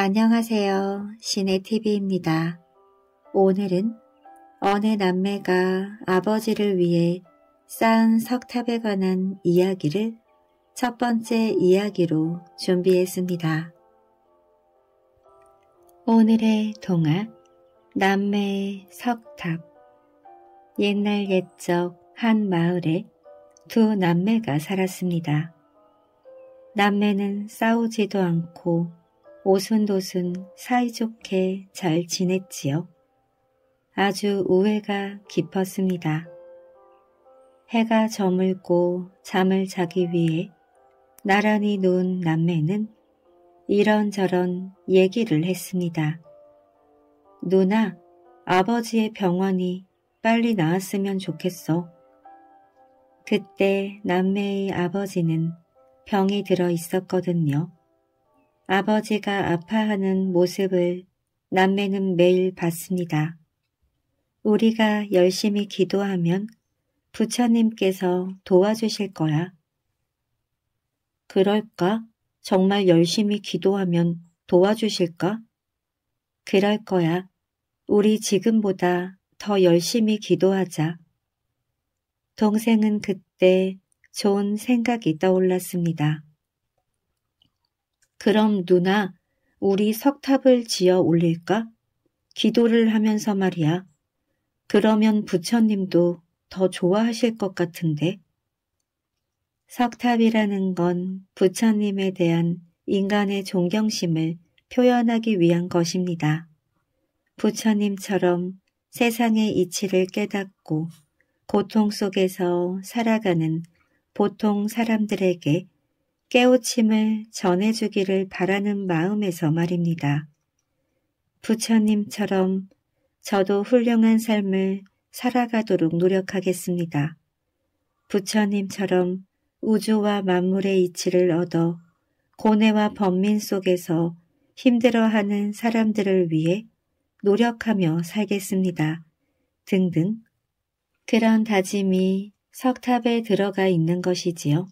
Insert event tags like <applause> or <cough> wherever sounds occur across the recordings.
안녕하세요. 시네TV입니다. 오늘은 어느 남매가 아버지를 위해 쌓은 석탑에 관한 이야기를 첫 번째 이야기로 준비했습니다. 오늘의 동화 남매의 석탑 옛날 옛적 한 마을에 두 남매가 살았습니다. 남매는 싸우지도 않고 오순도순 사이좋게 잘 지냈지요. 아주 우애가 깊었습니다. 해가 저물고 잠을 자기 위해 나란히 누운 남매는 이런저런 얘기를 했습니다. 누나, 아버지의 병원이 빨리 나았으면 좋겠어. 그때 남매의 아버지는 병이 들어 있었거든요. 아버지가 아파하는 모습을 남매는 매일 봤습니다. 우리가 열심히 기도하면 부처님께서 도와주실 거야. 그럴까? 정말 열심히 기도하면 도와주실까? 그럴 거야. 우리 지금보다 더 열심히 기도하자. 동생은 그때 좋은 생각이 떠올랐습니다. 그럼 누나, 우리 석탑을 지어 올릴까? 기도를 하면서 말이야. 그러면 부처님도 더 좋아하실 것 같은데. 석탑이라는 건 부처님에 대한 인간의 존경심을 표현하기 위한 것입니다. 부처님처럼 세상의 이치를 깨닫고 고통 속에서 살아가는 보통 사람들에게 깨우침을 전해주기를 바라는 마음에서 말입니다. 부처님처럼 저도 훌륭한 삶을 살아가도록 노력하겠습니다. 부처님처럼 우주와 만물의 이치를 얻어 고뇌와 번민 속에서 힘들어하는 사람들을 위해 노력하며 살겠습니다. 등등 그런 다짐이 석탑에 들어가 있는 것이지요.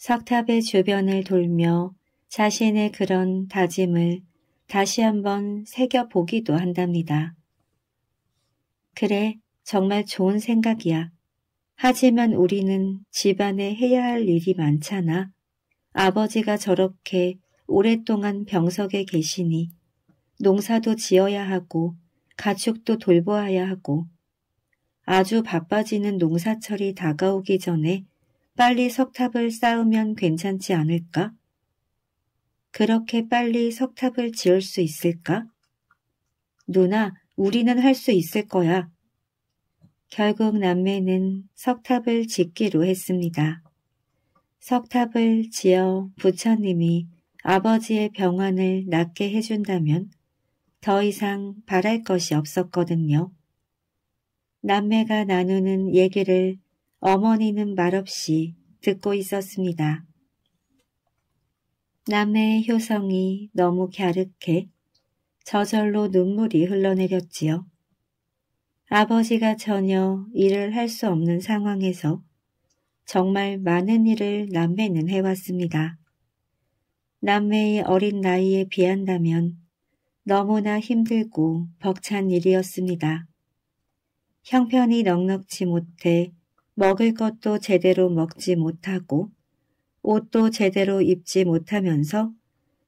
석탑의 주변을 돌며 자신의 그런 다짐을 다시 한번 새겨보기도 한답니다. 그래, 정말 좋은 생각이야. 하지만 우리는 집안에 해야 할 일이 많잖아. 아버지가 저렇게 오랫동안 병석에 계시니 농사도 지어야 하고 가축도 돌보아야 하고 아주 바빠지는 농사철이 다가오기 전에 빨리 석탑을 쌓으면 괜찮지 않을까? 그렇게 빨리 석탑을 지을 수 있을까? 누나, 우리는 할 수 있을 거야. 결국 남매는 석탑을 짓기로 했습니다. 석탑을 지어 부처님이 아버지의 병환을 낫게 해준다면 더 이상 바랄 것이 없었거든요. 남매가 나누는 얘기를 어머니는 말없이 듣고 있었습니다. 남매의 효성이 너무 갸륵해 저절로 눈물이 흘러내렸지요. 아버지가 전혀 일을 할 수 없는 상황에서 정말 많은 일을 남매는 해왔습니다. 남매의 어린 나이에 비한다면 너무나 힘들고 벅찬 일이었습니다. 형편이 넉넉지 못해 먹을 것도 제대로 먹지 못하고 옷도 제대로 입지 못하면서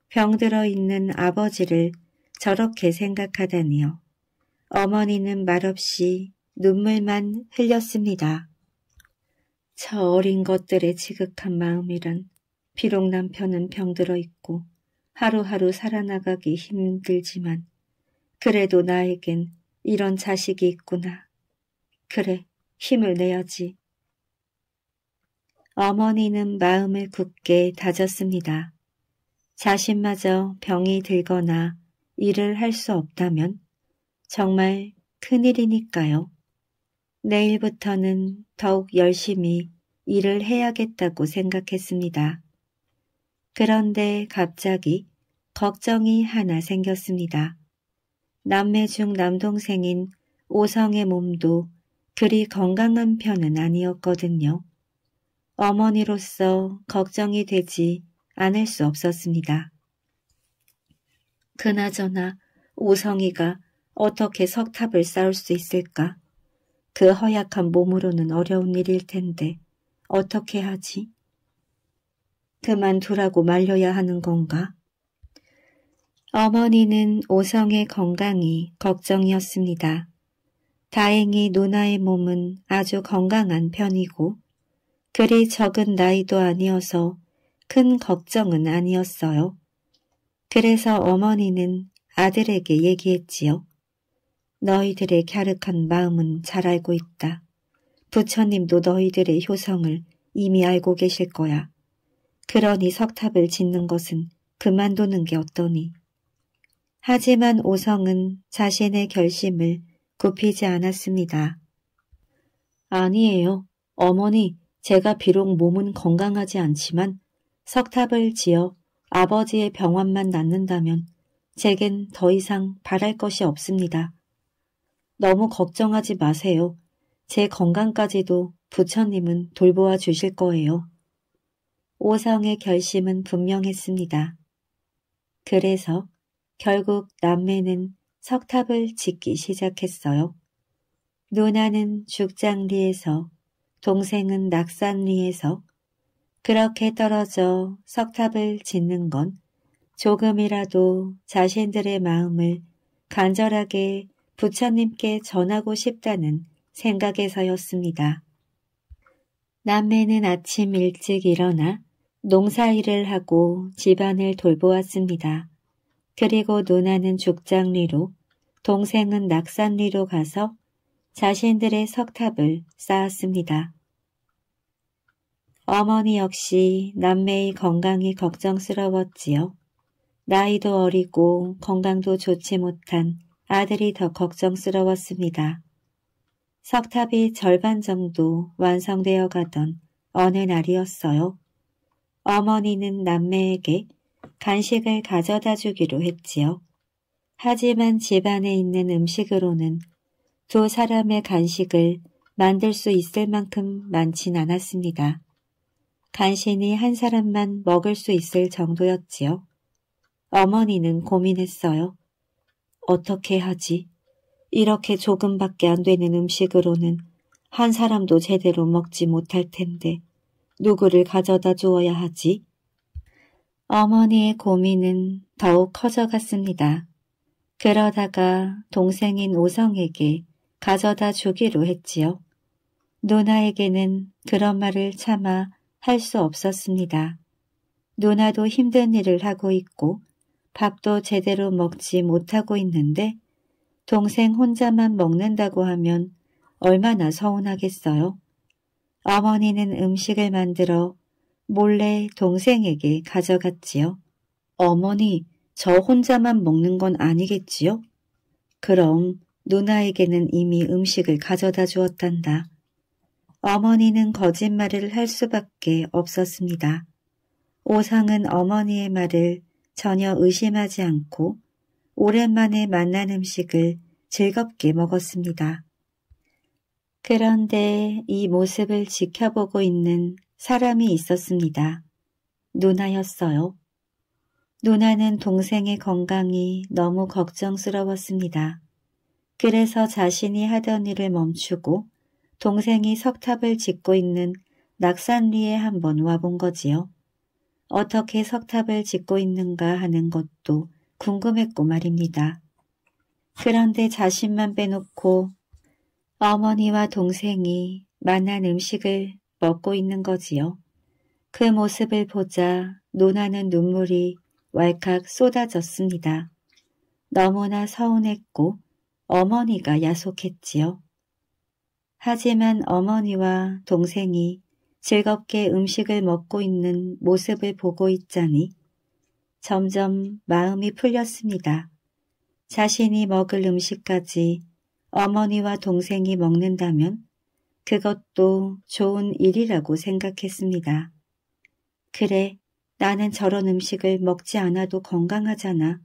병들어 있는 아버지를 저렇게 생각하다니요. 어머니는 말없이 눈물만 흘렸습니다. 저 어린 것들의 지극한 마음이란 비록 남편은 병들어 있고 하루하루 살아나가기 힘들지만 그래도 나에겐 이런 자식이 있구나. 그래, 힘을 내야지. 어머니는 마음을 굳게 다졌습니다. 자신마저 병이 들거나 일을 할 수 없다면 정말 큰일이니까요. 내일부터는 더욱 열심히 일을 해야겠다고 생각했습니다. 그런데 갑자기 걱정이 하나 생겼습니다. 남매 중 남동생인 오성의 몸도 그리 건강한 편은 아니었거든요. 어머니로서 걱정이 되지 않을 수 없었습니다. 그나저나 오성이가 어떻게 석탑을 쌓을 수 있을까? 그 허약한 몸으로는 어려운 일일 텐데 어떻게 하지? 그만두라고 말려야 하는 건가? 어머니는 오성의 건강이 걱정이었습니다. 다행히 누나의 몸은 아주 건강한 편이고 그리 적은 나이도 아니어서 큰 걱정은 아니었어요. 그래서 어머니는 아들에게 얘기했지요. 너희들의 갸륵한 마음은 잘 알고 있다. 부처님도 너희들의 효성을 이미 알고 계실 거야. 그러니 석탑을 짓는 것은 그만두는 게 어떠니. 하지만 오성은 자신의 결심을 굽히지 않았습니다. 아니에요. 어머니, 제가 비록 몸은 건강하지 않지만 석탑을 지어 아버지의 병환만 낫는다면 제겐 더 이상 바랄 것이 없습니다. 너무 걱정하지 마세요. 제 건강까지도 부처님은 돌보아 주실 거예요. 오성의 결심은 분명했습니다. 그래서 결국 남매는 석탑을 짓기 시작했어요. 누나는 죽장리에서 동생은 낙산 위에서 그렇게 떨어져 석탑을 짓는 건 조금이라도 자신들의 마음을 간절하게 부처님께 전하고 싶다는 생각에서였습니다. 남매는 아침 일찍 일어나 농사일을 하고 집안을 돌보았습니다. 그리고 누나는 죽장리로 동생은 낙산리로 가서 자신들의 석탑을 쌓았습니다. 어머니 역시 남매의 건강이 걱정스러웠지요. 나이도 어리고 건강도 좋지 못한 아들이 더 걱정스러웠습니다. 석탑이 절반 정도 완성되어 가던 어느 날이었어요. 어머니는 남매에게 간식을 가져다 주기로 했지요. 하지만 집안에 있는 음식으로는 두 사람의 간식을 만들 수 있을 만큼 많진 않았습니다. 간신히 한 사람만 먹을 수 있을 정도였지요. 어머니는 고민했어요. 어떻게 하지? 이렇게 조금밖에 안 되는 음식으로는 한 사람도 제대로 먹지 못할 텐데 누구를 가져다 주어야 하지? 어머니의 고민은 더욱 커져갔습니다. 그러다가 동생인 오성에게 가져다 주기로 했지요. 누나에게는 그런 말을 차마 할 수 없었습니다. 누나도 힘든 일을 하고 있고 밥도 제대로 먹지 못하고 있는데 동생 혼자만 먹는다고 하면 얼마나 서운하겠어요. 어머니는 음식을 만들어 몰래 동생에게 가져갔지요. 어머니, 저 혼자만 먹는 건 아니겠지요? 그럼 누나에게는 이미 음식을 가져다 주었단다. 어머니는 거짓말을 할 수밖에 없었습니다. 오상은 어머니의 말을 전혀 의심하지 않고 오랜만에 만난 음식을 즐겁게 먹었습니다. 그런데 이 모습을 지켜보고 있는 사람이 있었습니다. 누나였어요. 누나는 동생의 건강이 너무 걱정스러웠습니다. 그래서 자신이 하던 일을 멈추고 동생이 석탑을 짓고 있는 낙산리에 한번 와본 거지요. 어떻게 석탑을 짓고 있는가 하는 것도 궁금했고 말입니다. 그런데 자신만 빼놓고 어머니와 동생이 만난 음식을 먹고 있는 거지요. 그 모습을 보자 논하는 눈물이 왈칵 쏟아졌습니다. 너무나 서운했고 어머니가 야속했지요. 하지만 어머니와 동생이 즐겁게 음식을 먹고 있는 모습을 보고 있자니 점점 마음이 풀렸습니다. 자신이 먹을 음식까지 어머니와 동생이 먹는다면 그것도 좋은 일이라고 생각했습니다. 그래, 나는 저런 음식을 먹지 않아도 건강하잖아.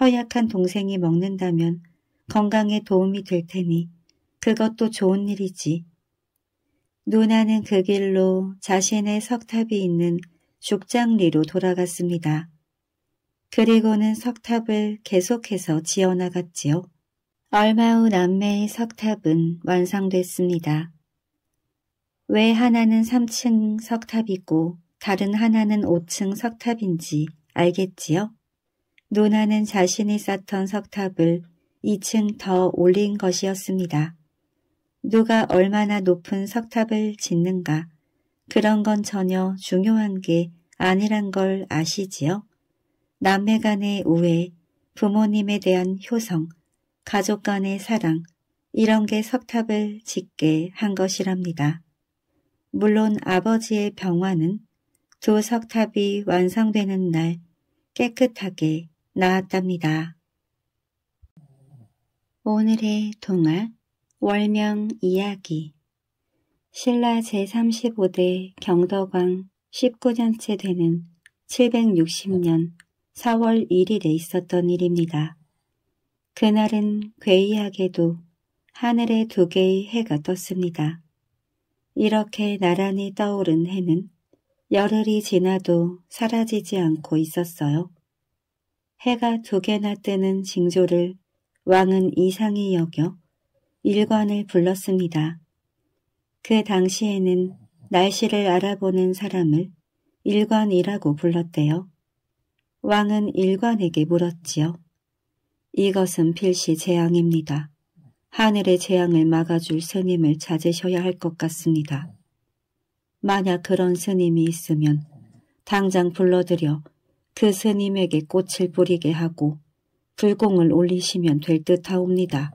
허약한 동생이 먹는다면 건강에 도움이 될 테니 그것도 좋은 일이지. 누나는 그 길로 자신의 석탑이 있는 죽장리로 돌아갔습니다. 그리고는 석탑을 계속해서 지어나갔지요. 얼마 후 남매의 석탑은 완성됐습니다. 왜 하나는 3층 석탑이고 다른 하나는 5층 석탑인지 알겠지요? 누나는 자신이 쌓던 석탑을 2층 더 올린 것이었습니다. 누가 얼마나 높은 석탑을 짓는가 그런 건 전혀 중요한 게 아니란 걸 아시지요? 남매 간의 우애, 부모님에 대한 효성, 가족 간의 사랑 이런 게 석탑을 짓게 한 것이랍니다. 물론 아버지의 병화는 두 석탑이 완성되는 날 깨끗하게 나왔답니다. 오늘의 동화 월명 이야기 신라 제35대 경덕왕 19년째 되는 760년 4월 1일에 있었던 일입니다. 그날은 괴이하게도 하늘에 두 개의 해가 떴습니다. 이렇게 나란히 떠오른 해는 열흘이 지나도 사라지지 않고 있었어요. 해가 두 개나 뜨는 징조를 왕은 이상히 여겨 일관을 불렀습니다. 그 당시에는 날씨를 알아보는 사람을 일관이라고 불렀대요. 왕은 일관에게 물었지요. 이것은 필시 재앙입니다. 하늘의 재앙을 막아줄 스님을 찾으셔야 할 것 같습니다. 만약 그런 스님이 있으면 당장 불러들여 그 스님에게 꽃을 뿌리게 하고 불공을 올리시면 될 듯하옵니다.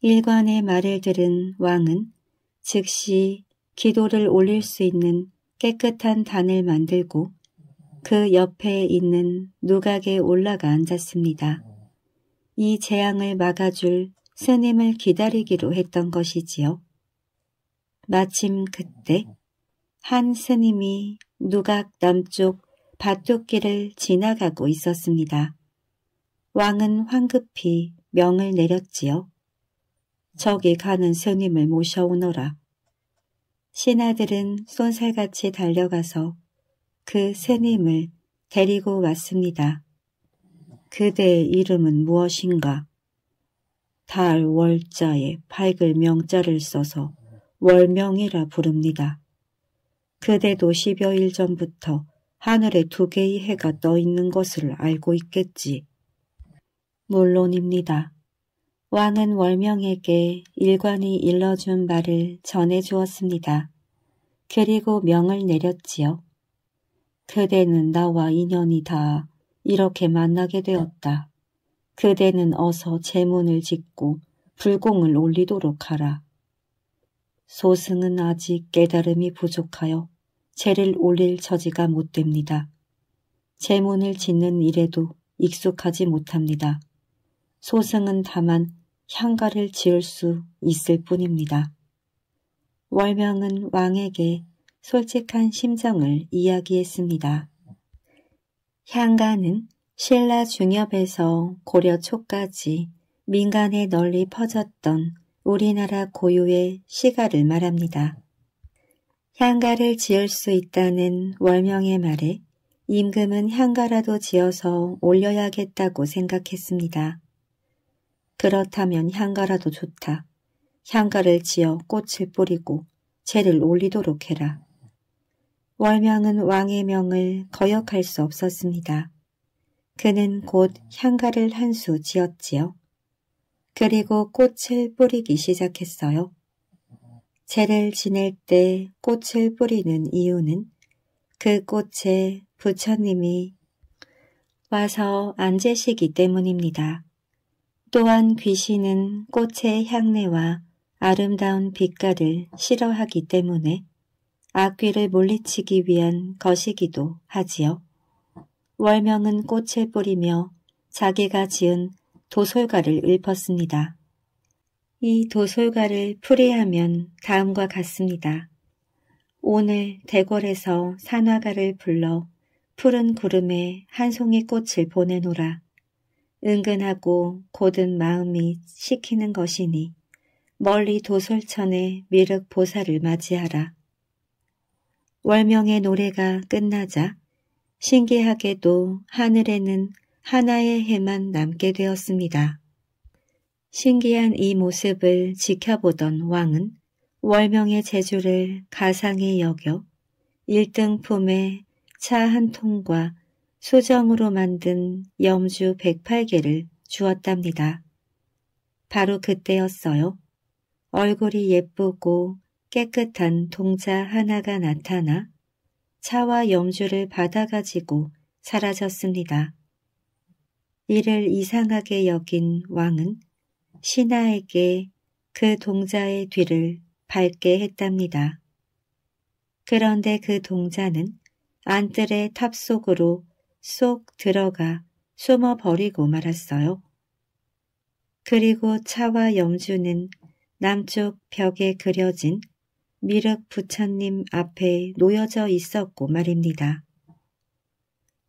일관의 말을 들은 왕은 즉시 기도를 올릴 수 있는 깨끗한 단을 만들고 그 옆에 있는 누각에 올라가 앉았습니다. 이 재앙을 막아줄 스님을 기다리기로 했던 것이지요. 마침 그때 한 스님이 누각 남쪽 밭도길을 지나가고 있었습니다. 왕은 황급히 명을 내렸지요. 저기 가는 스님을 모셔오너라. 신하들은 쏜살같이 달려가서 그 스님을 데리고 왔습니다. 그대의 이름은 무엇인가? 달 월자에 밝을 명자를 써서 월명이라 부릅니다. 그대도 십여일 전부터 하늘에 두 개의 해가 떠 있는 것을 알고 있겠지. 물론입니다. 왕은 월명에게 일관이 일러준 말을 전해 주었습니다. 그리고 명을 내렸지요. 그대는 나와 인연이 다 이렇게 만나게 되었다. 그대는 어서 제문을 짓고 불공을 올리도록 하라. 소승은 아직 깨달음이 부족하여 죄를 올릴 처지가 못됩니다. 제문을 짓는 일에도 익숙하지 못합니다. 소승은 다만 향가를 지을 수 있을 뿐입니다. 월명은 왕에게 솔직한 심정을 이야기했습니다. 향가는 신라 중엽에서 고려 초까지 민간에 널리 퍼졌던 우리나라 고유의 시가를 말합니다. 향가를 지을 수 있다는 월명의 말에 임금은 향가라도 지어서 올려야겠다고 생각했습니다. 그렇다면 향가라도 좋다. 향가를 지어 꽃을 뿌리고 채를 올리도록 해라. 월명은 왕의 명을 거역할 수 없었습니다. 그는 곧 향가를 한 수 지었지요. 그리고 꽃을 뿌리기 시작했어요. 채를 지낼 때 꽃을 뿌리는 이유는 그 꽃에 부처님이 와서 앉으시기 때문입니다. 또한 귀신은 꽃의 향내와 아름다운 빛깔을 싫어하기 때문에 악귀를 몰리치기 위한 것이기도 하지요. 월명은 꽃을 뿌리며 자기가 지은 도솔가를 읊었습니다. 이 도솔가를 풀이하면 다음과 같습니다. 오늘 대궐에서 산화가를 불러 푸른 구름에 한 송이 꽃을 보내노라. 은근하고 곧은 마음이 시키는 것이니 멀리 도솔천에 미륵 보살을 맞이하라. 월명의 노래가 끝나자 신기하게도 하늘에는 하나의 해만 남게 되었습니다. 신기한 이 모습을 지켜보던 왕은 월명의 재주를 가상에 여겨 1등 품에 차 한 통과 소정으로 만든 염주 108개를 주었답니다. 바로 그때였어요. 얼굴이 예쁘고 깨끗한 동자 하나가 나타나 차와 염주를 받아가지고 사라졌습니다. 이를 이상하게 여긴 왕은 신하에게 그 동자의 뒤를 밟게 했답니다. 그런데 그 동자는 안뜰의 탑 속으로 쏙 들어가 숨어버리고 말았어요. 그리고 차와 염주는 남쪽 벽에 그려진 미륵 부처님 앞에 놓여져 있었고 말입니다.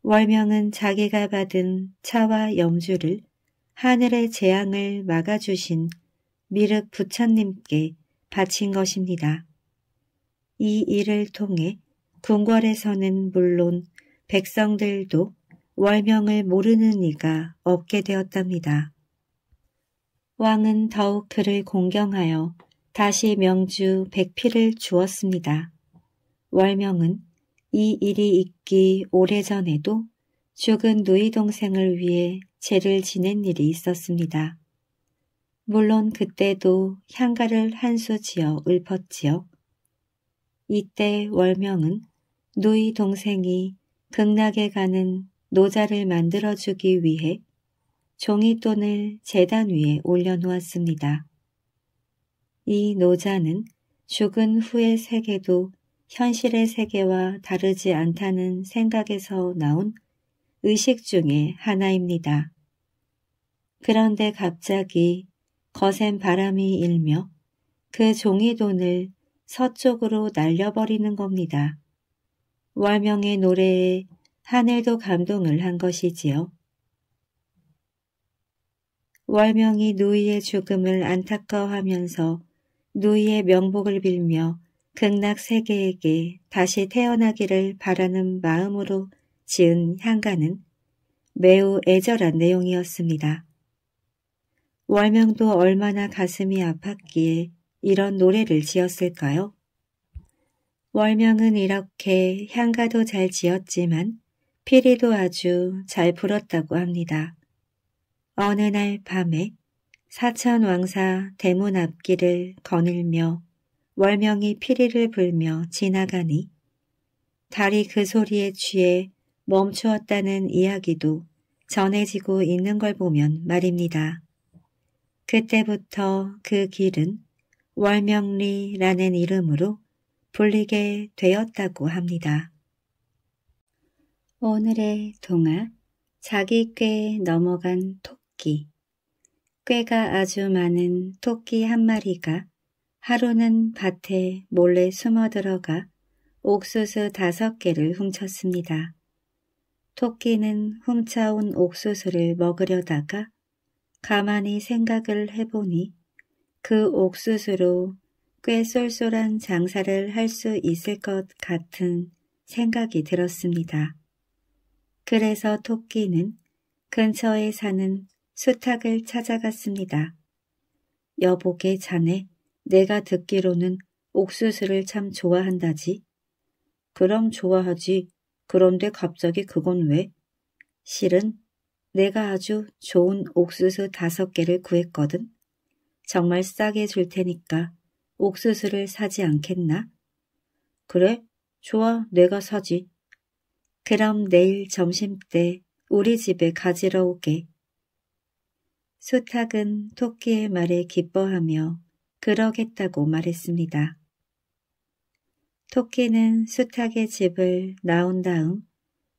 월명은 자기가 받은 차와 염주를 하늘의 재앙을 막아주신 미륵 부처님께 바친 것입니다. 이 일을 통해 궁궐에서는 물론 백성들도 월명을 모르는 이가 없게 되었답니다. 왕은 더욱 그를 공경하여 다시 명주 백피를 주었습니다. 월명은 이 일이 있기 오래전에도 죽은 누이 동생을 위해 죄를 지낸 일이 있었습니다. 물론 그때도 향가를 한수 지어 읊었지요. 이때 월명은 누이 동생이 극락에 가는 노자를 만들어주기 위해 종이돈을 재단 위에 올려놓았습니다. 이 노자는 죽은 후의 세계도 현실의 세계와 다르지 않다는 생각에서 나온 의식 중에 하나입니다. 그런데 갑자기 거센 바람이 일며 그 종이돈을 서쪽으로 날려버리는 겁니다. 월명의 노래에 하늘도 감동을 한 것이지요. 월명이 누이의 죽음을 안타까워하면서 누이의 명복을 빌며 극락 세계에게 다시 태어나기를 바라는 마음으로 지은 향가는 매우 애절한 내용이었습니다. 월명도 얼마나 가슴이 아팠기에 이런 노래를 지었을까요? 월명은 이렇게 향가도 잘 지었지만 피리도 아주 잘 불었다고 합니다. 어느 날 밤에 사천 왕사 대문 앞길을 거닐며 월명이 피리를 불며 지나가니 달이 그 소리에 취해 멈추었다는 이야기도 전해지고 있는 걸 보면 말입니다. 그때부터 그 길은 월명리라는 이름으로 불리게 되었다고 합니다. 오늘의 동화 자기 꾀 넘어간 토끼 꾀가 아주 많은 토끼 한 마리가 하루는 밭에 몰래 숨어 들어가 옥수수 다섯 개를 훔쳤습니다. 토끼는 훔쳐온 옥수수를 먹으려다가 가만히 생각을 해보니 그 옥수수로 꽤 쏠쏠한 장사를 할 수 있을 것 같은 생각이 들었습니다. 그래서 토끼는 근처에 사는 수탉을 찾아갔습니다. 여보게 자네, 내가 듣기로는 옥수수를 참 좋아한다지. 그럼 좋아하지. 그런데 갑자기 그건 왜? 실은 내가 아주 좋은 옥수수 다섯 개를 구했거든. 정말 싸게 줄 테니까 옥수수를 사지 않겠나? 그래, 좋아, 내가 사지. 그럼 내일 점심때 우리 집에 가지러 오게. 수탉은 토끼의 말에 기뻐하며 그러겠다고 말했습니다. 토끼는 수탉의 집을 나온 다음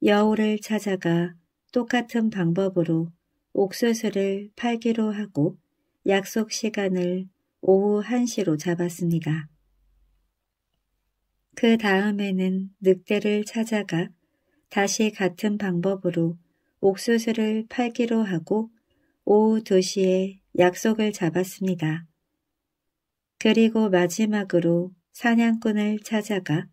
여우를 찾아가 똑같은 방법으로 옥수수를 팔기로 하고 약속 시간을 오후 1시로 잡았습니다. 그 다음에는 늑대를 찾아가 다시 같은 방법으로 옥수수를 팔기로 하고 오후 2시에 약속을 잡았습니다. 그리고 마지막으로 사냥꾼을 찾아가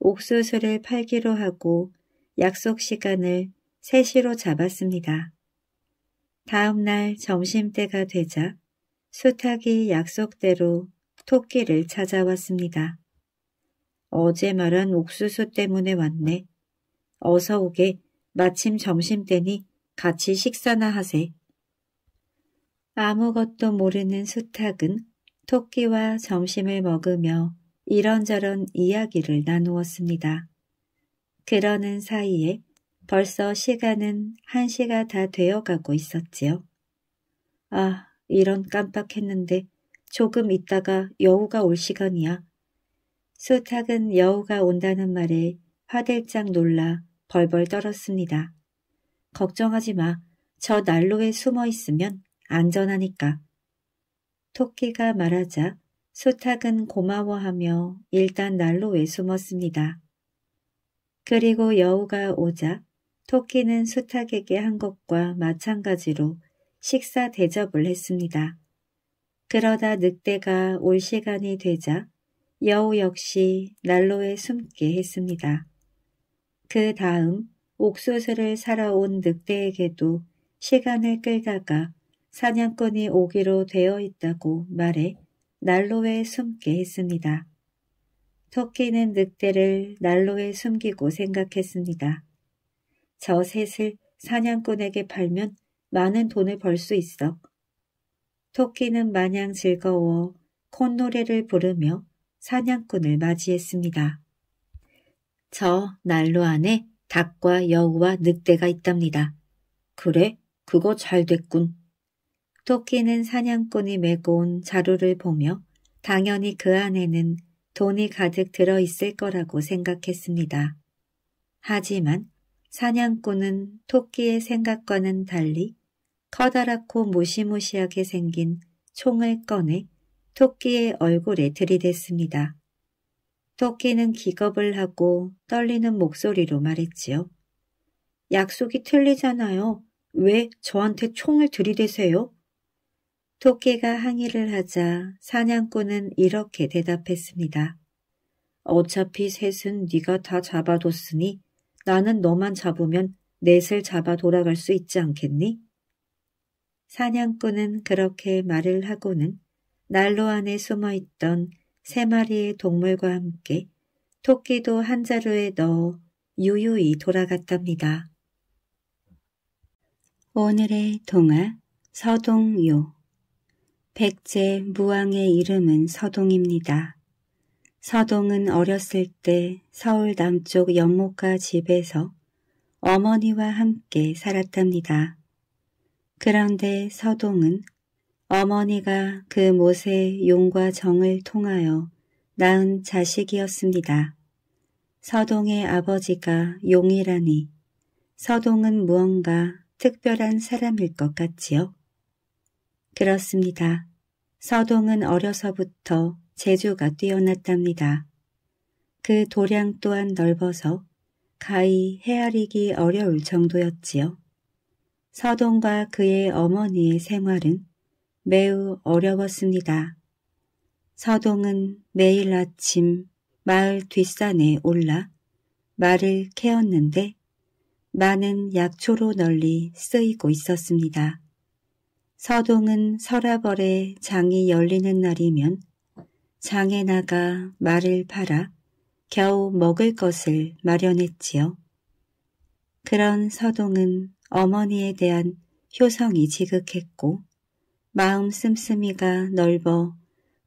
옥수수를 팔기로 하고 약속 시간을 세시로 잡았습니다. 다음 날 점심때가 되자 수탉이 약속대로 토끼를 찾아왔습니다. 어제 말한 옥수수 때문에 왔네. 어서 오게 마침 점심때니 같이 식사나 하세. 아무것도 모르는 수탉은 토끼와 점심을 먹으며 이런저런 이야기를 나누었습니다. 그러는 사이에 벌써 시간은 한 시가 다 되어가고 있었지요. 아, 이런 깜빡했는데 조금 있다가 여우가 올 시간이야. 수탉은 여우가 온다는 말에 화들짝 놀라 벌벌 떨었습니다. 걱정하지 마. 저 난로에 숨어 있으면 안전하니까. 토끼가 말하자 수탉은 고마워하며 일단 난로에 숨었습니다. 그리고 여우가 오자 토끼는 수탉에게 한 것과 마찬가지로 식사 대접을 했습니다. 그러다 늑대가 올 시간이 되자 여우 역시 난로에 숨게 했습니다. 그 다음 옥수수를 사러 온 늑대에게도 시간을 끌다가 사냥꾼이 오기로 되어 있다고 말해 난로에 숨게 했습니다. 토끼는 늑대를 난로에 숨기고 생각했습니다. 저 셋을 사냥꾼에게 팔면 많은 돈을 벌 수 있어. 토끼는 마냥 즐거워 콧노래를 부르며 사냥꾼을 맞이했습니다. 저 난로 안에 닭과 여우와 늑대가 있답니다. 그래, 그거 잘 됐군. 토끼는 사냥꾼이 메고 온 자루를 보며 당연히 그 안에는 돈이 가득 들어있을 거라고 생각했습니다. 하지만 사냥꾼은 토끼의 생각과는 달리 커다랗고 무시무시하게 생긴 총을 꺼내 토끼의 얼굴에 들이댔습니다. 토끼는 기겁을 하고 떨리는 목소리로 말했지요. 약속이 틀리잖아요. 왜 저한테 총을 들이대세요? 토끼가 항의를 하자 사냥꾼은 이렇게 대답했습니다. 어차피 셋은 네가 다 잡아뒀으니 나는 너만 잡으면 넷을 잡아 돌아갈 수 있지 않겠니? 사냥꾼은 그렇게 말을 하고는 난로 안에 숨어있던 세 마리의 동물과 함께 토끼도 한 자루에 넣어 유유히 돌아갔답니다. 오늘의 동화 서동요 백제 무왕의 이름은 서동입니다. 서동은 어렸을 때 서울 남쪽 연못가 집에서 어머니와 함께 살았답니다. 그런데 서동은 어머니가 그 못의 용과 정을 통하여 낳은 자식이었습니다. 서동의 아버지가 용이라니 서동은 무언가 특별한 사람일 것 같지요? 그렇습니다. 서동은 어려서부터 재주가 뛰어났답니다. 그 도량 또한 넓어서 가히 헤아리기 어려울 정도였지요. 서동과 그의 어머니의 생활은 매우 어려웠습니다. 서동은 매일 아침 마을 뒷산에 올라 말을 캐었는데 많은 약초로 널리 쓰이고 있었습니다. 서동은 서라벌에 장이 열리는 날이면 장에 나가 말을 팔아 겨우 먹을 것을 마련했지요. 그런 서동은 어머니에 대한 효성이 지극했고 마음 씀씀이가 넓어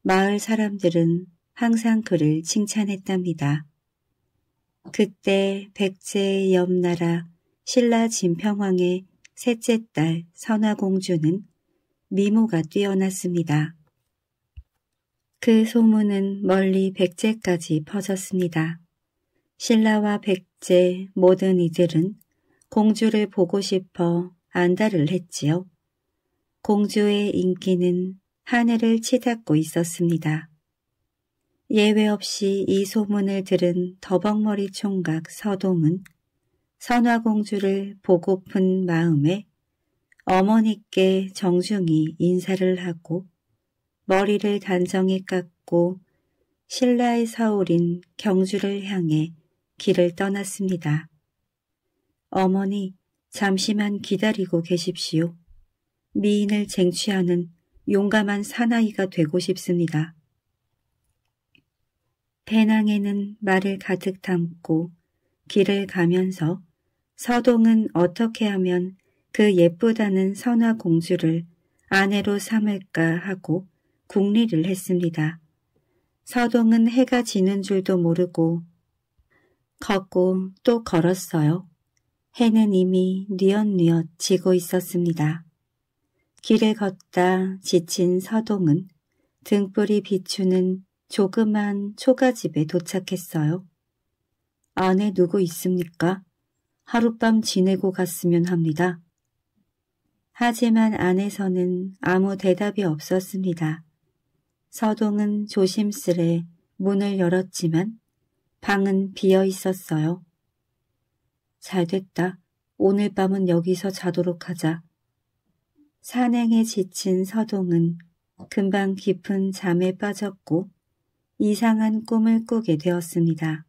마을 사람들은 항상 그를 칭찬했답니다. 그때 백제의 옆나라 신라 진평왕의 셋째 딸 선화공주는 미모가 뛰어났습니다. 그 소문은 멀리 백제까지 퍼졌습니다. 신라와 백제 모든 이들은 공주를 보고 싶어 안달을 했지요. 공주의 인기는 하늘을 치닫고 있었습니다. 예외 없이 이 소문을 들은 더벅머리 총각 서동은 선화공주를 보고픈 마음에 어머니께 정중히 인사를 하고 머리를 단정히 깎고 신라의 사울인 경주를 향해 길을 떠났습니다. 어머니, 잠시만 기다리고 계십시오. 미인을 쟁취하는 용감한 사나이가 되고 싶습니다. 배낭에는 말을 가득 담고 길을 가면서 서동은 어떻게 하면 그 예쁘다는 선화 공주를 아내로 삼을까 하고 국리를 했습니다. 서동은 해가 지는 줄도 모르고 걷고 또 걸었어요. 해는 이미 뉘엿뉘엿 지고 있었습니다. 길에 걷다 지친 서동은 등불이 비추는 조그만 초가집에 도착했어요. 안에 누구 있습니까? 하룻밤 지내고 갔으면 합니다. 하지만 안에서는 아무 대답이 없었습니다. 서동은 조심스레 문을 열었지만 방은 비어 있었어요. 잘 됐다. 오늘 밤은 여기서 자도록 하자. 산행에 지친 서동은 금방 깊은 잠에 빠졌고 이상한 꿈을 꾸게 되었습니다.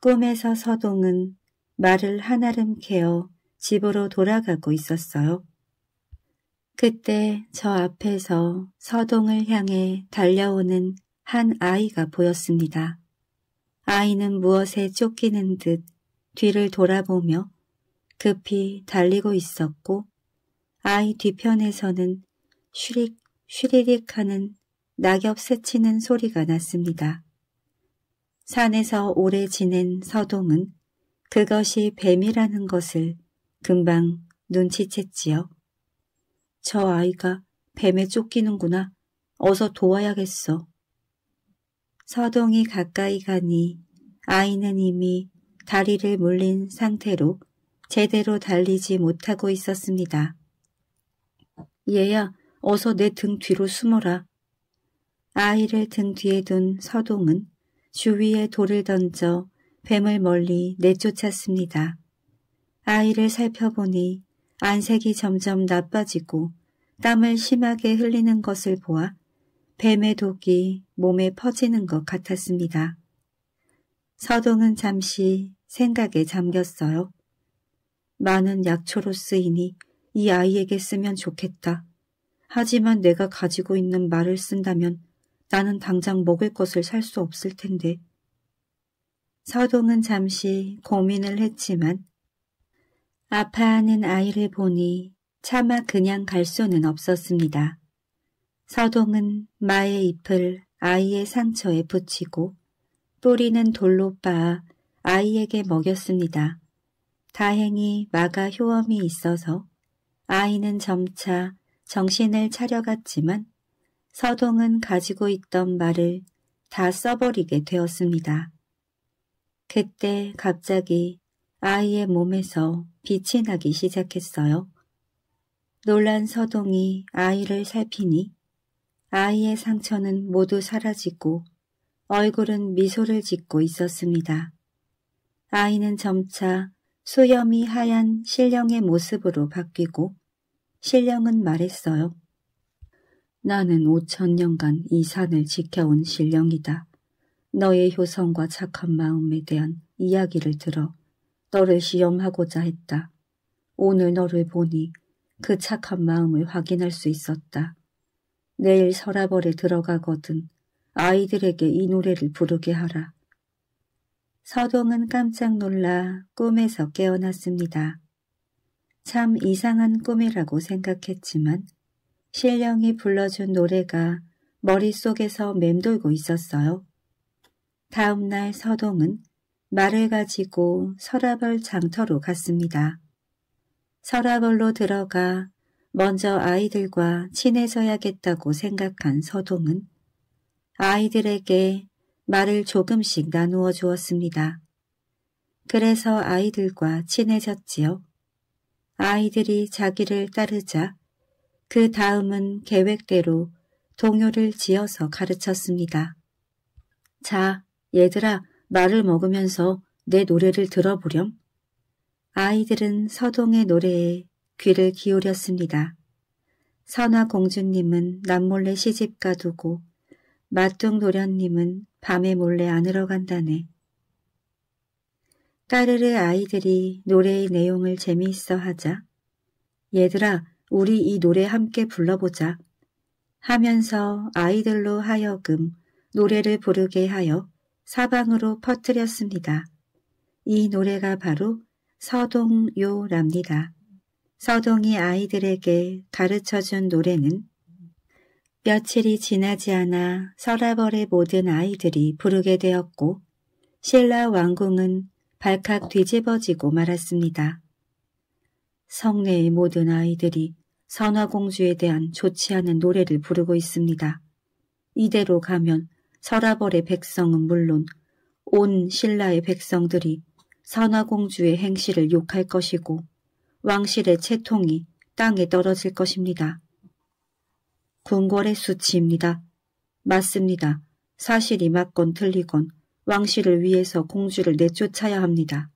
꿈에서 서동은 말을 한아름 캐어 집으로 돌아가고 있었어요. 그때 저 앞에서 서동을 향해 달려오는 한 아이가 보였습니다. 아이는 무엇에 쫓기는 듯 뒤를 돌아보며 급히 달리고 있었고 아이 뒤편에서는 슈릭 슈리릭 하는 낙엽 새치는 소리가 났습니다. 산에서 오래 지낸 서동은 그것이 뱀이라는 것을 금방 눈치챘지요. 저 아이가 뱀에 쫓기는구나. 어서 도와야겠어. 서동이 가까이 가니 아이는 이미 다리를 물린 상태로 제대로 달리지 못하고 있었습니다. 얘야, 어서 내 등 뒤로 숨어라. 아이를 등 뒤에 둔 서동은 주위에 돌을 던져 뱀을 멀리 내쫓았습니다. 아이를 살펴보니 안색이 점점 나빠지고 땀을 심하게 흘리는 것을 보아 뱀의 독이 몸에 퍼지는 것 같았습니다. 서동은 잠시 생각에 잠겼어요. 많은 약초로 쓰이니 이 아이에게 쓰면 좋겠다. 하지만 내가 가지고 있는 말을 쓴다면 나는 당장 먹을 것을 살 수 없을 텐데. 서동은 잠시 고민을 했지만 아파하는 아이를 보니 차마 그냥 갈 수는 없었습니다. 서동은 마의 잎을 아이의 상처에 붙이고 뿌리는 돌로 빻아 아이에게 먹였습니다. 다행히 마가 효험이 있어서 아이는 점차 정신을 차려갔지만 서동은 가지고 있던 말을 다 써버리게 되었습니다. 그때 갑자기 아이의 몸에서 빛이 나기 시작했어요. 놀란 서동이 아이를 살피니 아이의 상처는 모두 사라지고 얼굴은 미소를 짓고 있었습니다. 아이는 점차 수염이 하얀 신령의 모습으로 바뀌고 신령은 말했어요. 나는 5천 년간 이 산을 지켜온 신령이다. 너의 효성과 착한 마음에 대한 이야기를 들어 너를 시험하고자 했다. 오늘 너를 보니 그 착한 마음을 확인할 수 있었다. 내일 서라벌에 들어가거든 아이들에게 이 노래를 부르게 하라. 서동은 깜짝 놀라 꿈에서 깨어났습니다. 참 이상한 꿈이라고 생각했지만 신령이 불러준 노래가 머릿속에서 맴돌고 있었어요. 다음날 서동은 말을 가지고 서라벌 장터로 갔습니다. 서라벌로 들어가 먼저 아이들과 친해져야겠다고 생각한 서동은 아이들에게 말을 조금씩 나누어 주었습니다. 그래서 아이들과 친해졌지요. 아이들이 자기를 따르자 그 다음은 계획대로 동요를 지어서 가르쳤습니다. 자, 얘들아, 말을 먹으면서 내 노래를 들어보렴. 아이들은 서동의 노래에 귀를 기울였습니다. 선화 공주님은 남몰래 시집 가두고 마뚱 노련님은 밤에 몰래 안으러 간다네. 까르르 아이들이 노래의 내용을 재미있어 하자. 얘들아, 우리 이 노래 함께 불러보자. 하면서 아이들로 하여금 노래를 부르게 하여 사방으로 퍼뜨렸습니다. 이 노래가 바로 서동요랍니다. 서동이 아이들에게 가르쳐준 노래는 며칠이 지나지 않아 서라벌의 모든 아이들이 부르게 되었고 신라 왕궁은 발칵 뒤집어지고 말았습니다. 성내의 모든 아이들이 선화공주에 대한 좋지 않은 노래를 부르고 있습니다. 이대로 가면 서라벌의 백성은 물론 온 신라의 백성들이 선화공주의 행실을 욕할 것이고 왕실의 채통이 땅에 떨어질 것입니다. 궁궐의 수치입니다. 맞습니다. 사실이 맞건 틀리건 왕실을 위해서 공주를 내쫓아야 합니다.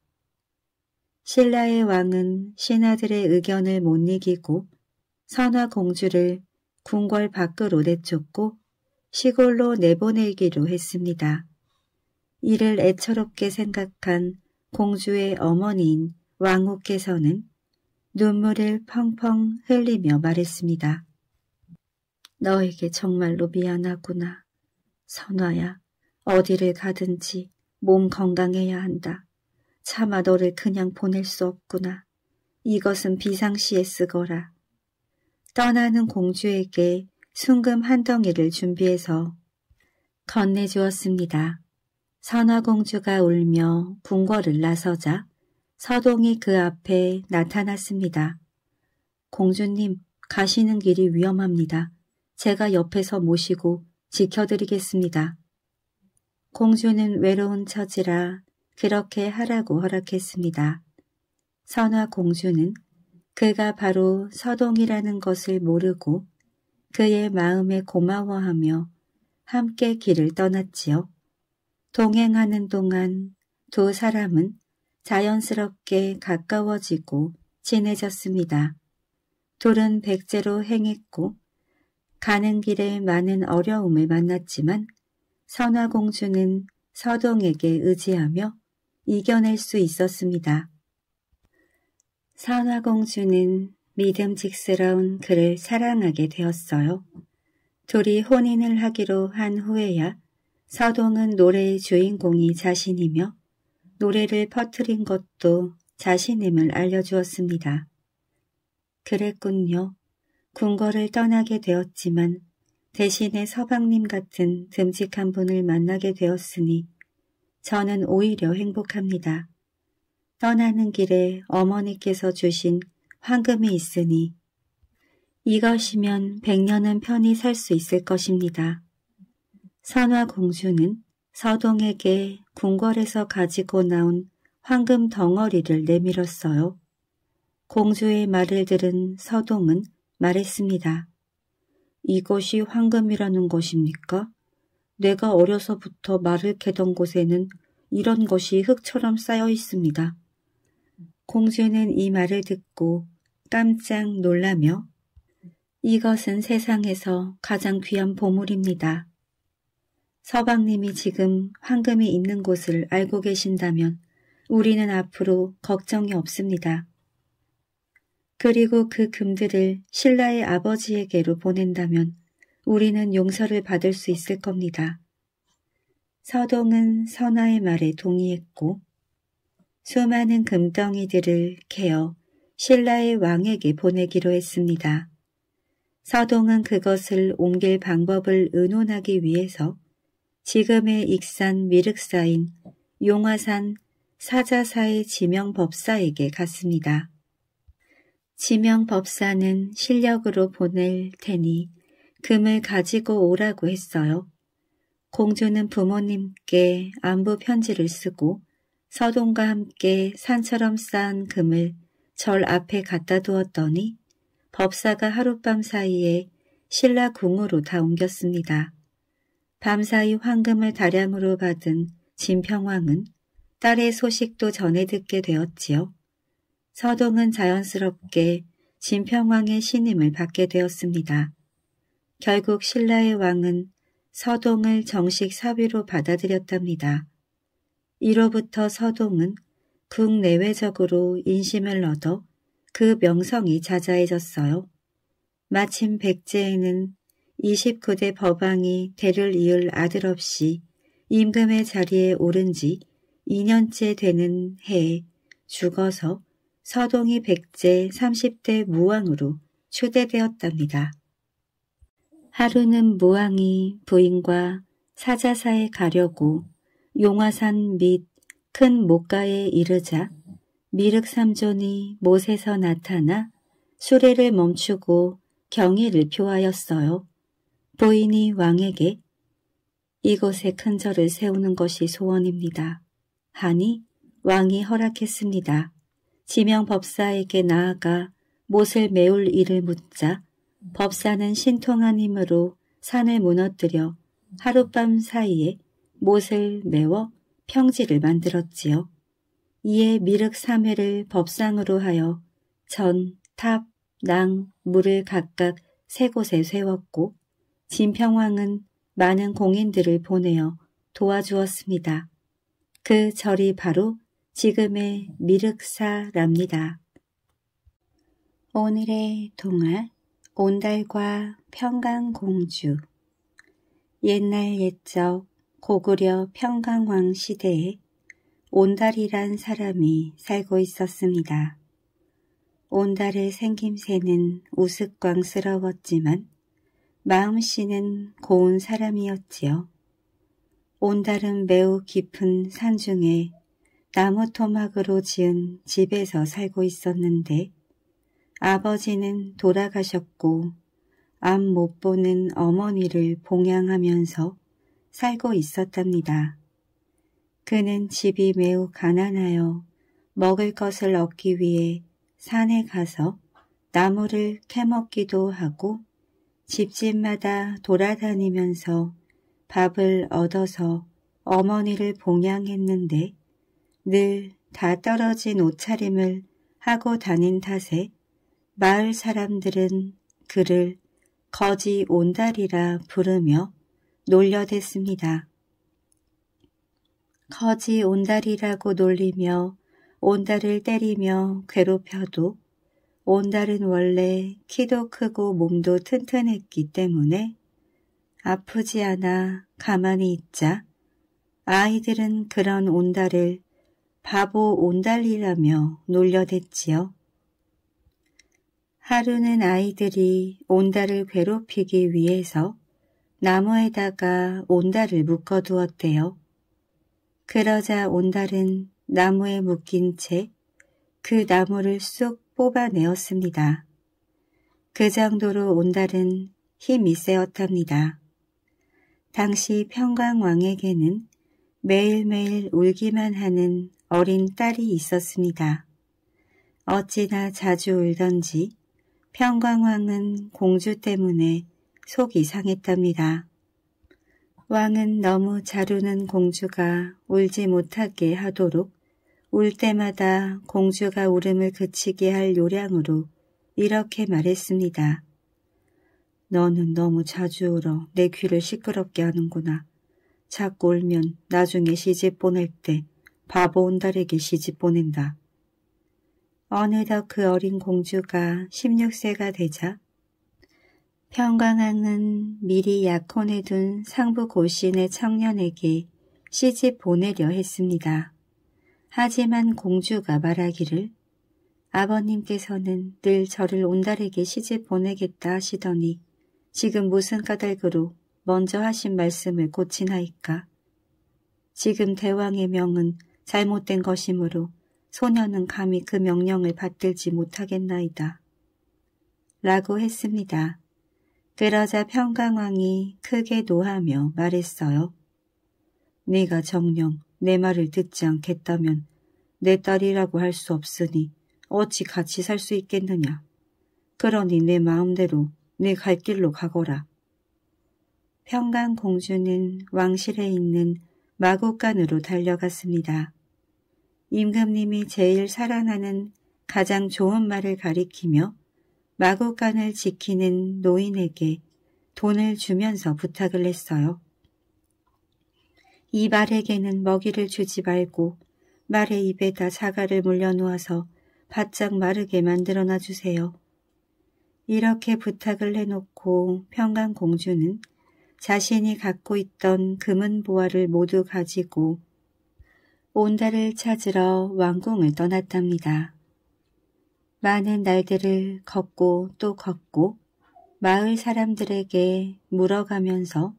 신라의 왕은 신하들의 의견을 못 이기고 선화공주를 궁궐 밖으로 내쫓고 시골로 내보내기로 했습니다. 이를 애처롭게 생각한 공주의 어머니인 왕후께서는 눈물을 펑펑 흘리며 말했습니다. 너에게 정말로 미안하구나. 선화야, 어디를 가든지 몸 건강해야 한다. 차마 너를 그냥 보낼 수 없구나. 이것은 비상시에 쓰거라. 떠나는 공주에게 순금 한 덩이를 준비해서 건네주었습니다. 선화공주가 울며 궁궐을 나서자 서동이 그 앞에 나타났습니다. 공주님, 가시는 길이 위험합니다. 제가 옆에서 모시고 지켜드리겠습니다. 공주는 외로운 처지라 그렇게 하라고 허락했습니다. 선화 공주는 그가 바로 서동이라는 것을 모르고 그의 마음에 고마워하며 함께 길을 떠났지요. 동행하는 동안 두 사람은 자연스럽게 가까워지고 친해졌습니다. 둘은 백제로 행했고 가는 길에 많은 어려움을 만났지만 선화공주는 서동에게 의지하며 이겨낼 수 있었습니다. 선화공주는 믿음직스러운 그를 사랑하게 되었어요. 둘이 혼인을 하기로 한 후에야 서동은 노래의 주인공이 자신이며 노래를 퍼뜨린 것도 자신임을 알려주었습니다. 그랬군요. 궁궐을 떠나게 되었지만 대신에 서방님 같은 듬직한 분을 만나게 되었으니 저는 오히려 행복합니다. 떠나는 길에 어머니께서 주신 황금이 있으니 이것이면 백년은 편히 살 수 있을 것입니다. 선화 공주는 서동에게 궁궐에서 가지고 나온 황금 덩어리를 내밀었어요. 공주의 말을 들은 서동은 말했습니다. 이것이 황금이라는 것입니까? 내가 어려서부터 말을 캐던 곳에는 이런 것이 흙처럼 쌓여 있습니다. 공주는 이 말을 듣고 깜짝 놀라며 이것은 세상에서 가장 귀한 보물입니다. 서방님이 지금 황금이 있는 곳을 알고 계신다면 우리는 앞으로 걱정이 없습니다. 그리고 그 금들을 신라의 아버지에게로 보낸다면 우리는 용서를 받을 수 있을 겁니다. 서동은 선아의 말에 동의했고 수많은 금덩이들을 개어 신라의 왕에게 보내기로 했습니다. 서동은 그것을 옮길 방법을 의논하기 위해서 지금의 익산 미륵사인 용화산 사자사의 지명법사에게 갔습니다. 지명법사는 실력으로 보낼 테니 금을 가지고 오라고 했어요. 공주는 부모님께 안부 편지를 쓰고 서동과 함께 산처럼 쌓은 금을 절 앞에 갖다 두었더니 법사가 하룻밤 사이에 신라 궁으로 다 옮겼습니다. 밤사이 황금을 다량으로 받은 진평왕은 딸의 소식도 전해 듣게 되었지요. 서동은 자연스럽게 진평왕의 신임을 받게 되었습니다. 결국 신라의 왕은 서동을 정식 사위로 받아들였답니다. 이로부터 서동은 극내외적으로 인심을 얻어 그 명성이 자자해졌어요. 마침 백제에는 29대 법왕이 대를 이을 아들 없이 임금의 자리에 오른 지 2년째 되는 해에 죽어서 서동이 백제 30대 무왕으로 추대되었답니다. 하루는 무왕이 부인과 사자사에 가려고 용화산 및큰 목가에 이르자 미륵 삼존이 못에서 나타나 수레를 멈추고 경의를 표하였어요. 보인이 왕에게 이곳에 큰 절을 세우는 것이 소원입니다. 하니 왕이 허락했습니다. 지명 법사에게 나아가 못을 메울 일을 묻자 법사는 신통한 힘으로 산을 무너뜨려 하룻밤 사이에 못을 메워 평지를 만들었지요. 이에 미륵 3회를 법상으로 하여 전, 탑, 낭, 물을 각각 세 곳에 세웠고 진평왕은 많은 공인들을 보내어 도와주었습니다. 그 절이 바로 지금의 미륵사랍니다. 오늘의 동화 온달과 평강공주 옛날 옛적 고구려 평강왕 시대에 온달이란 사람이 살고 있었습니다. 온달의 생김새는 우스꽝스러웠지만 마음씨는 고운 사람이었지요. 온달은 매우 깊은 산중에 나무 토막으로 지은 집에서 살고 있었는데 아버지는 돌아가셨고 암 못 보는 어머니를 봉양하면서 살고 있었답니다. 그는 집이 매우 가난하여 먹을 것을 얻기 위해 산에 가서 나무를 캐먹기도 하고 집집마다 돌아다니면서 밥을 얻어서 어머니를 봉양했는데 늘 다 떨어진 옷차림을 하고 다닌 탓에 마을 사람들은 그를 거지 온달이라 부르며 놀려댔습니다. 거지 온달이라고 놀리며 온달을 때리며 괴롭혀도 온달은 원래 키도 크고 몸도 튼튼했기 때문에 아프지 않아 가만히 있자 아이들은 그런 온달을 바보 온달이라며 놀려댔지요. 하루는 아이들이 온달을 괴롭히기 위해서 나무에다가 온달을 묶어두었대요. 그러자 온달은 나무에 묶인 채 그 나무를 쏙 뽑아내었습니다. 그 정도로 온달은 힘이 세었답니다. 당시 평강왕에게는 매일매일 울기만 하는 어린 딸이 있었습니다. 어찌나 자주 울던지 평강왕은 공주 때문에 속이 상했답니다. 왕은 너무 자루는 공주가 울지 못하게 하도록 울 때마다 공주가 울음을 그치게 할 요량으로 이렇게 말했습니다. 너는 너무 자주 울어 내 귀를 시끄럽게 하는구나. 자꾸 울면 나중에 시집 보낼 때 바보 온달에게 시집 보낸다. 어느덧 그 어린 공주가 16세가 되자 평강왕은 미리 약혼해 둔 상부 고신의 청년에게 시집 보내려 했습니다. 하지만 공주가 말하기를 아버님께서는 늘 저를 온달에게 시집 보내겠다 하시더니 지금 무슨 까닭으로 먼저 하신 말씀을 고치나이까. 지금 대왕의 명은 잘못된 것이므로 소녀는 감히 그 명령을 받들지 못하겠나이다. 라고 했습니다. 그러자 평강왕이 크게 노하며 말했어요. 네가 정녕내 말을 듣지 않겠다면 내 딸이라고 할 수 없으니 어찌 같이 살 수 있겠느냐. 그러니 내 마음대로 내 갈 길로 가거라. 평강공주는 왕실에 있는 마곡간으로 달려갔습니다. 임금님이 제일 사랑하는 가장 좋은 말을 가리키며 마구간을 지키는 노인에게 돈을 주면서 부탁을 했어요. 이 말에게는 먹이를 주지 말고 말의 입에다 사과를 물려놓아서 바짝 마르게 만들어놔 주세요. 이렇게 부탁을 해놓고 평강공주는 자신이 갖고 있던 금은 보화를 모두 가지고 온달을 찾으러 왕궁을 떠났답니다. 많은 날들을 걷고 또 걷고 마을 사람들에게 물어가면서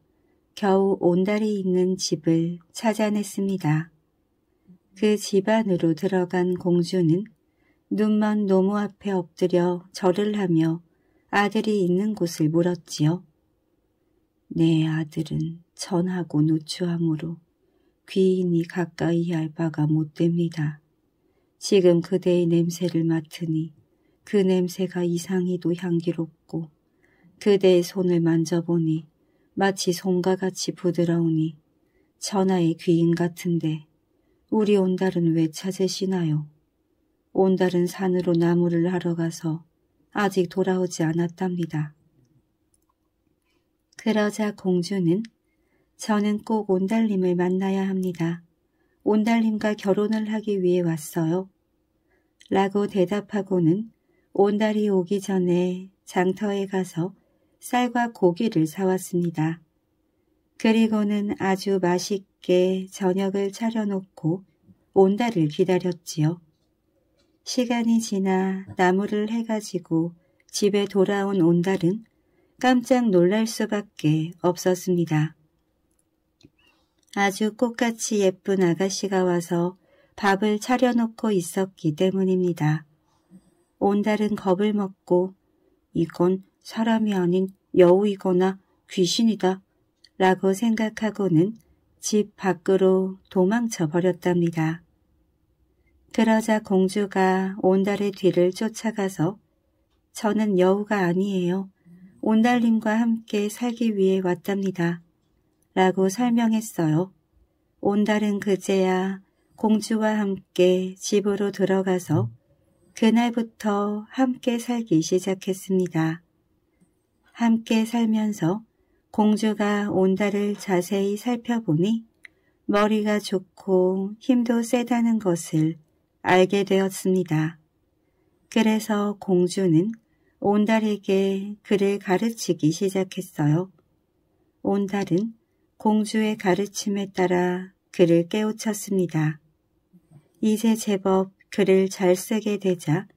겨우 온달이 있는 집을 찾아냈습니다. 그 집 안으로 들어간 공주는 눈먼 노무 앞에 엎드려 절을 하며 아들이 있는 곳을 물었지요. 내 아들은 전하고 노추함으로 귀인이 가까이 할 바가 못됩니다. 지금 그대의 냄새를 맡으니 그 냄새가 이상히도 향기롭고 그대의 손을 만져보니 마치 손과 같이 부드러우니 천하의 귀인 같은데 우리 온달은 왜 찾으시나요? 온달은 산으로 나무를 하러 가서 아직 돌아오지 않았답니다. 그러자 공주는 저는 꼭 온달님을 만나야 합니다. 온달님과 결혼을 하기 위해 왔어요. 라고 대답하고는 온달이 오기 전에 장터에 가서 쌀과 고기를 사왔습니다. 그리고는 아주 맛있게 저녁을 차려놓고 온달을 기다렸지요. 시간이 지나 나무를 해가지고 집에 돌아온 온달은 깜짝 놀랄 수밖에 없었습니다. 아주 꽃같이 예쁜 아가씨가 와서 밥을 차려놓고 있었기 때문입니다. 온달은 겁을 먹고 이건 사람이 아닌 여우이거나 귀신이다 라고 생각하고는 집 밖으로 도망쳐 버렸답니다. 그러자 공주가 온달의 뒤를 쫓아가서 저는 여우가 아니에요. 온달님과 함께 살기 위해 왔답니다. 라고 설명했어요. 온달은 그제야 공주와 함께 집으로 들어가서 그날부터 함께 살기 시작했습니다. 함께 살면서 공주가 온달을 자세히 살펴보니 머리가 좋고 힘도 세다는 것을 알게 되었습니다. 그래서 공주는 온달에게 그를 가르치기 시작했어요. 온달은 공주의 가르침에 따라 그를 깨우쳤습니다. 이제 제법 글을 잘 쓰게 되자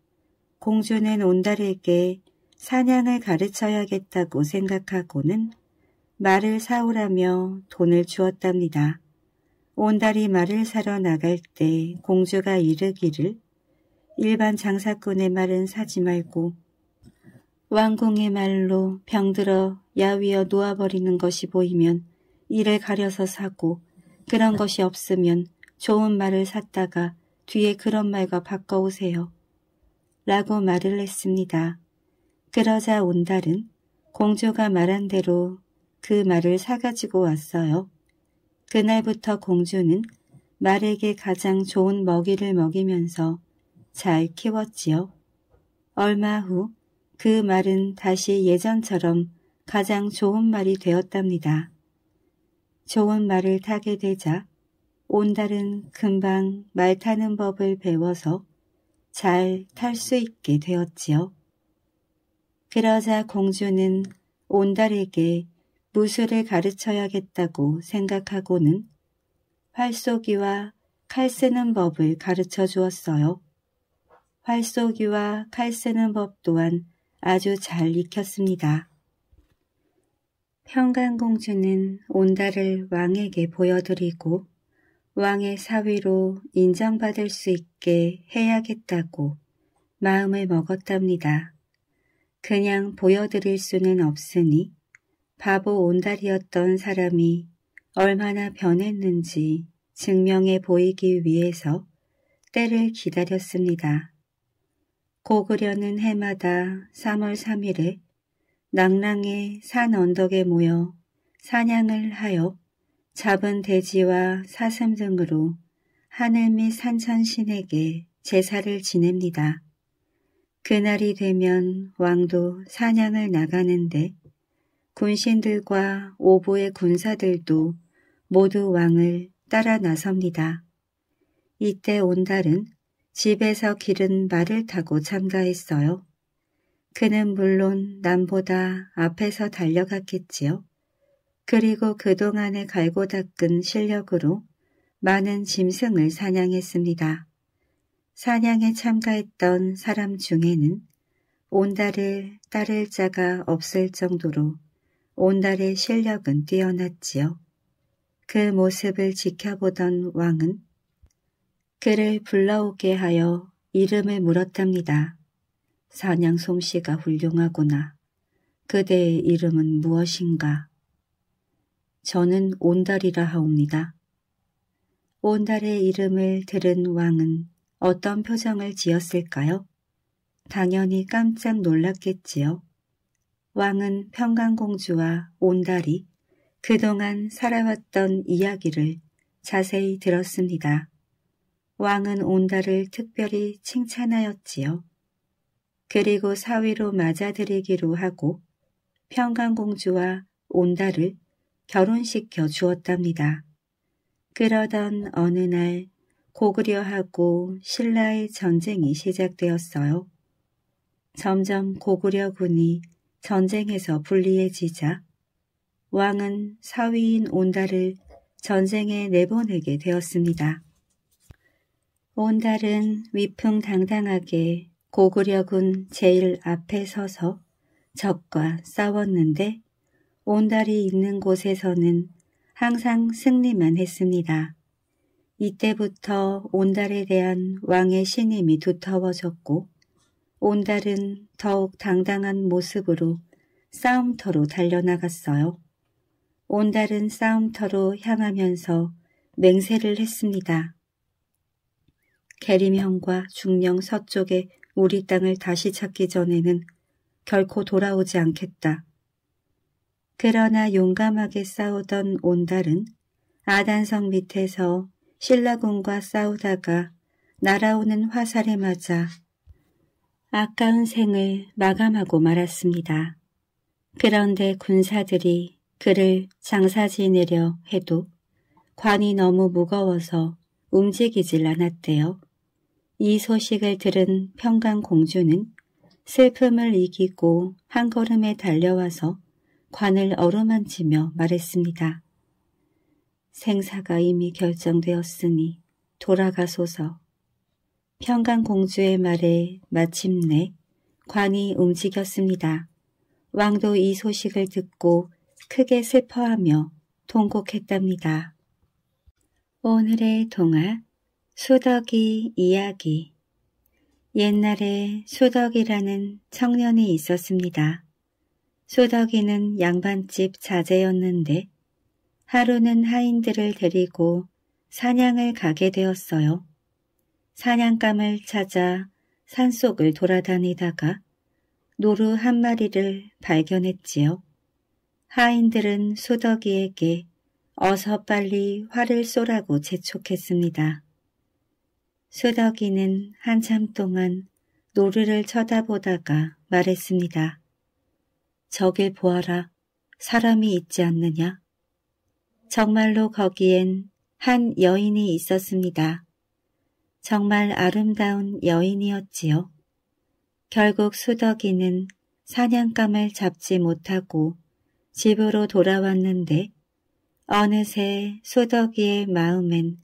공주는 온달에게 사냥을 가르쳐야겠다고 생각하고는 말을 사오라며 돈을 주었답니다. 온달이 말을 사러 나갈 때 공주가 이르기를 일반 장사꾼의 말은 사지 말고 왕궁의 말로 병들어 야위어 놓아버리는 것이 보이면 이를 가려서 사고 그런 것이 없으면 좋은 말을 샀다가 뒤에 그런 말과 바꿔오세요. 라고 말을 했습니다. 그러자 온달은 공주가 말한 대로 그 말을 사가지고 왔어요. 그날부터 공주는 말에게 가장 좋은 먹이를 먹이면서 잘 키웠지요. 얼마 후 그 말은 다시 예전처럼 가장 좋은 말이 되었답니다. 좋은 말을 타게 되자 온달은 금방 말 타는 법을 배워서 잘 탈 수 있게 되었지요. 그러자 공주는 온달에게 무술을 가르쳐야겠다고 생각하고는 활쏘기와 칼 쓰는 법을 가르쳐 주었어요. 활쏘기와 칼 쓰는 법 또한 아주 잘 익혔습니다. 평강공주는 온달을 왕에게 보여드리고 왕의 사위로 인정받을 수 있게 해야겠다고 마음을 먹었답니다. 그냥 보여드릴 수는 없으니 바보 온달이었던 사람이 얼마나 변했는지 증명해 보이기 위해서 때를 기다렸습니다. 고구려는 해마다 3월 3일에 낙랑의 산 언덕에 모여 사냥을 하여 잡은 돼지와 사슴 등으로 하늘 및 산천신에게 제사를 지냅니다. 그날이 되면 왕도 사냥을 나가는데 군신들과 오보의 군사들도 모두 왕을 따라 나섭니다. 이때 온달은 집에서 기른 말을 타고 참가했어요. 그는 물론 남보다 앞에서 달려갔겠지요. 그리고 그동안에 갈고 닦은 실력으로 많은 짐승을 사냥했습니다. 사냥에 참가했던 사람 중에는 온달을 따를 자가 없을 정도로 온달의 실력은 뛰어났지요. 그 모습을 지켜보던 왕은 그를 불러오게 하여 이름을 물었답니다. 사냥 솜씨가 훌륭하구나. 그대의 이름은 무엇인가? 저는 온달이라 하옵니다. 온달의 이름을 들은 왕은 어떤 표정을 지었을까요? 당연히 깜짝 놀랐겠지요. 왕은 평강공주와 온달이 그동안 살아왔던 이야기를 자세히 들었습니다. 왕은 온달을 특별히 칭찬하였지요. 그리고 사위로 맞아들이기로 하고 평강공주와 온달을 결혼시켜 주었답니다. 그러던 어느 날 고구려하고 신라의 전쟁이 시작되었어요. 점점 고구려군이 전쟁에서 불리해지자 왕은 사위인 온달을 전쟁에 내보내게 되었습니다. 온달은 위풍당당하게 고구려군 제일 앞에 서서 적과 싸웠는데 온달이 있는 곳에서는 항상 승리만 했습니다. 이때부터 온달에 대한 왕의 신임이 두터워졌고 온달은 더욱 당당한 모습으로 싸움터로 달려나갔어요. 온달은 싸움터로 향하면서 맹세를 했습니다. 계림형과 중령 서쪽의 우리 땅을 다시 찾기 전에는 결코 돌아오지 않겠다. 그러나 용감하게 싸우던 온달은 아단성 밑에서 신라군과 싸우다가 날아오는 화살에 맞아 아까운 생을 마감하고 말았습니다. 그런데 군사들이 그를 장사 지내려 해도 관이 너무 무거워서 움직이질 않았대요. 이 소식을 들은 평강공주는 슬픔을 이기고 한 걸음에 달려와서 관을 어루만지며 말했습니다. 생사가 이미 결정되었으니 돌아가소서. 평강공주의 말에 마침내 관이 움직였습니다. 왕도 이 소식을 듣고 크게 슬퍼하며 통곡했답니다. 오늘의 동화 수덕이 이야기 옛날에 수덕이라는 청년이 있었습니다. 소덕이는 양반집 자제였는데 하루는 하인들을 데리고 사냥을 가게 되었어요. 사냥감을 찾아 산속을 돌아다니다가 노루 한 마리를 발견했지요. 하인들은 소덕이에게 어서 빨리 활을 쏘라고 재촉했습니다. 소덕이는 한참 동안 노루를 쳐다보다가 말했습니다. 저길 보아라. 사람이 있지 않느냐? 정말로 거기엔 한 여인이 있었습니다. 정말 아름다운 여인이었지요. 결국 수덕이는 사냥감을 잡지 못하고 집으로 돌아왔는데 어느새 수덕이의 마음엔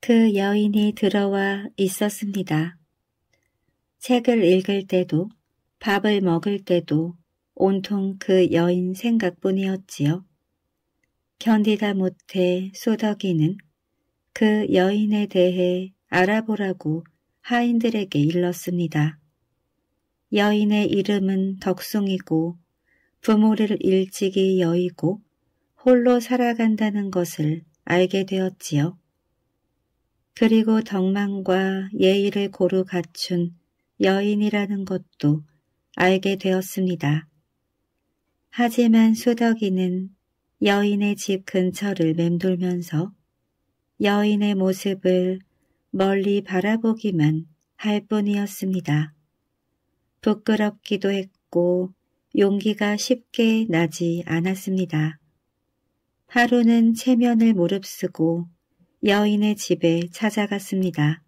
그 여인이 들어와 있었습니다. 책을 읽을 때도 밥을 먹을 때도 온통 그 여인 생각뿐이었지요. 견디다 못해 소덕이는 그 여인에 대해 알아보라고 하인들에게 일렀습니다. 여인의 이름은 덕숭이고 부모를 일찍이 여의고 홀로 살아간다는 것을 알게 되었지요. 그리고 덕망과 예의를 고루 갖춘 여인이라는 것도 알게 되었습니다. 하지만 수덕이는 여인의 집 근처를 맴돌면서 여인의 모습을 멀리 바라보기만 할 뿐이었습니다. 부끄럽기도 했고 용기가 쉽게 나지 않았습니다. 하루는 체면을 무릅쓰고 여인의 집에 찾아갔습니다.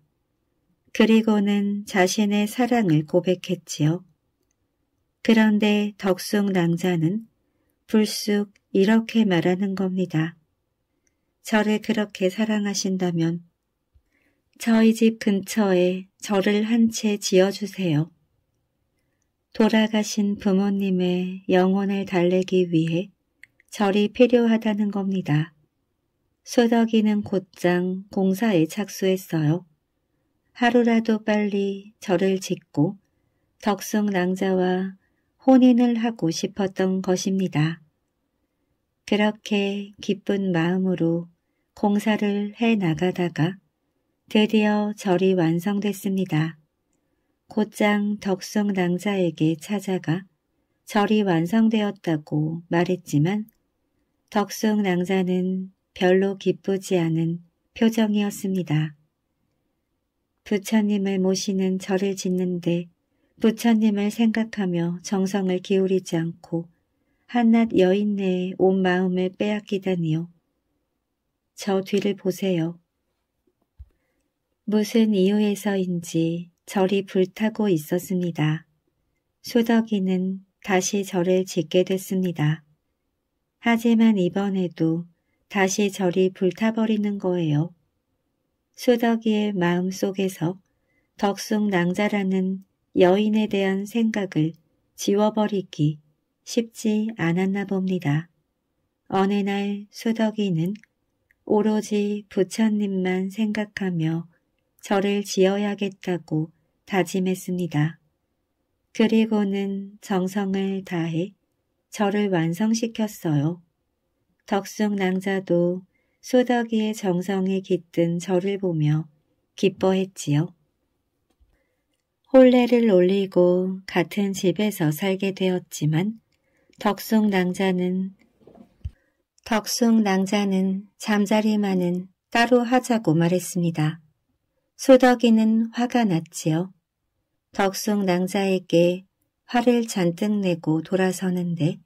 그리고는 자신의 사랑을 고백했지요. 그런데 덕숭 낭자는 불쑥 이렇게 말하는 겁니다. 저를 그렇게 사랑하신다면 저희 집 근처에 절을 한 채 지어주세요. 돌아가신 부모님의 영혼을 달래기 위해 절이 필요하다는 겁니다. 소덕이는 곧장 공사에 착수했어요. 하루라도 빨리 절을 짓고 덕숭 낭자와 혼인을 하고 싶었던 것입니다. 그렇게 기쁜 마음으로 공사를 해나가다가 드디어 절이 완성됐습니다. 곧장 덕성 낭자에게 찾아가 절이 완성되었다고 말했지만 덕성 낭자는 별로 기쁘지 않은 표정이었습니다. 부처님을 모시는 절을 짓는데 부처님을 생각하며 정성을 기울이지 않고 한낱 여인네의 온 마음을 빼앗기다니요. 저 뒤를 보세요. 무슨 이유에서인지 절이 불타고 있었습니다. 수덕이는 다시 절을 짓게 됐습니다. 하지만 이번에도 다시 절이 불타버리는 거예요. 수덕이의 마음속에서 덕숭 낭자라는 여인에 대한 생각을 지워버리기 쉽지 않았나 봅니다. 어느 날 수덕이는 오로지 부처님만 생각하며 저를 지어야겠다고 다짐했습니다. 그리고는 정성을 다해 저를 완성시켰어요. 덕숙 낭자도 수덕이의 정성이 깃든 저를 보며 기뻐했지요. 혼례를 올리고 같은 집에서 살게 되었지만 덕숭 낭자는 덕숭 낭자는 잠자리만은 따로 하자고 말했습니다. 소덕이는 화가 났지요. 덕숭 낭자에게 화를 잔뜩 내고 돌아서는데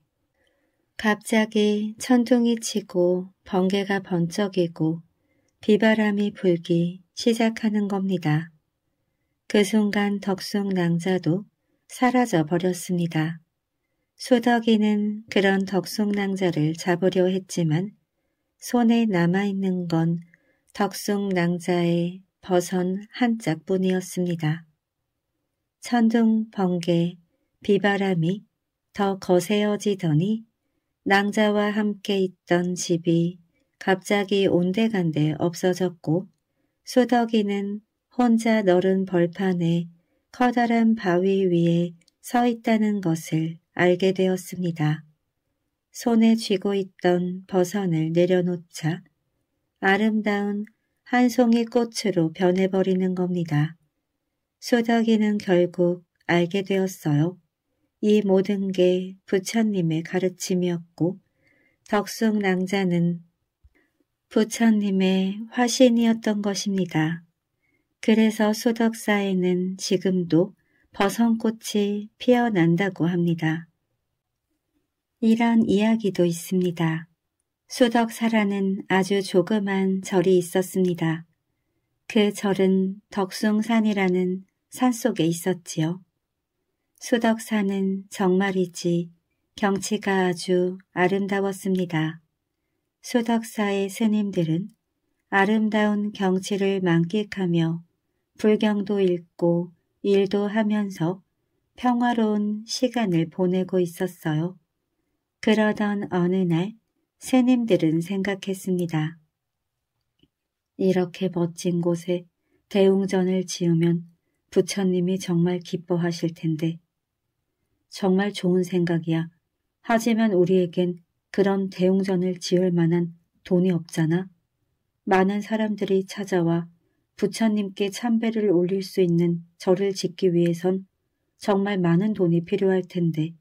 갑자기 천둥이 치고 번개가 번쩍이고 비바람이 불기 시작하는 겁니다. 그 순간 덕숭 낭자도 사라져 버렸습니다. 소덕이는 그런 덕숭 낭자를 잡으려 했지만 손에 남아있는 건 덕숭 낭자의 버선 한 짝뿐이었습니다. 천둥, 번개, 비바람이 더 거세어지더니 낭자와 함께 있던 집이 갑자기 온데간데 없어졌고 소덕이는 혼자 너른 벌판에 커다란 바위 위에 서 있다는 것을 알게 되었습니다. 손에 쥐고 있던 버선을 내려놓자 아름다운 한 송이 꽃으로 변해버리는 겁니다. 수덕이는 결국 알게 되었어요. 이 모든 게 부처님의 가르침이었고 덕숭 낭자는 부처님의 화신이었던 것입니다. 그래서 수덕사에는 지금도 버선꽃이 피어난다고 합니다. 이런 이야기도 있습니다. 수덕사라는 아주 조그만 절이 있었습니다. 그 절은 덕숭산이라는 산 속에 있었지요. 수덕사는 정말이지 경치가 아주 아름다웠습니다. 수덕사의 스님들은 아름다운 경치를 만끽하며 불경도 읽고 일도 하면서 평화로운 시간을 보내고 있었어요. 그러던 어느 날새님들은 생각했습니다. 이렇게 멋진 곳에 대웅전을 지으면 부처님이 정말 기뻐하실 텐데. 정말 좋은 생각이야. 하지만 우리에겐 그런 대웅전을 지을 만한 돈이 없잖아. 많은 사람들이 찾아와 부처님께 참배를 올릴 수 있는 절을 짓기 위해선 정말 많은 돈이 필요할 텐데.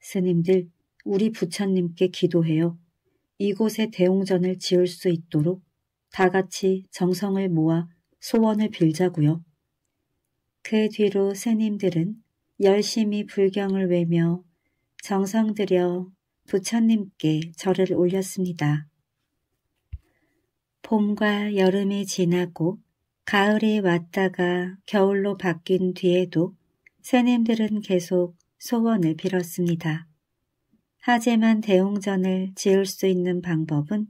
스님들, 우리 부처님께 기도해요. 이곳에 대웅전을 지을 수 있도록 다 같이 정성을 모아 소원을 빌자고요. 그 뒤로 스님들은 열심히 불경을 외며 정성 들여 부처님께 절을 올렸습니다. 봄과 여름이 지나고 가을이 왔다가 겨울로 바뀐 뒤에도 새님들은 계속 소원을 빌었습니다. 하지만 대웅전을 지을 수 있는 방법은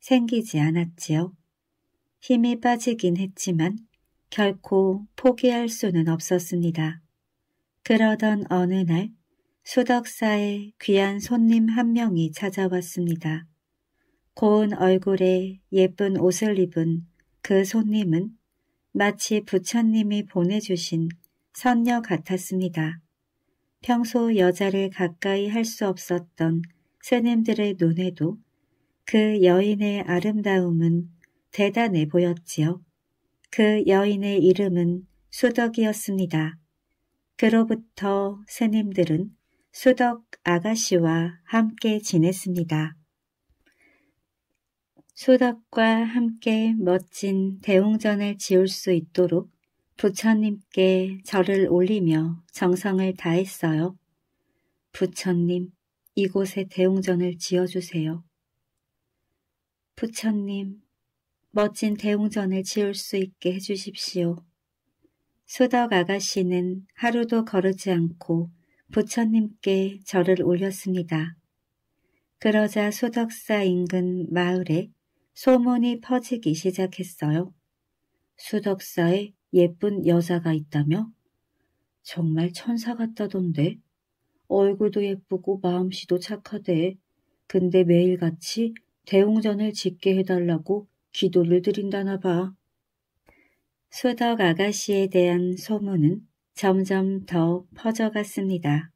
생기지 않았지요. 힘이 빠지긴 했지만 결코 포기할 수는 없었습니다. 그러던 어느 날 수덕사에 귀한 손님 한 명이 찾아왔습니다. 고운 얼굴에 예쁜 옷을 입은 그 손님은 마치 부처님이 보내주신 선녀 같았습니다. 평소 여자를 가까이 할 수 없었던 스님들의 눈에도 그 여인의 아름다움은 대단해 보였지요. 그 여인의 이름은 수덕이었습니다. 그로부터 스님들은 수덕 아가씨와 함께 지냈습니다. 소덕과 함께 멋진 대웅전을 지을 수 있도록 부처님께 절을 올리며 정성을 다했어요. 부처님, 이곳에 대웅전을 지어주세요. 부처님, 멋진 대웅전을 지을 수 있게 해주십시오. 소덕 아가씨는 하루도 거르지 않고 부처님께 절을 올렸습니다. 그러자 소덕사 인근 마을에 소문이 퍼지기 시작했어요. 수덕사에 예쁜 여자가 있다며? 정말 천사 같다던데. 얼굴도 예쁘고 마음씨도 착하대. 근데 매일같이 대웅전을 짓게 해달라고 기도를 드린다나 봐. 수덕 아가씨에 대한 소문은 점점 더 퍼져갔습니다.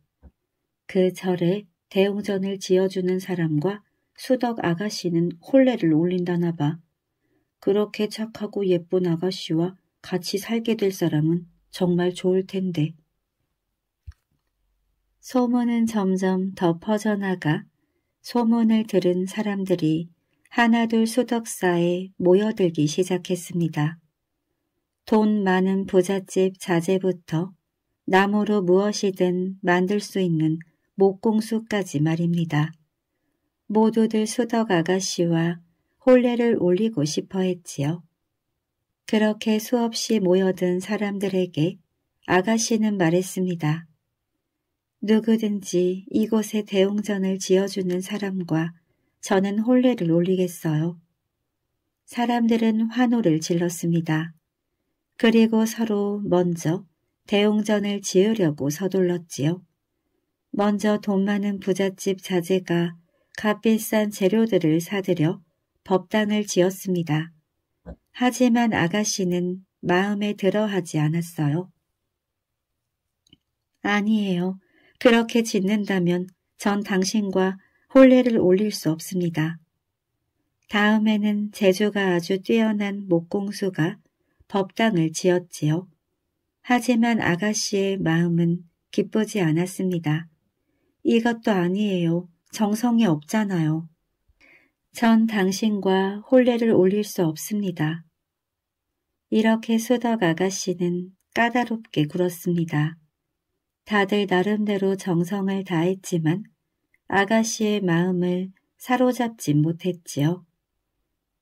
그 절에 대웅전을 지어주는 사람과 수덕 아가씨는 홀레를 올린다나 봐. 그렇게 착하고 예쁜 아가씨와 같이 살게 될 사람은 정말 좋을 텐데. 소문은 점점 더 퍼져나가 소문을 들은 사람들이 하나둘 수덕사에 모여들기 시작했습니다. 돈 많은 부잣집 자재부터 나무로 무엇이든 만들 수 있는 목공수까지 말입니다. 모두들 수덕 아가씨와 홀례를 올리고 싶어 했지요. 그렇게 수없이 모여든 사람들에게 아가씨는 말했습니다. 누구든지 이곳에 대웅전을 지어주는 사람과 저는 홀례를 올리겠어요. 사람들은 환호를 질렀습니다. 그리고 서로 먼저 대웅전을 지으려고 서둘렀지요. 먼저 돈 많은 부잣집 자제가 값비싼 재료들을 사들여 법당을 지었습니다. 하지만 아가씨는 마음에 들어하지 않았어요. 아니에요. 그렇게 짓는다면 전 당신과 혼례를 올릴 수 없습니다. 다음에는 제주가 아주 뛰어난 목공수가 법당을 지었지요. 하지만 아가씨의 마음은 기쁘지 않았습니다. 이것도 아니에요. 정성이 없잖아요. 전 당신과 혼례를 올릴 수 없습니다. 이렇게 수덕 아가씨는 까다롭게 굴었습니다. 다들 나름대로 정성을 다했지만 아가씨의 마음을 사로잡지 못했지요.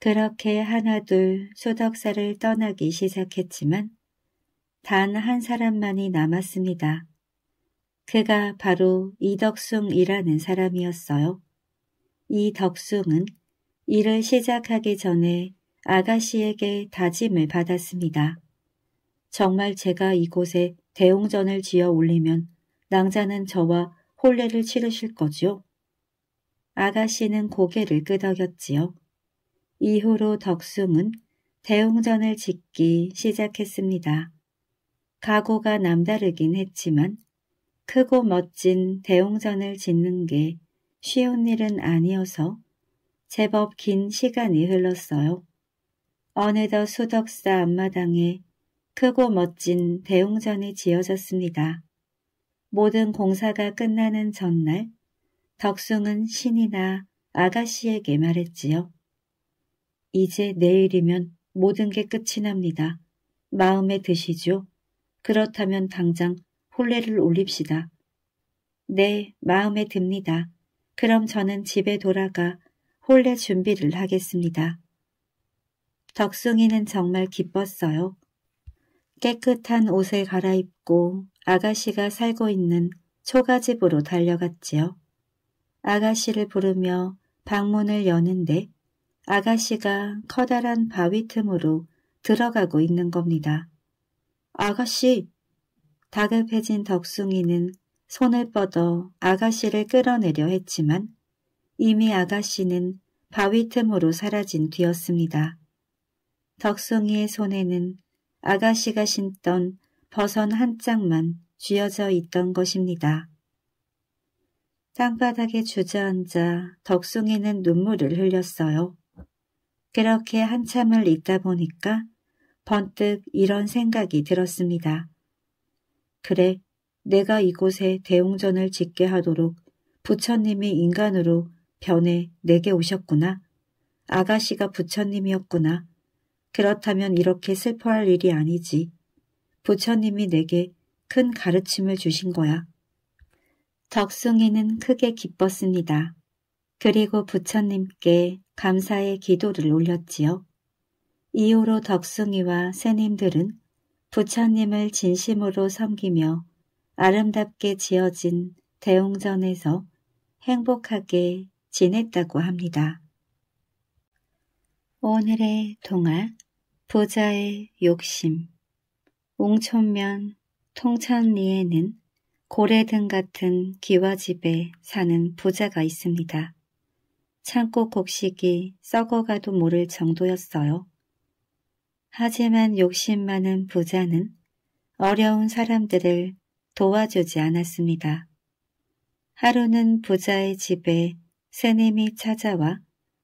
그렇게 하나둘 수덕사를 떠나기 시작했지만 단 한 사람만이 남았습니다. 그가 바로 이덕숭이라는 사람이었어요. 이덕숭은 일을 시작하기 전에 아가씨에게 다짐을 받았습니다. 정말 제가 이곳에 대웅전을 지어 올리면 낭자는 저와 혼례를 치르실 거지요? 아가씨는 고개를 끄덕였지요. 이후로 덕숭은 대웅전을 짓기 시작했습니다. 각오가 남다르긴 했지만 크고 멋진 대웅전을 짓는 게 쉬운 일은 아니어서 제법 긴 시간이 흘렀어요. 어느덧 수덕사 앞마당에 크고 멋진 대웅전이 지어졌습니다. 모든 공사가 끝나는 전날 덕숭은 신이나 아가씨에게 말했지요. 이제 내일이면 모든 게 끝이 납니다. 마음에 드시죠? 그렇다면 당장 홀레를 올립시다. 네, 마음에 듭니다. 그럼 저는 집에 돌아가 홀레 준비를 하겠습니다. 덕숭이는 정말 기뻤어요. 깨끗한 옷을 갈아입고 아가씨가 살고 있는 초가집으로 달려갔지요. 아가씨를 부르며 방문을 여는데 아가씨가 커다란 바위 틈으로 들어가고 있는 겁니다. 아가씨, 다급해진 덕숭이는 손을 뻗어 아가씨를 끌어내려 했지만 이미 아가씨는 바위 틈으로 사라진 뒤였습니다. 덕숭이의 손에는 아가씨가 신던 버선 한 짝만 쥐어져 있던 것입니다. 땅바닥에 주저앉아 덕숭이는 눈물을 흘렸어요. 그렇게 한참을 있다 보니까 번뜩 이런 생각이 들었습니다. 그래, 내가 이곳에 대웅전을 짓게 하도록 부처님이 인간으로 변해 내게 오셨구나. 아가씨가 부처님이었구나. 그렇다면 이렇게 슬퍼할 일이 아니지. 부처님이 내게 큰 가르침을 주신 거야. 덕숭이는 크게 기뻤습니다. 그리고 부처님께 감사의 기도를 올렸지요. 이후로 덕숭이와 새님들은 부처님을 진심으로 섬기며 아름답게 지어진 대웅전에서 행복하게 지냈다고 합니다. 오늘의 동화 부자의 욕심 웅촌면 통천리에는 고래 등 같은 기와집에 사는 부자가 있습니다. 창고 곡식이 썩어가도 모를 정도였어요. 하지만 욕심 많은 부자는 어려운 사람들을 도와주지 않았습니다. 하루는 부자의 집에 새님이 찾아와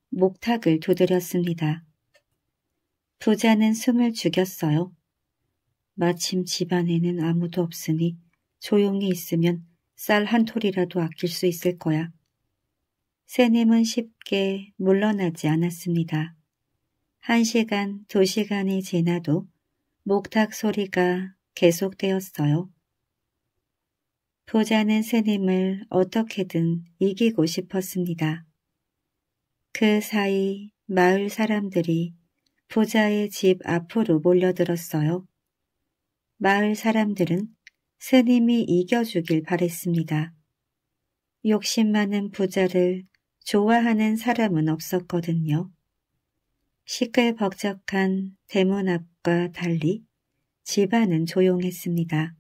목탁을 두드렸습니다. 부자는 숨을 죽였어요. 마침 집안에는 아무도 없으니 조용히 있으면 쌀 한 톨이라도 아낄 수 있을 거야. 새님은 쉽게 물러나지 않았습니다. 한 시간, 두 시간이 지나도 목탁 소리가 계속되었어요. 부자는 스님을 어떻게든 이기고 싶었습니다. 그 사이 마을 사람들이 부자의 집 앞으로 몰려들었어요. 마을 사람들은 스님이 이겨주길 바랬습니다. 욕심 많은 부자를 좋아하는 사람은 없었거든요. 시끌벅적한 대문 앞과 달리 집안은 조용했습니다.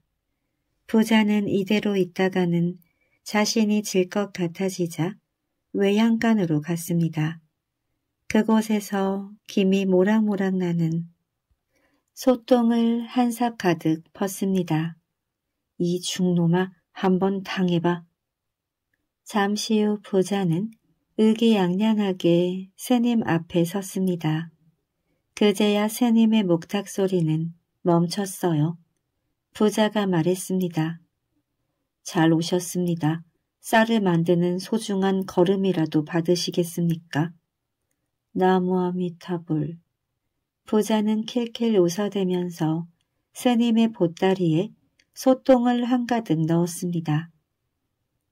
부자는 이대로 있다가는 자신이 질 것 같아지자 외양간으로 갔습니다. 그곳에서 김이 모락모락 나는 소똥을 한삽 가득 벗습니다이 중놈아 한번 당해봐. 잠시 후 부자는 의기양양하게 새님 앞에 섰습니다. 그제야 새님의 목탁 소리는 멈췄어요. 부자가 말했습니다. 잘 오셨습니다. 쌀을 만드는 소중한 걸음이라도 받으시겠습니까? 나무아미타불. 부자는 킬킬 웃어대면서 스님의 보따리에 소똥을 한가득 넣었습니다.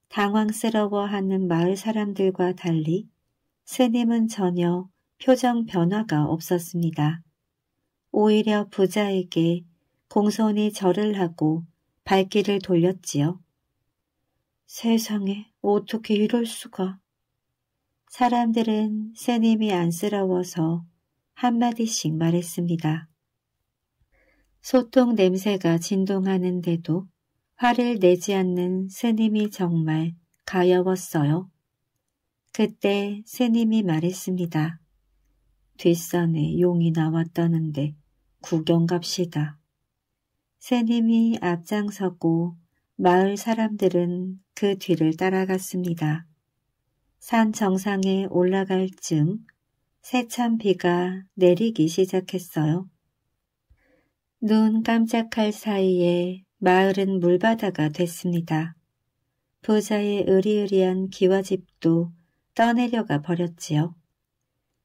당황스러워하는 마을 사람들과 달리 새님은 전혀 표정 변화가 없었습니다. 오히려 부자에게 공손히 절을 하고 발길을 돌렸지요. 세상에 어떻게 이럴 수가. 사람들은 새님이 안쓰러워서 한마디씩 말했습니다. 소통 냄새가 진동하는데도 화를 내지 않는 스님이 정말 가여웠어요. 그때 스님이 말했습니다. 뒷산에 용이 나왔다는데 구경 갑시다. 스님이 앞장서고 마을 사람들은 그 뒤를 따라갔습니다. 산 정상에 올라갈 즈음 새찬 비가 내리기 시작했어요. 눈 깜짝할 사이에 마을은 물바다가 됐습니다. 부자의 으리으리한 기와집도 떠내려가 버렸지요.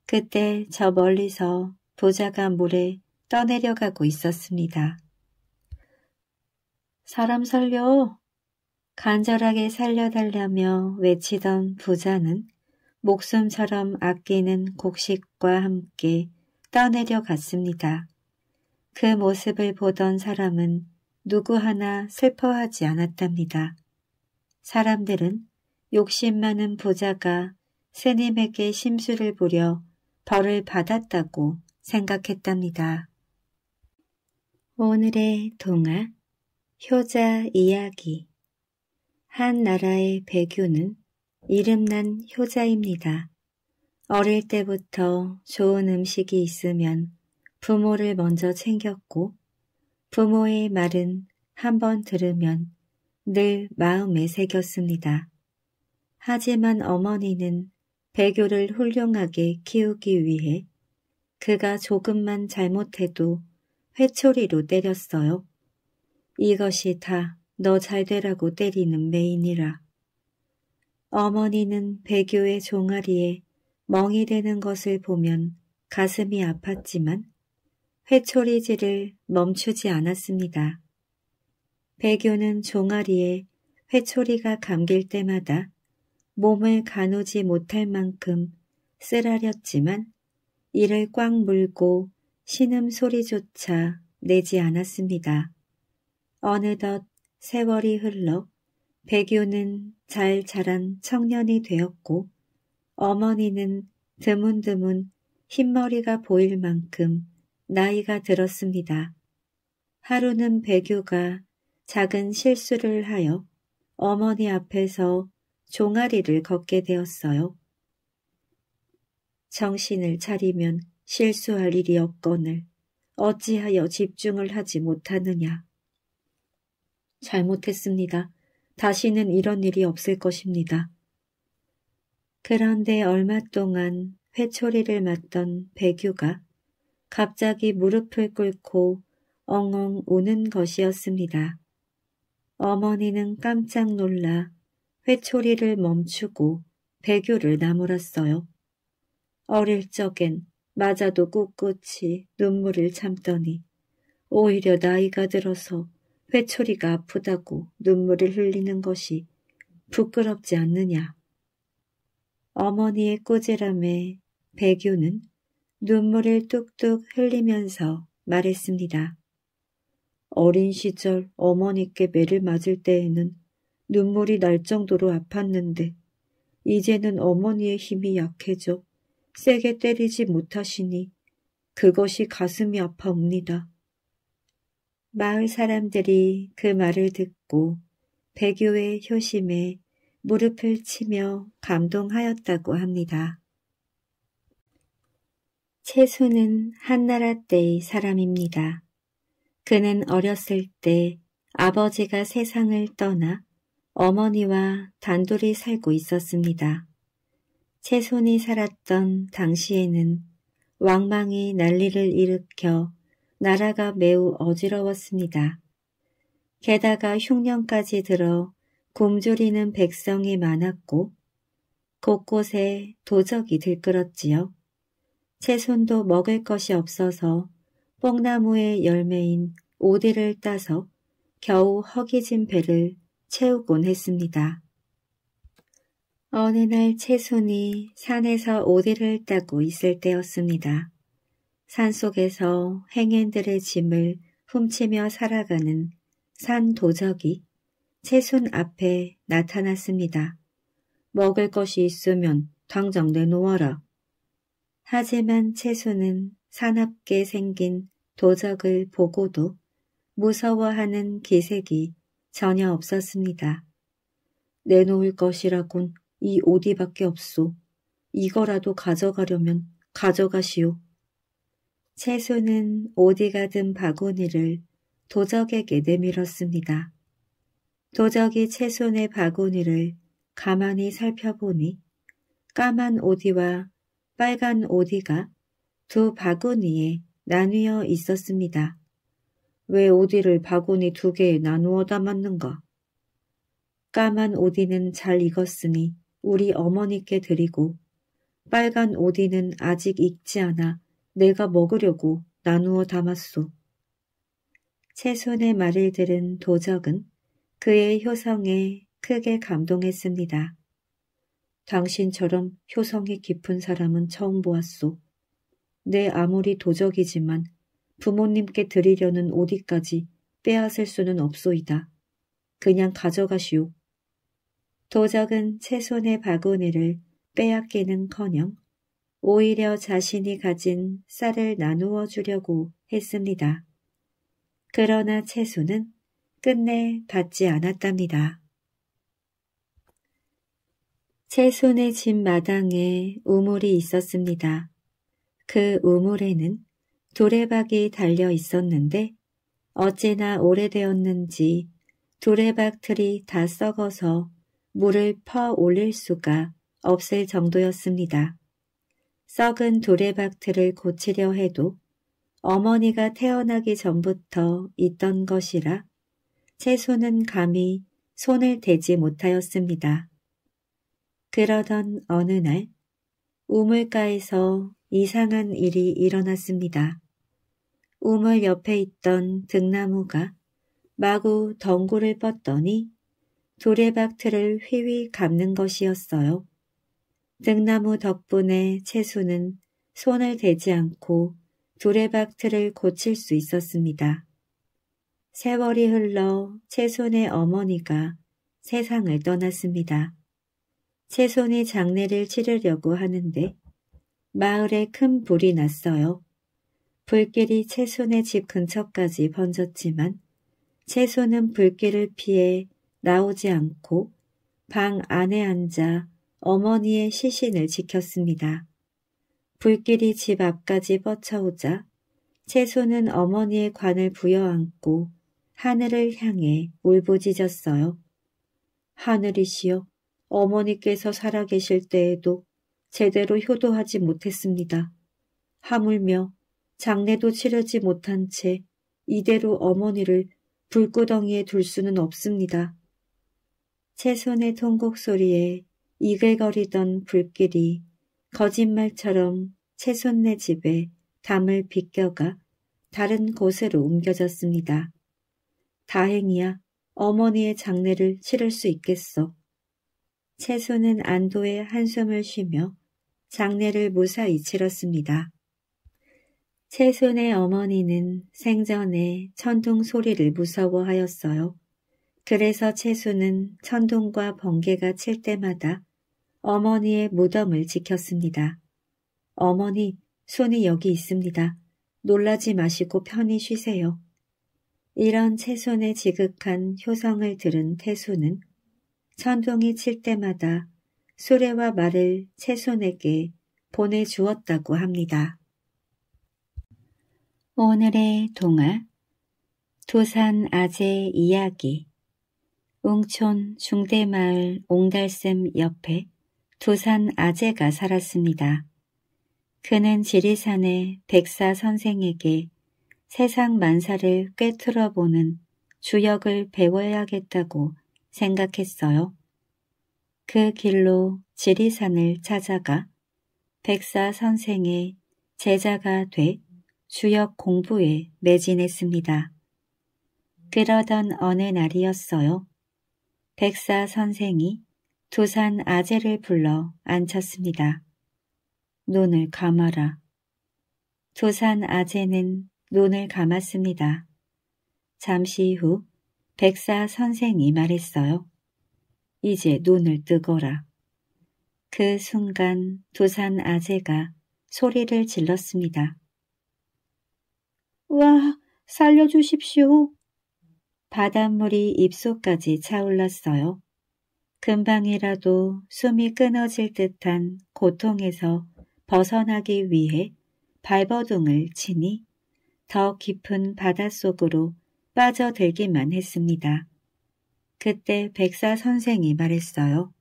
그때 저 멀리서 부자가 물에 떠내려가고 있었습니다. 사람 살려! 간절하게 살려달라며 외치던 부자는 목숨처럼 아끼는 곡식과 함께 떠내려 갔습니다. 그 모습을 보던 사람은 누구 하나 슬퍼하지 않았답니다. 사람들은 욕심 많은 부자가 새님에게 심술을 부려 벌을 받았다고 생각했답니다. 오늘의 동화 효자 이야기 한 나라의 배교는 이름난 효자입니다. 어릴 때부터 좋은 음식이 있으면 부모를 먼저 챙겼고 부모의 말은 한 번 들으면 늘 마음에 새겼습니다. 하지만 어머니는 배교를 훌륭하게 키우기 위해 그가 조금만 잘못해도 회초리로 때렸어요. 이것이 다 너 잘되라고 때리는 메인이라. 어머니는 배교의 종아리에 멍이 되는 것을 보면 가슴이 아팠지만 회초리질을 멈추지 않았습니다. 배교는 종아리에 회초리가 감길 때마다 몸을 가누지 못할 만큼 쓰라렸지만 이를 꽉 물고 신음 소리조차 내지 않았습니다. 어느덧 세월이 흘러 배교는잘 자란 청년이 되었고 어머니는 드문드문 흰머리가 보일 만큼 나이가 들었습니다. 하루는 배규가 작은 실수를 하여 어머니 앞에서 종아리를 걷게 되었어요. 정신을 차리면 실수할 일이 없건을 어찌하여 집중을 하지 못하느냐. 잘못했습니다. 다시는 이런 일이 없을 것입니다. 그런데 얼마 동안 회초리를 맞던 배규가 갑자기 무릎을 꿇고 엉엉 우는 것이었습니다. 어머니는 깜짝 놀라 회초리를 멈추고 배교를 나무랐어요. 어릴 적엔 맞아도 꿋꿋이 눈물을 참더니 오히려 나이가 들어서 회초리가 아프다고 눈물을 흘리는 것이 부끄럽지 않느냐. 어머니의 꼬지람에 배교는 눈물을 뚝뚝 흘리면서 말했습니다. 어린 시절 어머니께 매를 맞을 때에는 눈물이 날 정도로 아팠는데 이제는 어머니의 힘이 약해져 세게 때리지 못하시니 그것이 가슴이 아파옵니다. 마을 사람들이 그 말을 듣고 배교의 효심에 무릎을 치며 감동하였다고 합니다. 채수는 한나라 때의 사람입니다. 그는 어렸을 때 아버지가 세상을 떠나 어머니와 단둘이 살고 있었습니다. 채손이 살았던 당시에는 왕망이 난리를 일으켜 나라가 매우 어지러웠습니다. 게다가 흉년까지 들어 곰졸리는 백성이 많았고 곳곳에 도적이 들끓었지요. 채 손도 먹을 것이 없어서 뽕나무의 열매인 오디를 따서 겨우 허기진 배를 채우곤 했습니다. 어느 날 채손이 산에서 오디를 따고 있을 때였습니다. 산속에서 행인들의 짐을 훔치며 살아가는 산 도적이 채손 앞에 나타났습니다. 먹을 것이 있으면 당장 내놓아라. 하지만 채소는 사납게 생긴 도적을 보고도 무서워하는 기색이 전혀 없었습니다. 내놓을 것이라곤 이 오디밖에 없소. 이거라도 가져가려면 가져가시오. 채소는 오디가 든 바구니를 도적에게 내밀었습니다. 도적이 채손의 바구니를 가만히 살펴보니 까만 오디와 빨간 오디가 두 바구니에 나뉘어 있었습니다. 왜 오디를 바구니 두 개에 나누어 담았는가? 까만 오디는 잘 익었으니 우리 어머니께 드리고 빨간 오디는 아직 익지 않아 내가 먹으려고 나누어 담았소. 채손의 말을 들은 도적은 그의 효성에 크게 감동했습니다. 당신처럼 효성이 깊은 사람은 처음 보았소. 내 네, 아무리 도적이지만 부모님께 드리려는 오디까지 빼앗을 수는 없소이다. 그냥 가져가시오. 도적은 채손의 바구니를 빼앗기는커녕 오히려 자신이 가진 쌀을 나누어 주려고 했습니다. 그러나 채소는 끝내 받지 않았답니다. 채손의 집 마당에 우물이 있었습니다. 그 우물에는 도래박이 달려 있었는데 어찌나 오래되었는지 도래박 틀이 다 썩어서 물을 퍼 올릴 수가 없을 정도였습니다. 썩은 도래박 틀을 고치려 해도 어머니가 태어나기 전부터 있던 것이라 채소는 감히 손을 대지 못하였습니다. 그러던 어느 날 우물가에서 이상한 일이 일어났습니다. 우물 옆에 있던 등나무가 마구 덩굴을 뻗더니 두레박틀을 휘휘 감는 것이었어요. 등나무 덕분에 채수는 손을 대지 않고 두레박틀을 고칠 수 있었습니다. 세월이 흘러 채손의 어머니가 세상을 떠났습니다. 채손이 장례를 치르려고 하는데 마을에 큰 불이 났어요. 불길이 채손의 집 근처까지 번졌지만 채손은 불길을 피해 나오지 않고 방 안에 앉아 어머니의 시신을 지켰습니다. 불길이 집 앞까지 뻗쳐오자 채소는 어머니의 관을 부여안고 하늘을 향해 울부짖었어요. 하늘이시여, 어머니께서 살아계실 때에도 제대로 효도하지 못했습니다. 하물며 장례도 치르지 못한 채 이대로 어머니를 불구덩이에 둘 수는 없습니다. 최선의 통곡 소리에 이글거리던 불길이 거짓말처럼 최선네 집에 담을 비껴가 다른 곳으로 옮겨졌습니다. 다행이야 어머니의 장례를 치를 수 있겠어. 채소는 안도의 한숨을 쉬며 장례를 무사히 치렀습니다. 채순의 어머니는 생전에 천둥 소리를 무서워하였어요. 그래서 채순은 천둥과 번개가 칠 때마다 어머니의 무덤을 지켰습니다. 어머니, 손이 여기 있습니다. 놀라지 마시고 편히 쉬세요. 이런 채순의 지극한 효성을 들은 태수는 천둥이 칠 때마다 수레와 말을 채손에게 보내주었다고 합니다. 오늘의 동화 도산 아재 이야기 웅촌 중대마을 옹달샘 옆에 두산 아재가 살았습니다. 그는 지리산의 백사 선생에게 세상 만사를 꿰뚫어보는 주역을 배워야겠다고 생각했어요. 그 길로 지리산을 찾아가 백사 선생의 제자가 돼 주역 공부에 매진했습니다. 그러던 어느 날이었어요. 백사 선생이 두산 아재를 불러 앉혔습니다. 눈을 감아라. 두산 아재는 눈을 감았습니다. 잠시 후 백사 선생이 말했어요. 이제 눈을 뜨거라. 그 순간 두산 아재가 소리를 질렀습니다. 와, 살려주십시오. 바닷물이 입속까지 차올랐어요. 금방이라도 숨이 끊어질 듯한 고통에서 벗어나기 위해 발버둥을 치니 더 깊은 바닷속으로 빠져들기만 했습니다. 그때 백사 선생이 말했어요.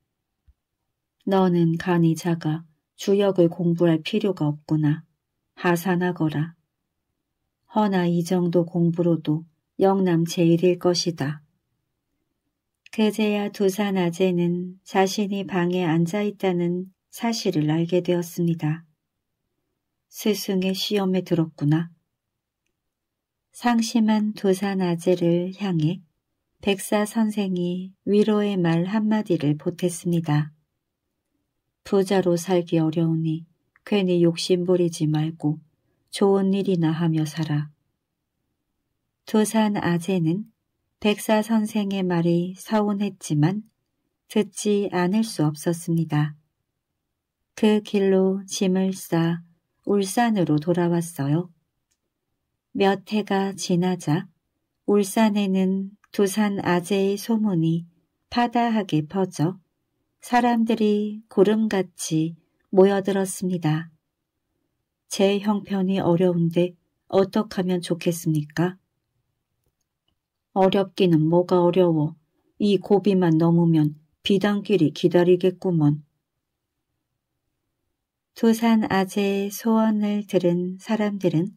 너는 간이 작아 주역을 공부할 필요가 없구나. 하산하거라. 허나 이 정도 공부로도 영남 제일일 것이다. 그제야 두산 아재는 자신이 방에 앉아 있다는 사실을 알게 되었습니다. 스승의 시험에 들었구나. 상심한 두산 아재를 향해 백사 선생이 위로의 말 한마디를 보탰습니다. 부자로 살기 어려우니 괜히 욕심 부리지 말고 좋은 일이나 하며 살아. 두산 아재는 백사 선생의 말이 서운했지만 듣지 않을 수 없었습니다. 그 길로 짐을 싸 울산으로 돌아왔어요. 몇 해가 지나자 울산에는 두산 아재의 소문이 파다하게 퍼져 사람들이 고름같이 모여들었습니다. 제 형편이 어려운데 어떡하면 좋겠습니까? 어렵기는 뭐가 어려워. 이 고비만 넘으면 비단길이 기다리겠구먼. 두산 아재의 소원을 들은 사람들은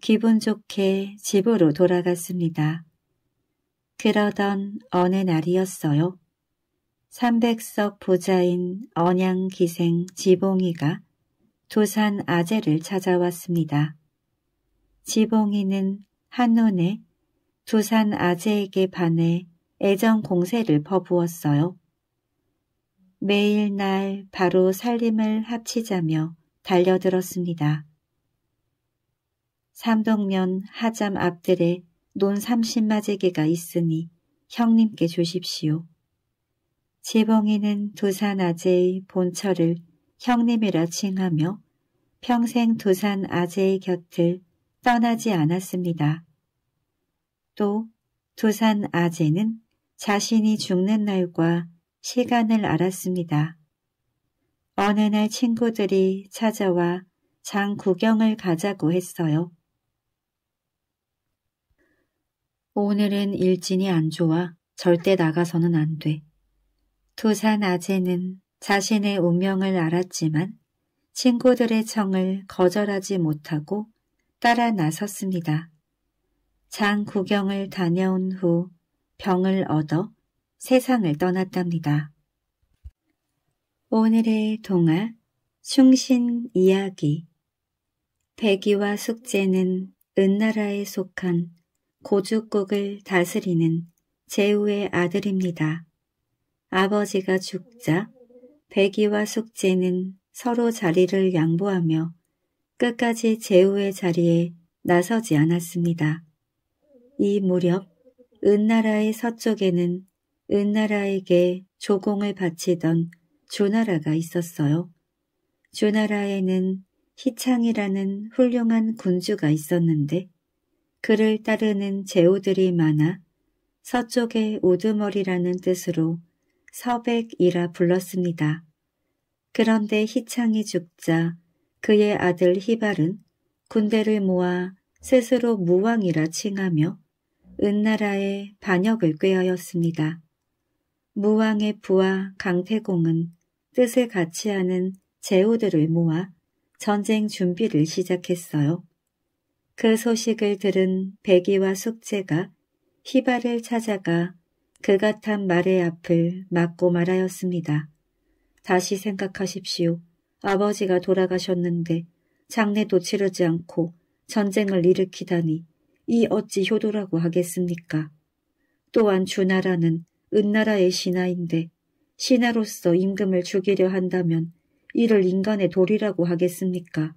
기분 좋게 집으로 돌아갔습니다. 그러던 어느 날이었어요. 300석 부자인 언양기생 지봉이가 두산 아재를 찾아왔습니다. 지봉이는 한눈에 두산 아재에게 반해 애정 공세를 퍼부었어요. 매일 날 바로 살림을 합치자며 달려들었습니다. 삼동면 하잠 앞들에 논 삼신마제개가 있으니 형님께 주십시오. 지봉이는 두산 아재의 본처를 형님이라 칭하며 평생 두산 아재의 곁을 떠나지 않았습니다. 또 두산 아재는 자신이 죽는 날과 시간을 알았습니다. 어느 날 친구들이 찾아와 장 구경을 가자고 했어요. 오늘은 일진이 안 좋아 절대 나가서는 안 돼. 두산 아재는 자신의 운명을 알았지만 친구들의 청을 거절하지 못하고 따라 나섰습니다. 장 구경을 다녀온 후 병을 얻어 세상을 떠났답니다. 오늘의 동화 충신 이야기 배기와 숙제는 은나라에 속한 고주국을 다스리는 제후의 아들입니다. 아버지가 죽자 백이와 숙제는 서로 자리를 양보하며 끝까지 제후의 자리에 나서지 않았습니다. 이 무렵 은나라의 서쪽에는 은나라에게 조공을 바치던 조나라가 있었어요. 조나라에는 희창이라는 훌륭한 군주가 있었는데 그를 따르는 제후들이 많아 서쪽의 우두머리라는 뜻으로 서백이라 불렀습니다. 그런데 희창이 죽자 그의 아들 히발은 군대를 모아 스스로 무왕이라 칭하며 은나라에 반역을 꾀하였습니다. 무왕의 부하 강태공은 뜻을 같이 하는 제후들을 모아 전쟁 준비를 시작했어요. 그 소식을 들은 백이와 숙제가 히바를 찾아가 그가 탄 말의 앞을 막고 말하였습니다. 다시 생각하십시오. 아버지가 돌아가셨는데 장례도 치르지 않고 전쟁을 일으키다니 이 어찌 효도라고 하겠습니까? 또한 주나라는 은나라의 신하인데 신하로서 임금을 죽이려 한다면 이를 인간의 도리라고 하겠습니까?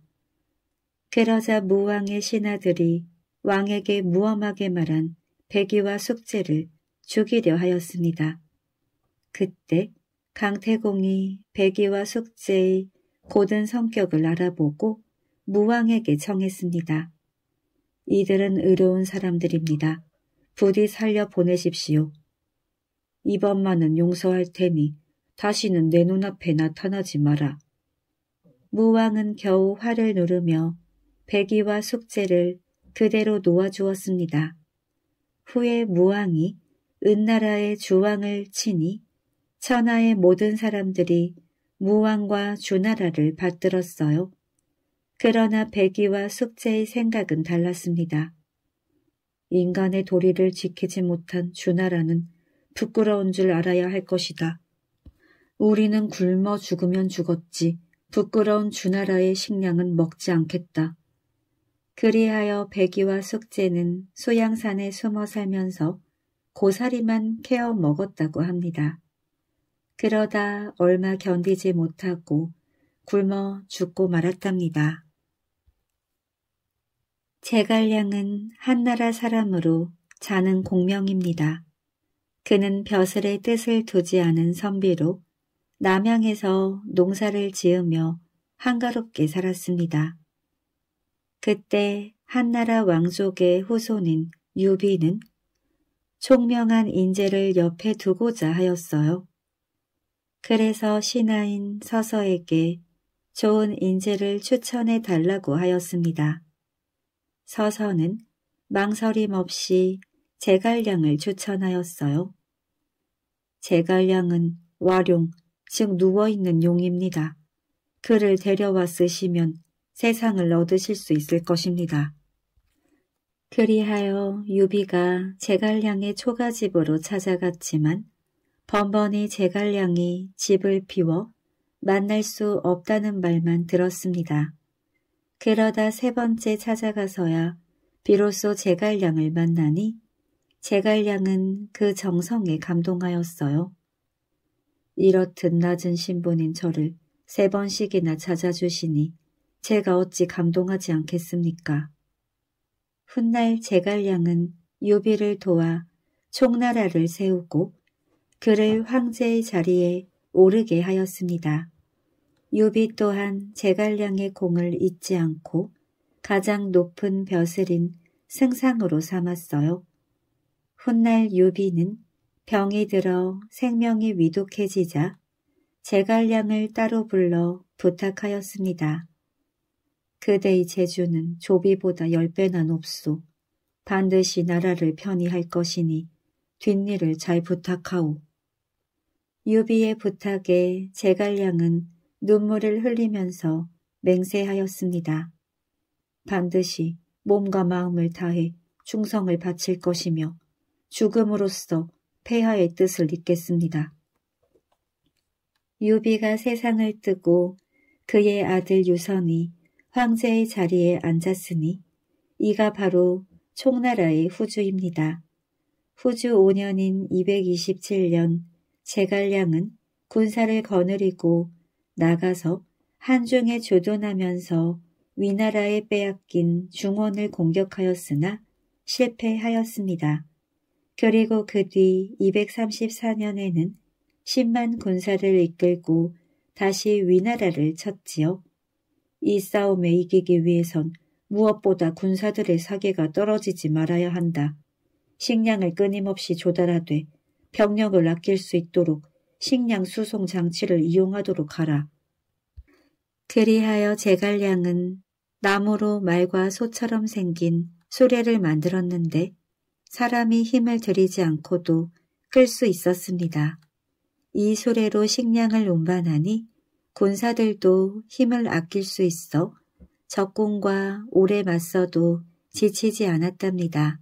그러자 무왕의 신하들이 왕에게 무엄하게 말한 백의와 숙제를 죽이려 하였습니다. 그때 강태공이 백의와 숙제의 고든 성격을 알아보고 무왕에게 청했습니다. 이들은 의로운 사람들입니다. 부디 살려 보내십시오. 이번만은 용서할 테니 다시는 내 눈앞에 나타나지 마라. 무왕은 겨우 화를 누르며 배기와 숙제를 그대로 놓아주었습니다. 후에 무왕이 은나라의 주왕을 치니 천하의 모든 사람들이 무왕과 주나라를 받들었어요. 그러나 배기와 숙제의 생각은 달랐습니다. 인간의 도리를 지키지 못한 주나라는 부끄러운 줄 알아야 할 것이다. 우리는 굶어 죽으면 죽었지 부끄러운 주나라의 식량은 먹지 않겠다. 그리하여 배기와 숙제는 소양산에 숨어 살면서 고사리만 캐어 먹었다고 합니다. 그러다 얼마 견디지 못하고 굶어 죽고 말았답니다. 제갈량은 한나라 사람으로 자는 공명입니다. 그는 벼슬의 뜻을 두지 않은 선비로 남양에서 농사를 지으며 한가롭게 살았습니다. 그때 한나라 왕족의 후손인 유비는 총명한 인재를 옆에 두고자 하였어요. 그래서 신하인 서서에게 좋은 인재를 추천해 달라고 하였습니다. 서서는 망설임 없이 제갈량을 추천하였어요. 제갈량은 와룡, 즉 누워있는 용입니다. 그를 데려와 쓰시면 세상을 얻으실 수 있을 것입니다. 그리하여 유비가 제갈량의 초가집으로 찾아갔지만 번번이 제갈량이 집을 비워 만날 수 없다는 말만 들었습니다. 그러다 세 번째 찾아가서야 비로소 제갈량을 만나니 제갈량은 그 정성에 감동하였어요. 이렇듯 낮은 신분인 저를 세 번씩이나 찾아주시니 제가 어찌 감동하지 않겠습니까? 훗날 제갈량은 유비를 도와 총나라를 세우고 그를 황제의 자리에 오르게 하였습니다. 유비 또한 제갈량의 공을 잊지 않고 가장 높은 벼슬인 승상으로 삼았어요. 훗날 유비는 병이 들어 생명이 위독해지자 제갈량을 따로 불러 부탁하였습니다. 그대의 재주는 조비보다 열 배나 높소. 반드시 나라를 편히 할 것이니 뒷일을 잘 부탁하오. 유비의 부탁에 제갈량은 눈물을 흘리면서 맹세하였습니다. 반드시 몸과 마음을 다해 충성을 바칠 것이며 죽음으로써 폐하의 뜻을 잇겠습니다. 유비가 세상을 뜨고 그의 아들 유선이 황제의 자리에 앉았으니 이가 바로 총나라의 후주입니다. 후주 5년인 227년 제갈량은 군사를 거느리고 나가서 한중에 조돈하면서 위나라에 빼앗긴 중원을 공격하였으나 실패하였습니다. 그리고 그 뒤 234년에는 10만 군사를 이끌고 다시 위나라를 쳤지요. 이 싸움에 이기기 위해선 무엇보다 군사들의 사계가 떨어지지 말아야 한다. 식량을 끊임없이 조달하되 병력을 아낄 수 있도록 식량 수송 장치를 이용하도록 하라. 그리하여 제갈량은 나무로 말과 소처럼 생긴 수레를 만들었는데 사람이 힘을 들이지 않고도 끌 수 있었습니다. 이 수레로 식량을 운반하니 군사들도 힘을 아낄 수 있어 적군과 오래 맞서도 지치지 않았답니다.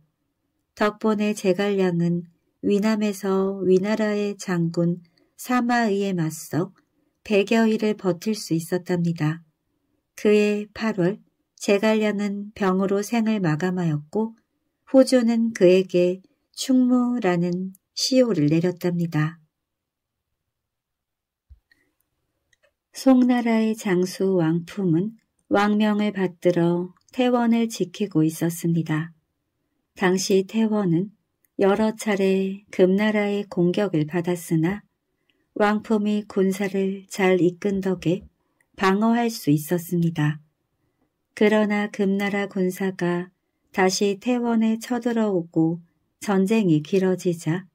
덕분에 제갈량은 위남에서 위나라의 장군 사마의에 맞서 백여일을 버틸 수 있었답니다. 그해 8월 제갈량은 병으로 생을 마감하였고 호조는 그에게 충무라는 시호를 내렸답니다. 송나라의 장수 왕품은 왕명을 받들어 태원을 지키고 있었습니다. 당시 태원은 여러 차례 금나라의 공격을 받았으나 왕품이 군사를 잘 이끈 덕에 방어할 수 있었습니다. 그러나 금나라 군사가 다시 태원에 쳐들어오고 전쟁이 길어지자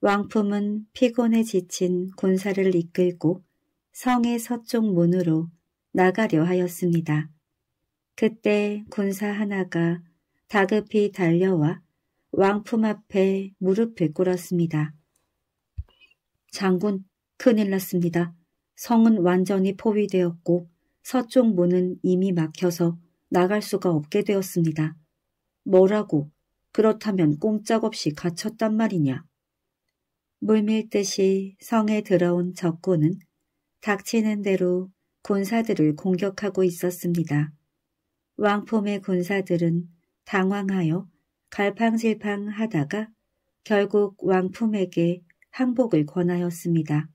왕품은 피곤에 지친 군사를 이끌고 성의 서쪽 문으로 나가려 하였습니다. 그때 군사 하나가 다급히 달려와 왕품 앞에 무릎을 꿇었습니다. 장군, 큰일 났습니다. 성은 완전히 포위되었고 서쪽 문은 이미 막혀서 나갈 수가 없게 되었습니다. 뭐라고? 그렇다면 꼼짝없이 갇혔단 말이냐? 물밀듯이 성에 들어온 적군은 닥치는 대로 군사들을 공격하고 있었습니다. 왕폼의 군사들은 당황하여 갈팡질팡 하다가 결국 왕품에게 항복을 권하였습니다.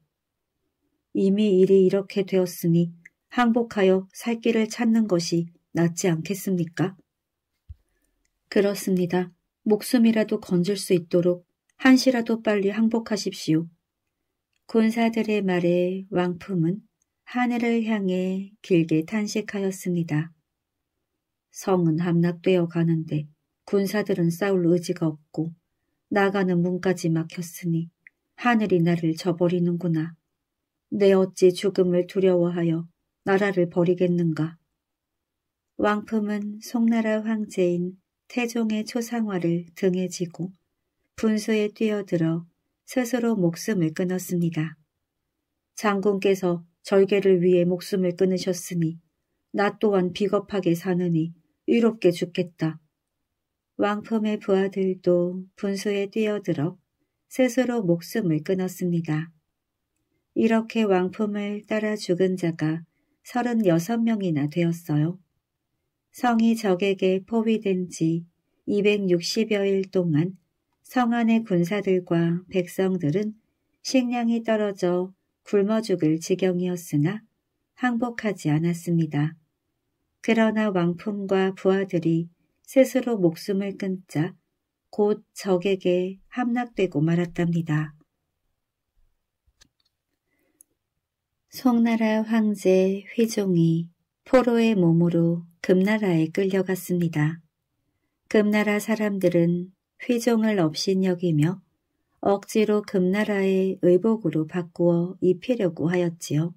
이미 일이 이렇게 되었으니 항복하여 살 길을 찾는 것이 낫지 않겠습니까? 그렇습니다. 목숨이라도 건질 수 있도록 한시라도 빨리 항복하십시오. 군사들의 말에 왕품은 하늘을 향해 길게 탄식하였습니다. 성은 함락되어 가는데 군사들은 싸울 의지가 없고 나가는 문까지 막혔으니 하늘이 나를 저버리는구나. 내 어찌 죽음을 두려워하여 나라를 버리겠는가. 왕품은 송나라 황제인 태종의 초상화를 등에 지고 분수에 뛰어들어 스스로 목숨을 끊었습니다. 장군께서 절개를 위해 목숨을 끊으셨으니 나 또한 비겁하게 사느니 위롭게 죽겠다. 왕품의 부하들도 분수에 뛰어들어 스스로 목숨을 끊었습니다. 이렇게 왕품을 따라 죽은 자가 36명이나 되었어요. 성이 적에게 포위된 지 260여일 동안 성 안의 군사들과 백성들은 식량이 떨어져 굶어 죽을 지경이었으나 항복하지 않았습니다. 그러나 왕품과 부하들이 스스로 목숨을 끊자 곧 적에게 함락되고 말았답니다. 송나라 황제 휘종이 포로의 몸으로 금나라에 끌려갔습니다. 금나라 사람들은 휘종을 업신여기며 억지로 금나라의 의복으로 바꾸어 입히려고 하였지요.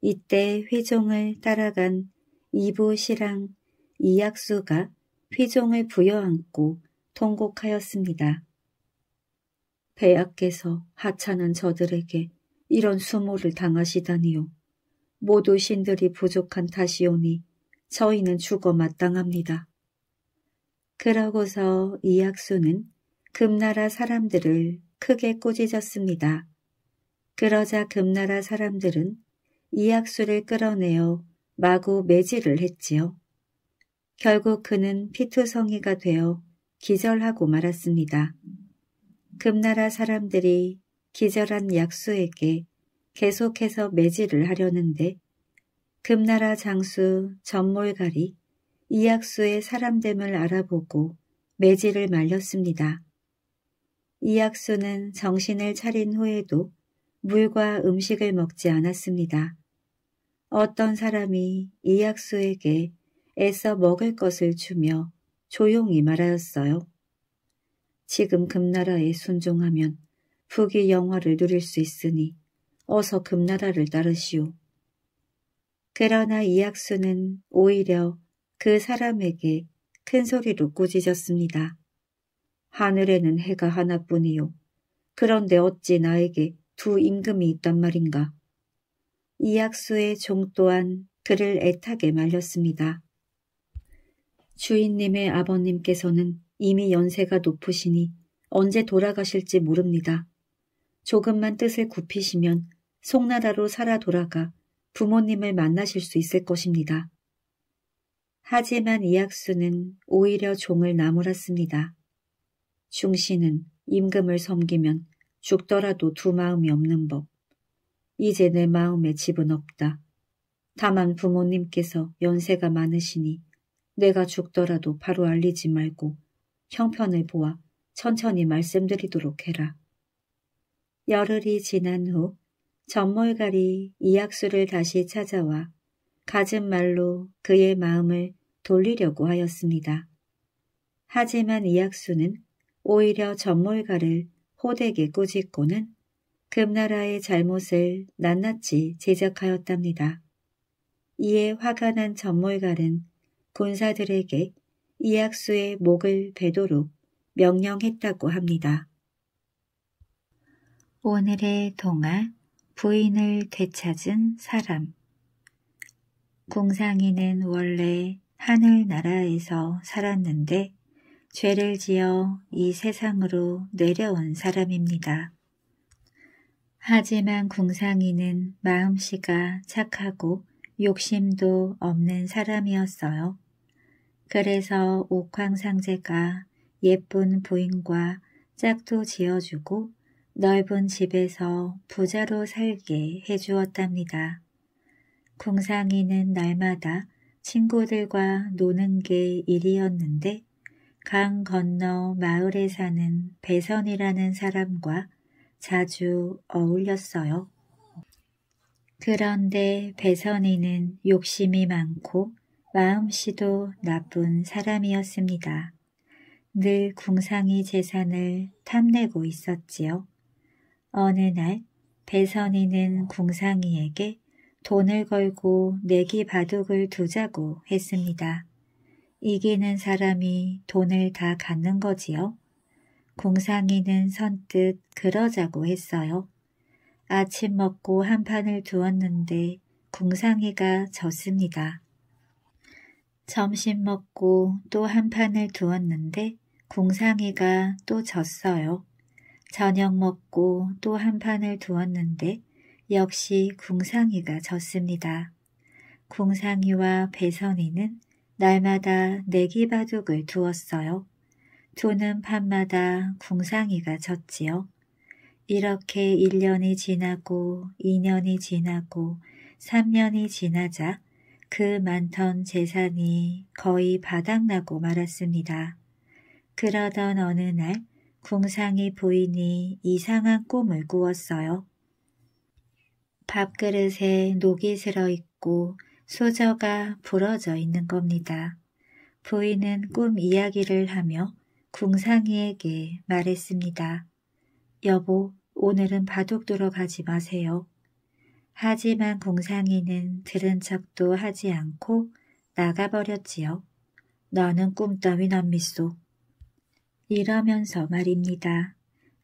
이때 휘종을 따라간 이부 시랑 이약수가 휘종을 부여안고 통곡하였습니다. 배악께서 하찮은 저들에게 이런 수모를 당하시다니요. 모두 신들이 부족한 탓이오니 저희는 죽어 마땅합니다. 그러고서 이약수는 금나라 사람들을 크게 꼬지졌습니다. 그러자 금나라 사람들은 이약수를 끌어내어 마구 매질을 했지요. 결국 그는 피투성이가 되어 기절하고 말았습니다. 금나라 사람들이 기절한 약수에게 계속해서 매질을 하려는데 금나라 장수 전몰갈이 이약수의 사람됨을 알아보고 매질을 말렸습니다. 이약수는 정신을 차린 후에도 물과 음식을 먹지 않았습니다. 어떤 사람이 이약수에게 애써 먹을 것을 주며 조용히 말하였어요. 지금 금나라에 순종하면 북이 영화를 누릴 수 있으니 어서 금나라를 따르시오. 그러나 이약수는 오히려 그 사람에게 큰 소리로 꾸짖었습니다. 하늘에는 해가 하나뿐이요. 그런데 어찌 나에게 두 임금이 있단 말인가. 이약수의 종 또한 그를 애타게 말렸습니다. 주인님의 아버님께서는 이미 연세가 높으시니 언제 돌아가실지 모릅니다. 조금만 뜻을 굽히시면 송나라로 살아 돌아가 부모님을 만나실 수 있을 것입니다. 하지만 이학수는 오히려 종을 나무랐습니다. 중신은 임금을 섬기면 죽더라도 두 마음이 없는 법. 이제 내 마음에 집은 없다. 다만 부모님께서 연세가 많으시니 내가 죽더라도 바로 알리지 말고 형편을 보아 천천히 말씀드리도록 해라. 열흘이 지난 후 전몰갈이 이학수를 다시 찾아와 가진 말로 그의 마음을 돌리려고 하였습니다. 하지만 이학수는 오히려 전몰가를 호되게 꾸짖고는 금나라의 잘못을 낱낱이 제작하였답니다. 이에 화가 난전몰가는 군사들에게 이학수의 목을 베도록 명령했다고 합니다. 오늘의 동화 부인을 되찾은 사람 동상이는 원래 하늘나라에서 살았는데 죄를 지어 이 세상으로 내려온 사람입니다. 하지만 궁상이는 마음씨가 착하고 욕심도 없는 사람이었어요. 그래서 옥황상제가 예쁜 부인과 짝도 지어주고 넓은 집에서 부자로 살게 해주었답니다. 궁상이는 날마다 친구들과 노는 게 일이었는데 강 건너 마을에 사는 배선이라는 사람과 자주 어울렸어요. 그런데 배선이는 욕심이 많고 마음씨도 나쁜 사람이었습니다. 늘 궁상이 재산을 탐내고 있었지요. 어느 날 배선이는 궁상이에게 돈을 걸고 내기 바둑을 두자고 했습니다. 이기는 사람이 돈을 다 갖는 거지요. 공상이는 선뜻 그러자고 했어요. 아침 먹고 한 판을 두었는데 궁상이가 졌습니다. 점심 먹고 또 한 판을 두었는데 궁상이가 또 졌어요. 저녁 먹고 또 한 판을 두었는데 역시 궁상이가 졌습니다. 궁상이와 배선이는 날마다 내기바둑을 두었어요. 도는 판마다 궁상이가 졌지요. 이렇게 1년이 지나고 2년이 지나고 3년이 지나자 그 많던 재산이 거의 바닥나고 말았습니다. 그러던 어느 날 궁상이 부인이 이상한 꿈을 꾸었어요. 밥그릇에 녹이 슬어 있고 소저가 부러져 있는 겁니다. 부인은 꿈 이야기를 하며 궁상이에게 말했습니다. 여보, 오늘은 바둑도로 가지 마세요. 하지만 궁상이는 들은 척도 하지 않고 나가버렸지요. 너는 꿈 따윈 안미소 이러면서 말입니다.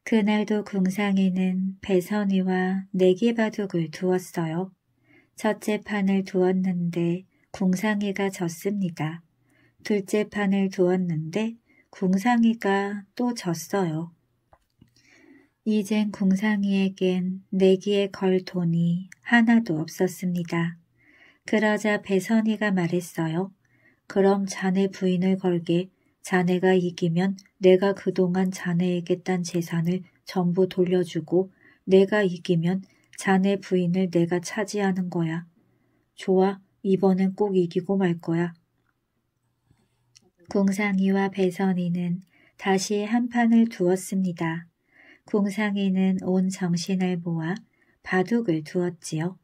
그날도 궁상에는 배선이와 내기바둑을 두었어요. 첫째 판을 두었는데 궁상이가 졌습니다. 둘째 판을 두었는데 궁상이가 또 졌어요. 이젠 궁상이에겐 내기에 걸 돈이 하나도 없었습니다. 그러자 배선이가 말했어요. 그럼 자네 부인을 걸게 자네가 이기면 내가 그동안 자네에게 딴 재산을 전부 돌려주고 내가 이기면 자네 부인을 내가 차지하는 거야. 좋아, 이번엔 꼭 이기고 말 거야. 궁상이와 배선이는 다시 한판을 두었습니다. 궁상이는 온 정신을 모아 바둑을 두었지요.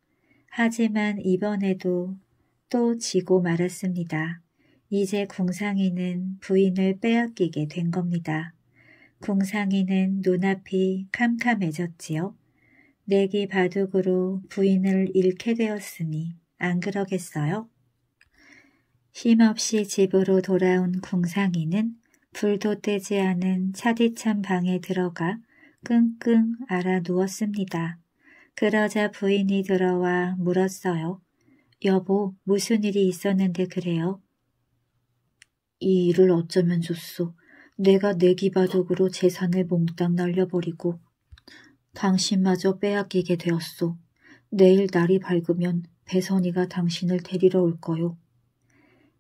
하지만 이번에도 또 지고 말았습니다. 이제 궁상이는 부인을 빼앗기게 된 겁니다. 궁상이는 눈앞이 캄캄해졌지요. 내기 바둑으로 부인을 잃게 되었으니 안 그러겠어요? 힘없이 집으로 돌아온 궁상이는 불도 떼지 않은 차디찬 방에 들어가 끙끙 앓아 누웠습니다. 그러자 부인이 들어와 물었어요. 여보, 무슨 일이 있었는데 그래요? 이 일을 어쩌면 좋소. 내가 내 기바둑으로 재산을 몽땅 날려버리고 당신마저 빼앗기게 되었소. 내일 날이 밝으면 배선이가 당신을 데리러 올 거요.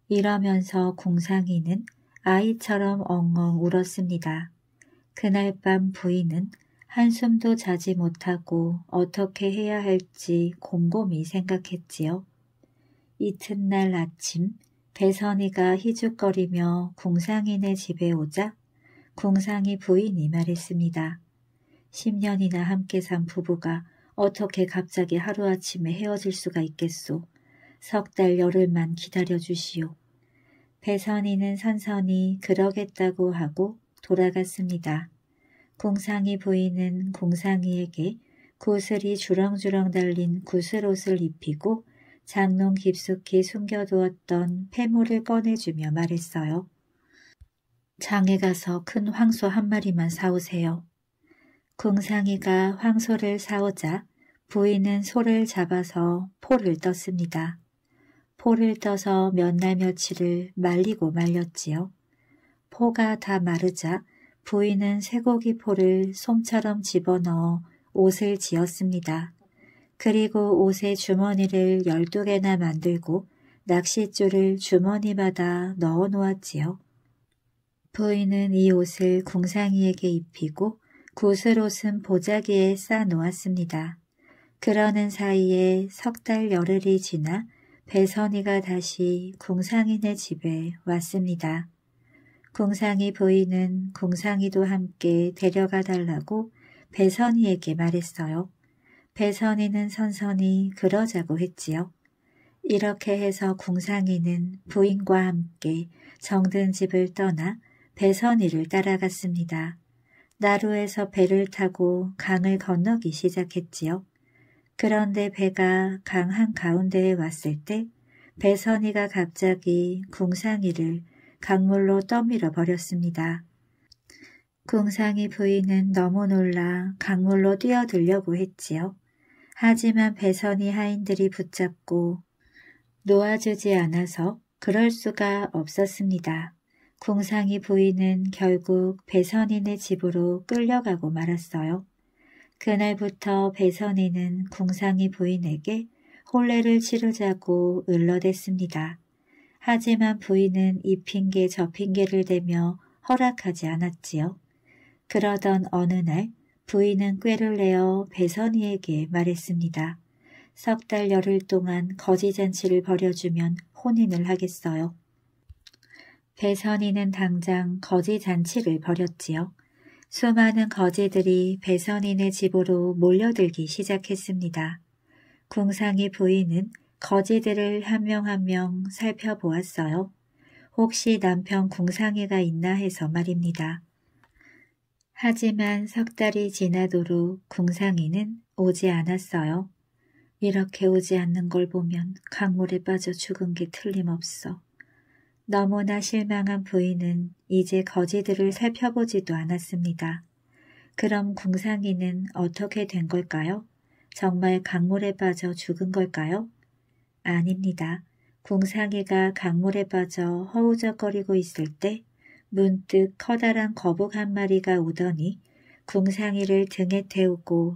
이러면서 공상이는 아이처럼 엉엉 울었습니다. 그날 밤 부인은 한숨도 자지 못하고 어떻게 해야 할지 곰곰이 생각했지요. 이튿날 아침 대선이가 희죽거리며 궁상인의 집에 오자 궁상이 부인이 말했습니다. 10년이나 함께 산 부부가 어떻게 갑자기 하루아침에 헤어질 수가 있겠소. 석 달 열흘만 기다려주시오. 배선이는 선선히 그러겠다고 하고 돌아갔습니다. 궁상이 부인은 궁상이에게 구슬이 주렁주렁 달린 구슬옷을 입히고 장롱 깊숙이 숨겨두었던 폐물을 꺼내주며 말했어요. 장에 가서 큰 황소 한 마리만 사오세요. 궁상이가 황소를 사오자 부인은 소를 잡아서 포를 떴습니다. 포를 떠서 몇 날 며칠을 말리고 말렸지요. 포가 다 마르자 부인은 쇠고기 포를 솜처럼 집어넣어 옷을 지었습니다. 그리고 옷의 주머니를 열두 개나 만들고 낚싯줄을 주머니마다 넣어 놓았지요. 부인은 이 옷을 궁상이에게 입히고 구슬옷은 보자기에 싸 놓았습니다. 그러는 사이에 석 달 열흘이 지나 배선이가 다시 궁상이네 집에 왔습니다. 궁상이 부인은 궁상이도 함께 데려가 달라고 배선이에게 말했어요. 배선이는 선선히 그러자고 했지요. 이렇게 해서 궁상이는 부인과 함께 정든 집을 떠나 배선이를 따라갔습니다. 나루에서 배를 타고 강을 건너기 시작했지요. 그런데 배가 강 한가운데에 왔을 때 배선이가 갑자기 궁상이를 강물로 떠밀어 버렸습니다. 궁상이 부인은 너무 놀라 강물로 뛰어들려고 했지요. 하지만 배선이 하인들이 붙잡고 놓아주지 않아서 그럴 수가 없었습니다. 궁상이 부인은 결국 배선인의 집으로 끌려가고 말았어요. 그날부터 배선인은 궁상이 부인에게 혼례를 치르자고 을러댔습니다. 하지만 부인은 이 핑계 저 핑계를 대며 허락하지 않았지요. 그러던 어느 날 부인은 꾀를 내어 배선이에게 말했습니다. 석 달 열흘 동안 거지 잔치를 벌여주면 혼인을 하겠어요. 배선이는 당장 거지 잔치를 벌였지요. 수많은 거지들이 배선이네 집으로 몰려들기 시작했습니다. 궁상의 부인은 거지들을 한 명 한명 한명 살펴보았어요. 혹시 남편 궁상이가 있나 해서 말입니다. 하지만 석 달이 지나도록 궁상이는 오지 않았어요. 이렇게 오지 않는 걸 보면 강물에 빠져 죽은 게 틀림없어. 너무나 실망한 부인은 이제 거지들을 살펴보지도 않았습니다. 그럼 궁상이는 어떻게 된 걸까요? 정말 강물에 빠져 죽은 걸까요? 아닙니다. 궁상이가 강물에 빠져 허우적거리고 있을 때 문득 커다란 거북 한 마리가 오더니 궁상이를 등에 태우고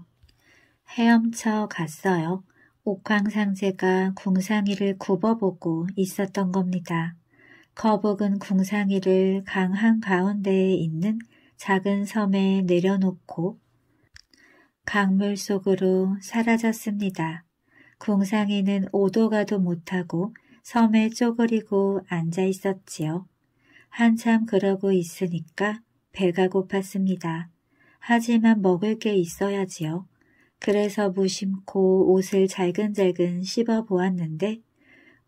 헤엄쳐 갔어요. 옥황상제가 궁상이를 굽어보고 있었던 겁니다. 거북은 궁상이를 강한 가운데에 있는 작은 섬에 내려놓고 강물 속으로 사라졌습니다. 궁상이는 오도가도 못하고 섬에 쪼그리고 앉아 있었지요. 한참 그러고 있으니까 배가 고팠습니다. 하지만 먹을 게 있어야지요. 그래서 무심코 옷을 잘근잘근 씹어 보았는데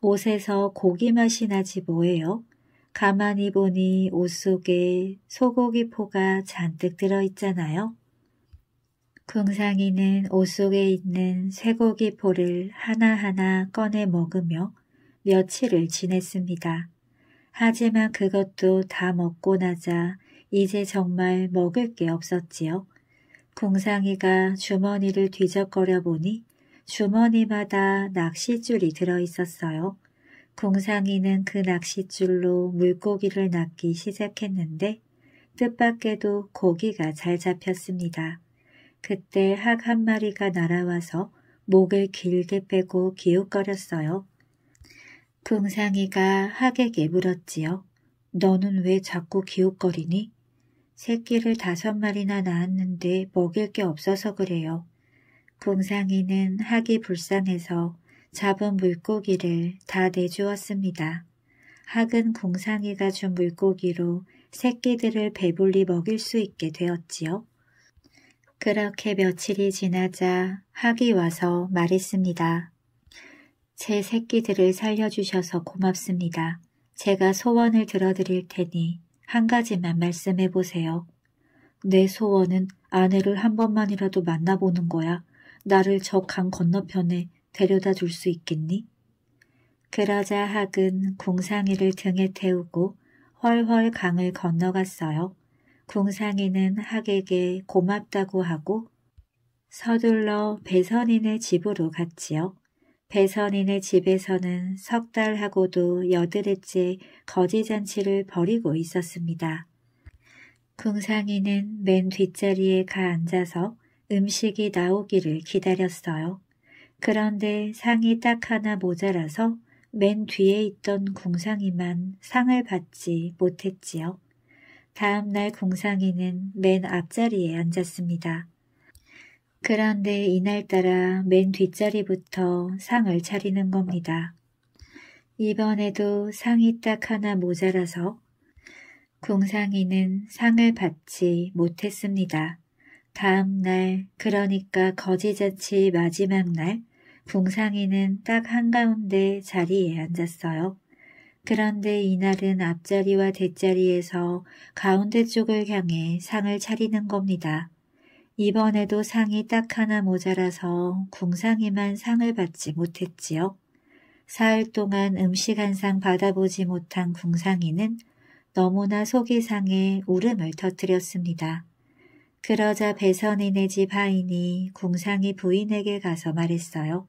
옷에서 고기 맛이 나지 뭐예요? 가만히 보니 옷 속에 소고기 포가 잔뜩 들어있잖아요. 궁상이는 옷 속에 있는 쇠고기 포를 하나하나 꺼내 먹으며 며칠을 지냈습니다. 하지만 그것도 다 먹고 나자 이제 정말 먹을 게 없었지요. 궁상이가 주머니를 뒤적거려 보니 주머니마다 낚싯줄이 들어있었어요. 궁상이는 그 낚싯줄로 물고기를 낚기 시작했는데 뜻밖에도 고기가 잘 잡혔습니다. 그때 학 한 마리가 날아와서 목을 길게 빼고 기웃거렸어요. 궁상이가 하객에 물었지요. 너는 왜 자꾸 기웃거리니? 새끼를 다섯 마리나 낳았는데 먹일 게 없어서 그래요. 궁상이는 하기 불쌍해서 잡은 물고기를 다 내주었습니다. 학은 궁상이가 준 물고기로 새끼들을 배불리 먹일 수 있게 되었지요. 그렇게 며칠이 지나자 학이 와서 말했습니다. 제 새끼들을 살려주셔서 고맙습니다. 제가 소원을 들어드릴 테니 한 가지만 말씀해 보세요. 내 소원은 아내를 한 번만이라도 만나보는 거야. 나를 저 강 건너편에 데려다 줄 수 있겠니? 그러자 학은 궁상이를 등에 태우고 헐헐 강을 건너갔어요. 궁상이는 학에게 고맙다고 하고 서둘러 배선인의 집으로 갔지요. 배선인의 집에서는 석 달하고도 여드레째 거지잔치를 벌이고 있었습니다. 궁상이는 맨 뒷자리에 가 앉아서 음식이 나오기를 기다렸어요. 그런데 상이 딱 하나 모자라서 맨 뒤에 있던 궁상이만 상을 받지 못했지요. 다음 날 궁상이는 맨 앞자리에 앉았습니다. 그런데 이날따라 맨 뒷자리부터 상을 차리는 겁니다. 이번에도 상이 딱 하나 모자라서 궁상이는 상을 받지 못했습니다. 다음 날 그러니까 거지자치 마지막 날 궁상이는 딱 한가운데 자리에 앉았어요. 그런데 이날은 앞자리와 뒷자리에서 가운데 쪽을 향해 상을 차리는 겁니다. 이번에도 상이 딱 하나 모자라서 궁상이만 상을 받지 못했지요. 사흘 동안 음식 한 상 받아보지 못한 궁상이는 너무나 속이 상해 울음을 터뜨렸습니다. 그러자 배선인의 집 하인이 궁상이 부인에게 가서 말했어요.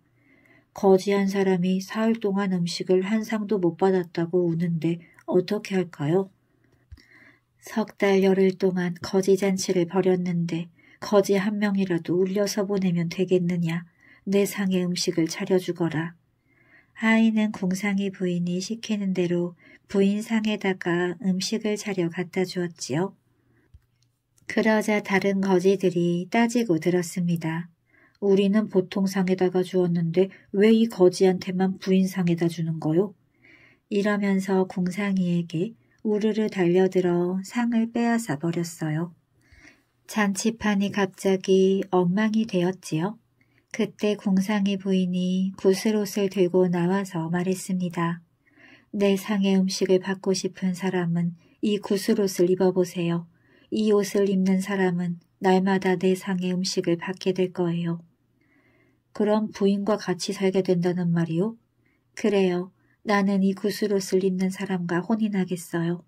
거지한 사람이 사흘 동안 음식을 한 상도 못 받았다고 우는데 어떻게 할까요? 석 달 열흘 동안 거지 잔치를 벌였는데 거지 한 명이라도 울려서 보내면 되겠느냐. 내 상에 음식을 차려주거라. 아이는 궁상이 부인이 시키는 대로 부인 상에다가 음식을 차려 갖다 주었지요. 그러자 다른 거지들이 따지고 들었습니다. 우리는 보통 상에다가 주었는데 왜 이 거지한테만 부인 상에다 주는 거요? 이러면서 궁상이에게 우르르 달려들어 상을 빼앗아 버렸어요. 잔치판이 갑자기 엉망이 되었지요. 그때 궁상의 부인이 구슬옷을 들고 나와서 말했습니다. 내 상의 음식을 받고 싶은 사람은 이 구슬옷을 입어보세요. 이 옷을 입는 사람은 날마다 내 상의 음식을 받게 될 거예요. 그럼 부인과 같이 살게 된다는 말이요? 그래요. 나는 이 구슬옷을 입는 사람과 혼인하겠어요.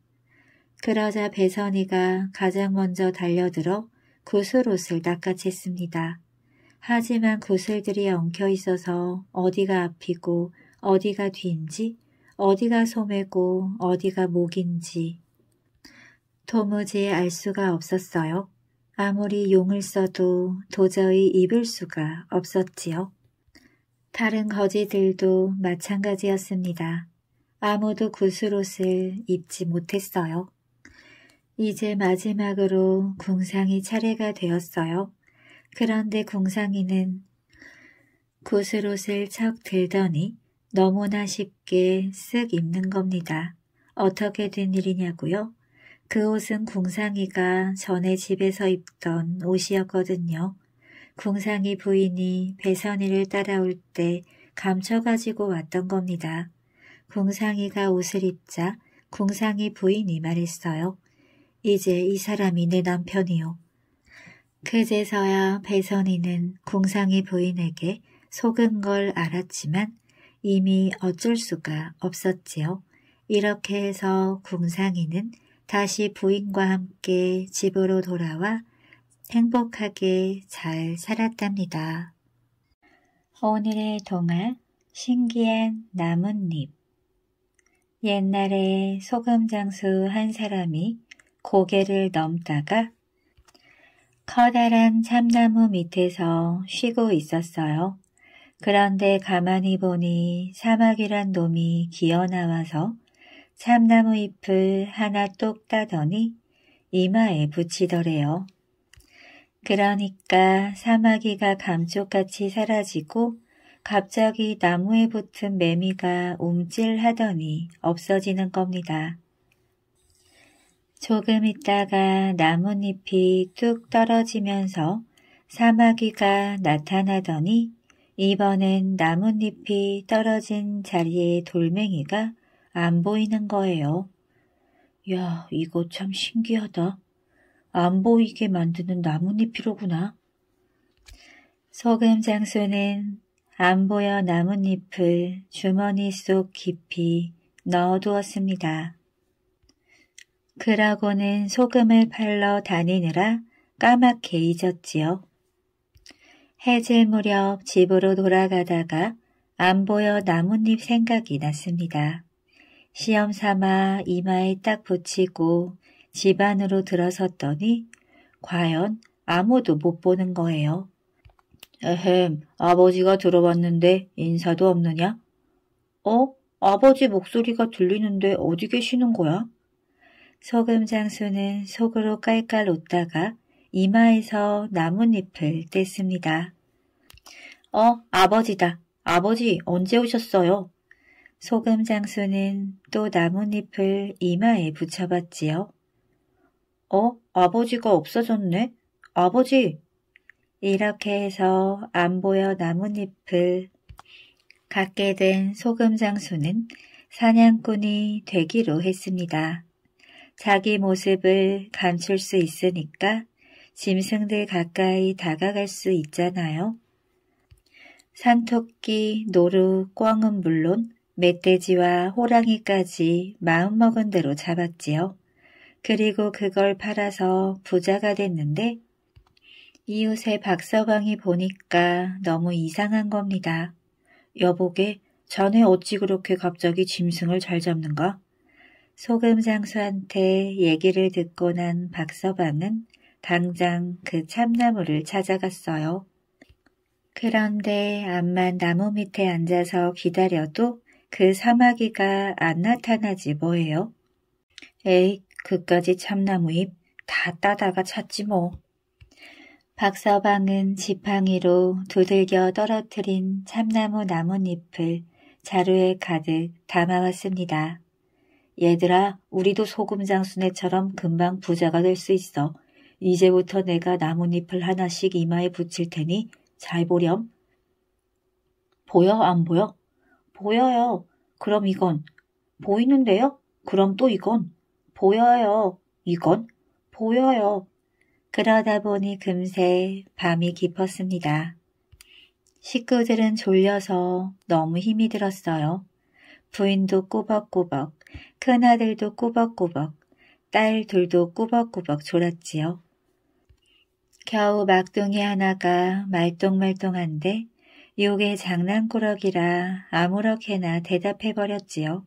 그러자 배선이가 가장 먼저 달려들어 구슬옷을 낚아챘습니다. 하지만 구슬들이 엉켜 있어서 어디가 앞이고 어디가 뒤인지 어디가 소매고 어디가 목인지 도무지 알 수가 없었어요. 아무리 용을 써도 도저히 입을 수가 없었지요. 다른 거지들도 마찬가지였습니다. 아무도 구슬옷을 입지 못했어요. 이제 마지막으로 궁상이 차례가 되었어요. 그런데 궁상이는 구슬옷을 척 들더니 너무나 쉽게 쓱 입는 겁니다. 어떻게 된 일이냐고요? 그 옷은 궁상이가 전에 집에서 입던 옷이었거든요. 궁상이 부인이 배선이를 따라올 때 감춰가지고 왔던 겁니다. 궁상이가 옷을 입자 궁상이 부인이 말했어요. 이제 이 사람이 내 남편이요. 그제서야 배선이는 궁상의 부인에게 속은 걸 알았지만 이미 어쩔 수가 없었지요. 이렇게 해서 궁상이는 다시 부인과 함께 집으로 돌아와 행복하게 잘 살았답니다. 오늘의 동화 신기한 나뭇잎 옛날에 소금 장수 한 사람이 고개를 넘다가 커다란 참나무 밑에서 쉬고 있었어요. 그런데 가만히 보니 사막이란 놈이 기어나와서 참나무 잎을 하나 똑 따더니 이마에 붙이더래요. 그러니까 사마귀가 감쪽같이 사라지고 갑자기 나무에 붙은 매미가 움찔하더니 없어지는 겁니다. 조금 있다가 나뭇잎이 뚝 떨어지면서 사마귀가 나타나더니 이번엔 나뭇잎이 떨어진 자리에 돌멩이가 안 보이는 거예요. 야, 이거 참 신기하다. 안 보이게 만드는 나뭇잎이로구나. 소금 장수는 안 보여 나뭇잎을 주머니 속 깊이 넣어두었습니다. 그라고는 소금을 팔러 다니느라 까맣게 잊었지요. 해질 무렵 집으로 돌아가다가 안 보여 나뭇잎 생각이 났습니다. 시험 삼아 이마에 딱 붙이고 집 안으로 들어섰더니 과연 아무도 못 보는 거예요. 에헴, 아버지가 들어왔는데 인사도 없느냐? 어? 아버지 목소리가 들리는데 어디 계시는 거야? 소금 장수는 속으로 깔깔 웃다가 이마에서 나뭇잎을 뗐습니다. 어, 아버지다. 아버지, 언제 오셨어요? 소금 장수는 또 나뭇잎을 이마에 붙여봤지요. 어, 아버지가 없어졌네? 아버지! 이렇게 해서 안 보여 나뭇잎을 갖게 된 소금 장수는 사냥꾼이 되기로 했습니다. 자기 모습을 감출 수 있으니까 짐승들 가까이 다가갈 수 있잖아요. 산토끼, 노루, 꿩은 물론 멧돼지와 호랑이까지 마음먹은 대로 잡았지요. 그리고 그걸 팔아서 부자가 됐는데 이웃의 박서방이 보니까 너무 이상한 겁니다. 여보게, 전에 어찌 그렇게 갑자기 짐승을 잘 잡는가? 소금 장수한테 얘기를 듣고 난 박서방은 당장 그 참나무를 찾아갔어요. 그런데 암만 나무 밑에 앉아서 기다려도 그 사마귀가 안 나타나지 뭐예요. 에이, 그까지 참나무 잎 다 따다가 찾지 뭐. 박서방은 지팡이로 두들겨 떨어뜨린 참나무 나뭇잎을 자루에 가득 담아왔습니다. 얘들아 우리도 소금 장수네처럼 금방 부자가 될 수 있어. 이제부터 내가 나뭇잎을 하나씩 이마에 붙일 테니 잘 보렴. 보여 안 보여? 보여요. 그럼 이건 보이는데요? 그럼 또 이건 보여요. 이건 보여요. 그러다 보니 금세 밤이 깊었습니다. 식구들은 졸려서 너무 힘이 들었어요. 부인도 꼬박꼬박 큰아들도 꾸벅꾸벅, 딸 둘도 꾸벅꾸벅 졸았지요. 겨우 막둥이 하나가 말똥말똥한데 요게 장난꾸러기라 아무렇게나 대답해버렸지요.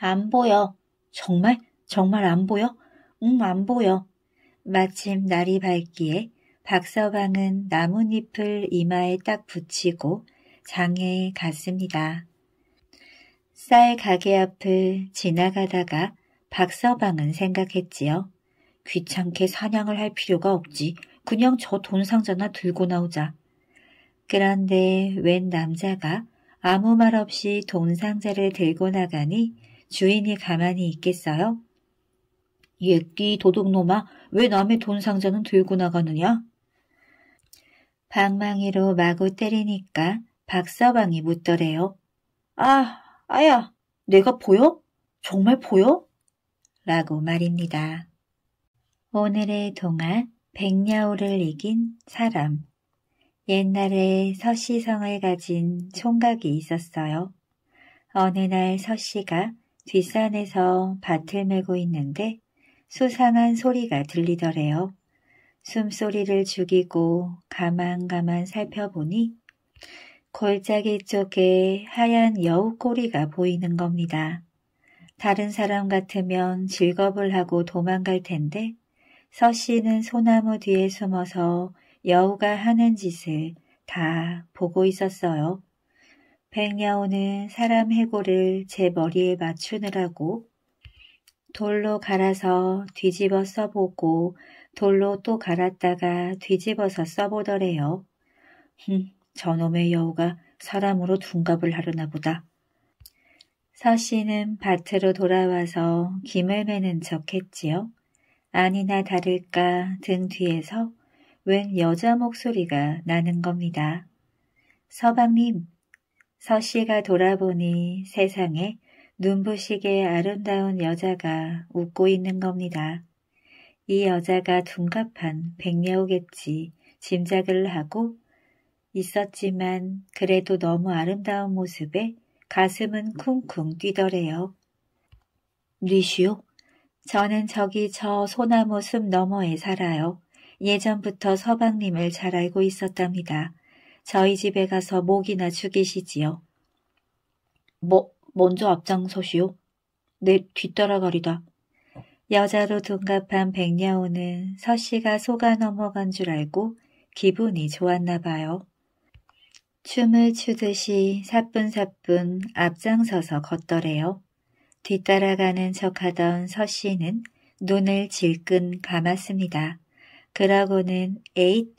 안 보여. 정말? 정말 안 보여? 응, 안 보여. 마침 날이 밝기에 박서방은 나뭇잎을 이마에 딱 붙이고 장에 갔습니다. 쌀 가게 앞을 지나가다가 박서방은 생각했지요. 귀찮게 사냥을 할 필요가 없지. 그냥 저 돈 상자나 들고 나오자. 그런데 웬 남자가 아무 말 없이 돈 상자를 들고 나가니 주인이 가만히 있겠어요? 예끼 도둑놈아 왜 남의 돈 상자는 들고 나가느냐? 방망이로 마구 때리니까 박서방이 묻더래요. 아, 아야, 내가 보여? 정말 보여? 라고 말입니다. 오늘의 동화 백야호를 이긴 사람 옛날에 서씨성을 가진 총각이 있었어요. 어느 날 서씨가 뒷산에서 밭을 메고 있는데 수상한 소리가 들리더래요. 숨소리를 죽이고 가만가만 살펴보니 골짜기 쪽에 하얀 여우꼬리가 보이는 겁니다. 다른 사람 같으면 즐겁을 하고 도망갈 텐데 서 씨는 소나무 뒤에 숨어서 여우가 하는 짓을 다 보고 있었어요. 백여우는 사람 해골을 제 머리에 맞추느라고 돌로 갈아서 뒤집어 써보고 돌로 또 갈았다가 뒤집어서 써보더래요. <laughs> 흠, 저놈의 여우가 사람으로 둔갑을 하려나 보다. 서 씨는 밭으로 돌아와서 김을 매는 척 했지요. 아니나 다를까 등 뒤에서 웬 여자 목소리가 나는 겁니다. 서방님, 서 씨가 돌아보니 세상에 눈부시게 아름다운 여자가 웃고 있는 겁니다. 이 여자가 둔갑한 백녀우겠지 짐작을 하고 있었지만 그래도 너무 아름다운 모습에 가슴은 쿵쿵 뛰더래요. 리슈요? 저는 저기 저 소나무 숲 너머에 살아요. 예전부터 서방님을 잘 알고 있었답니다. 저희 집에 가서 목이나 죽이시지요. 뭐, 먼저 앞장서시오. 내 네, 뒤따라가리다. 여자로 둔갑한 백야오는 서씨가 속아 넘어간 줄 알고 기분이 좋았나 봐요. 춤을 추듯이 사뿐사뿐 앞장서서 걷더래요. 뒤따라가는 척하던 서 씨는 눈을 질끈 감았습니다. 그러고는 에잇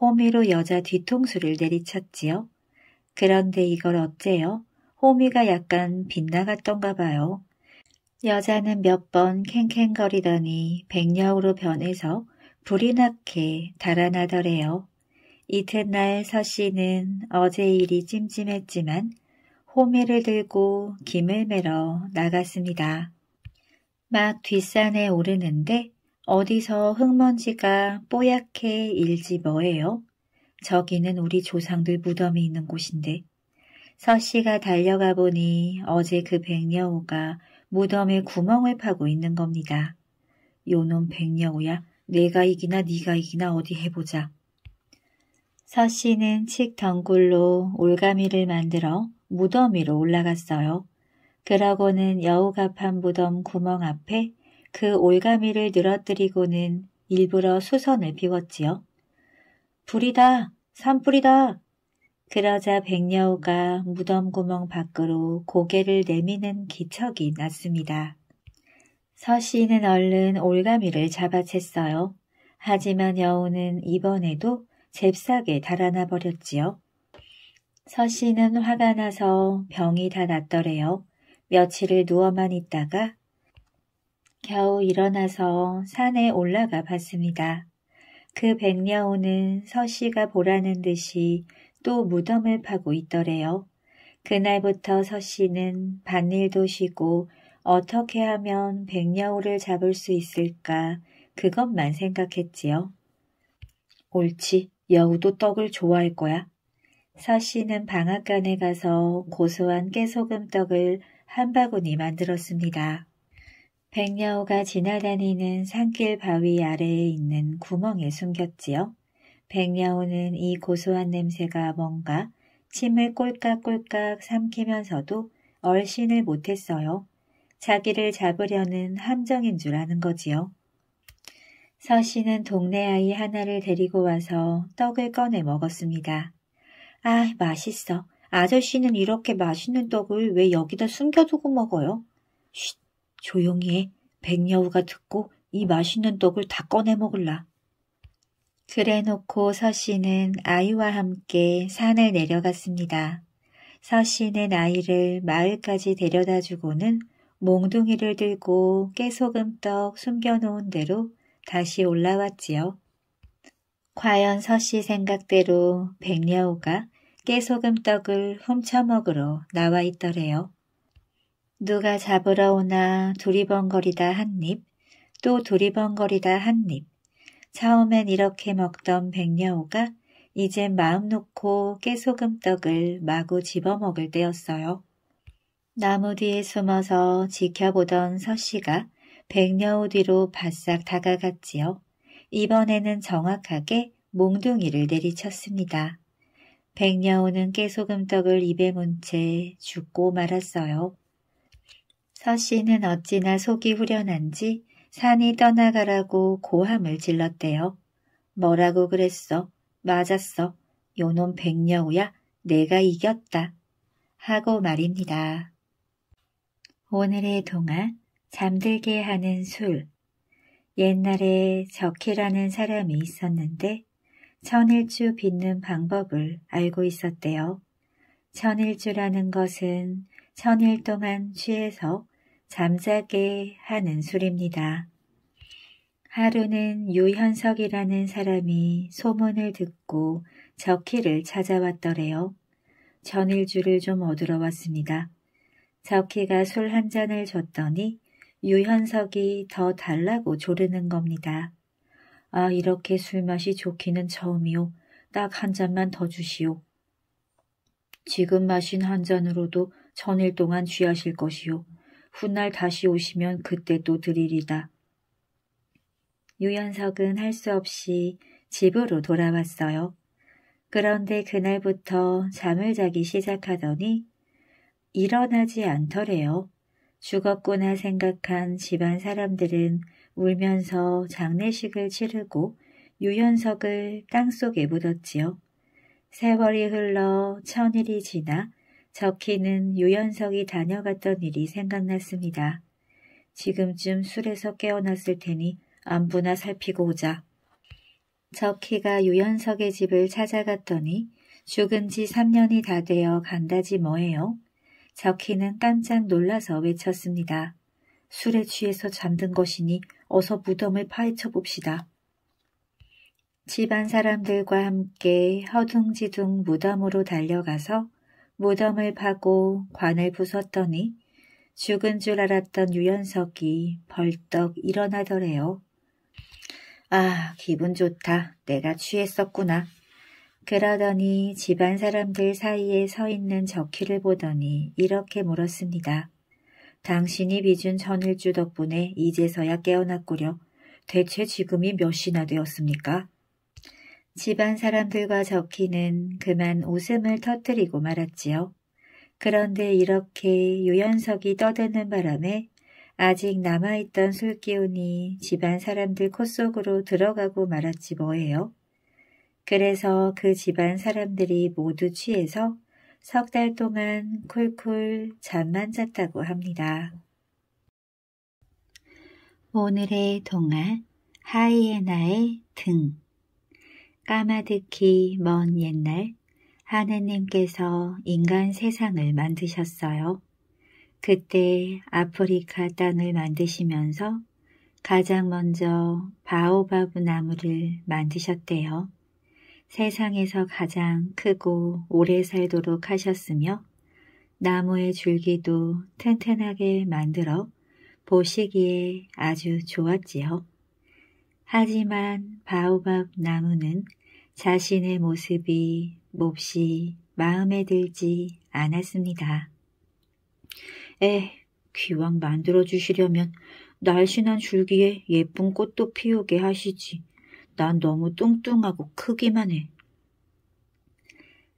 호미로 여자 뒤통수를 내리쳤지요. 그런데 이걸 어째요? 호미가 약간 빗나갔던가 봐요. 여자는 몇 번 캥캥거리더니 백녀우로 변해서 불이 났게 달아나더래요. 이튿날 서씨는 어제 일이 찜찜했지만 호미를 들고 김을 매러 나갔습니다. 막 뒷산에 오르는데 어디서 흙먼지가 뽀얗게 일지 뭐예요? 저기는 우리 조상들 무덤이 있는 곳인데 서씨가 달려가 보니 어제 그 백녀우가 무덤에 구멍을 파고 있는 겁니다. 요놈 백녀우야 내가 이기나 네가 이기나 어디 해보자. 서 씨는 칡 덩굴로 올가미를 만들어 무덤위로 올라갔어요. 그러고는 여우가판 무덤 구멍 앞에 그 올가미를 늘어뜨리고는 일부러 수선을 비웠지요. 불이다! 산불이다! 그러자 백여우가 무덤 구멍 밖으로 고개를 내미는 기척이 났습니다. 서 씨는 얼른 올가미를 잡아챘어요. 하지만 여우는 이번에도 잽싸게 달아나 버렸지요. 서 씨는 화가 나서 병이 다 났더래요. 며칠을 누워만 있다가 겨우 일어나서 산에 올라가 봤습니다. 그 백야호는 서 씨가 보라는 듯이 또 무덤을 파고 있더래요. 그날부터 서 씨는 반일도 쉬고 어떻게 하면 백야호를 잡을 수 있을까 그것만 생각했지요. 옳지. 여우도 떡을 좋아할 거야. 서씨는 방앗간에 가서 고소한 깨소금떡을 한 바구니 만들었습니다. 백여우가 지나다니는 산길 바위 아래에 있는 구멍에 숨겼지요. 백여우는 이 고소한 냄새가 뭔가 침을 꼴깍꼴깍 삼키면서도 얼씬을 못했어요. 자기를 잡으려는 함정인 줄 아는 거지요. 서 씨는 동네 아이 하나를 데리고 와서 떡을 꺼내 먹었습니다. 아, 맛있어. 아저씨는 이렇게 맛있는 떡을 왜 여기다 숨겨두고 먹어요? 쉿, 조용히 해. 백여우가 듣고 이 맛있는 떡을 다 꺼내 먹을라. 그래놓고 서 씨는 아이와 함께 산을 내려갔습니다. 서 씨는 아이를 마을까지 데려다주고는 몽둥이를 들고 깨소금떡 숨겨놓은 대로 다시 올라왔지요. 과연 서씨 생각대로 백녀호가 깨소금떡을 훔쳐먹으러 나와 있더래요. 누가 잡으러 오나 두리번거리다 한 입, 또 두리번거리다 한 입. 처음엔 이렇게 먹던 백녀호가 이제 마음 놓고 깨소금떡을 마구 집어먹을 때였어요. 나무 뒤에 숨어서 지켜보던 서씨가 백녀우 뒤로 바싹 다가갔지요. 이번에는 정확하게 몽둥이를 내리쳤습니다. 백녀우는 깨소금떡을 입에 문 채 죽고 말았어요. 서씨는 어찌나 속이 후련한지 산이 떠나가라고 고함을 질렀대요. 뭐라고 그랬어? 맞았어. 요놈 백녀우야 내가 이겼다. 하고 말입니다. 오늘의 동안 잠들게 하는 술. 옛날에 적희라는 사람이 있었는데 천일주 빚는 방법을 알고 있었대요. 천일주라는 것은 천일 동안 취해서 잠자게 하는 술입니다. 하루는 유현석이라는 사람이 소문을 듣고 적희를 찾아왔더래요. 전일주를 좀 얻으러 왔습니다. 적희가 술 한 잔을 줬더니 유현석이 더 달라고 조르는 겁니다. 아 이렇게 술맛이 좋기는 처음이요. 딱한 잔만 더 주시오. 지금 마신 한 잔으로도 천일 동안 취하실 것이요. 훗날 다시 오시면 그때 또 드리리다. 유현석은할 수 없이 집으로 돌아왔어요. 그런데 그날부터 잠을 자기 시작하더니 일어나지 않더래요. 죽었구나 생각한 집안 사람들은 울면서 장례식을 치르고 유연석을 땅속에 묻었지요. 세월이 흘러 천일이 지나 적희는 유연석이 다녀갔던 일이 생각났습니다. 지금쯤 술에서 깨어났을 테니 안부나 살피고 오자. 적희가 유연석의 집을 찾아갔더니 죽은 지 3년이 다 되어 간다지 뭐예요. 자키는 깜짝 놀라서 외쳤습니다. 술에 취해서 잠든 것이니 어서 무덤을 파헤쳐 봅시다. 집안 사람들과 함께 허둥지둥 무덤으로 달려가서 무덤을 파고 관을 부쉈더니 죽은 줄 알았던 유연석이 벌떡 일어나더래요. 아, 기분 좋다. 내가 취했었구나. 그러더니 집안 사람들 사이에 서 있는 적희를 보더니 이렇게 물었습니다. 당신이 빚은 전일주 덕분에 이제서야 깨어났구려. 대체 지금이 몇 시나 되었습니까? 집안 사람들과 적희는 그만 웃음을 터뜨리고 말았지요. 그런데 이렇게 유연석이 떠드는 바람에 아직 남아있던 술기운이 집안 사람들 콧속으로 들어가고 말았지 뭐예요. 그래서 그 집안 사람들이 모두 취해서 석 달 동안 쿨쿨 잠만 잤다고 합니다. 오늘의 동화 하이에나의 등 까마득히 먼 옛날 하느님께서 인간 세상을 만드셨어요. 그때 아프리카 땅을 만드시면서 가장 먼저 바오바브 나무를 만드셨대요. 세상에서 가장 크고 오래 살도록 하셨으며 나무의 줄기도 튼튼하게 만들어 보시기에 아주 좋았지요. 하지만 바오밥 나무는 자신의 모습이 몹시 마음에 들지 않았습니다. 에, 귀왕 만들어 주시려면 날씬한 줄기에 예쁜 꽃도 피우게 하시지. 난 너무 뚱뚱하고 크기만 해.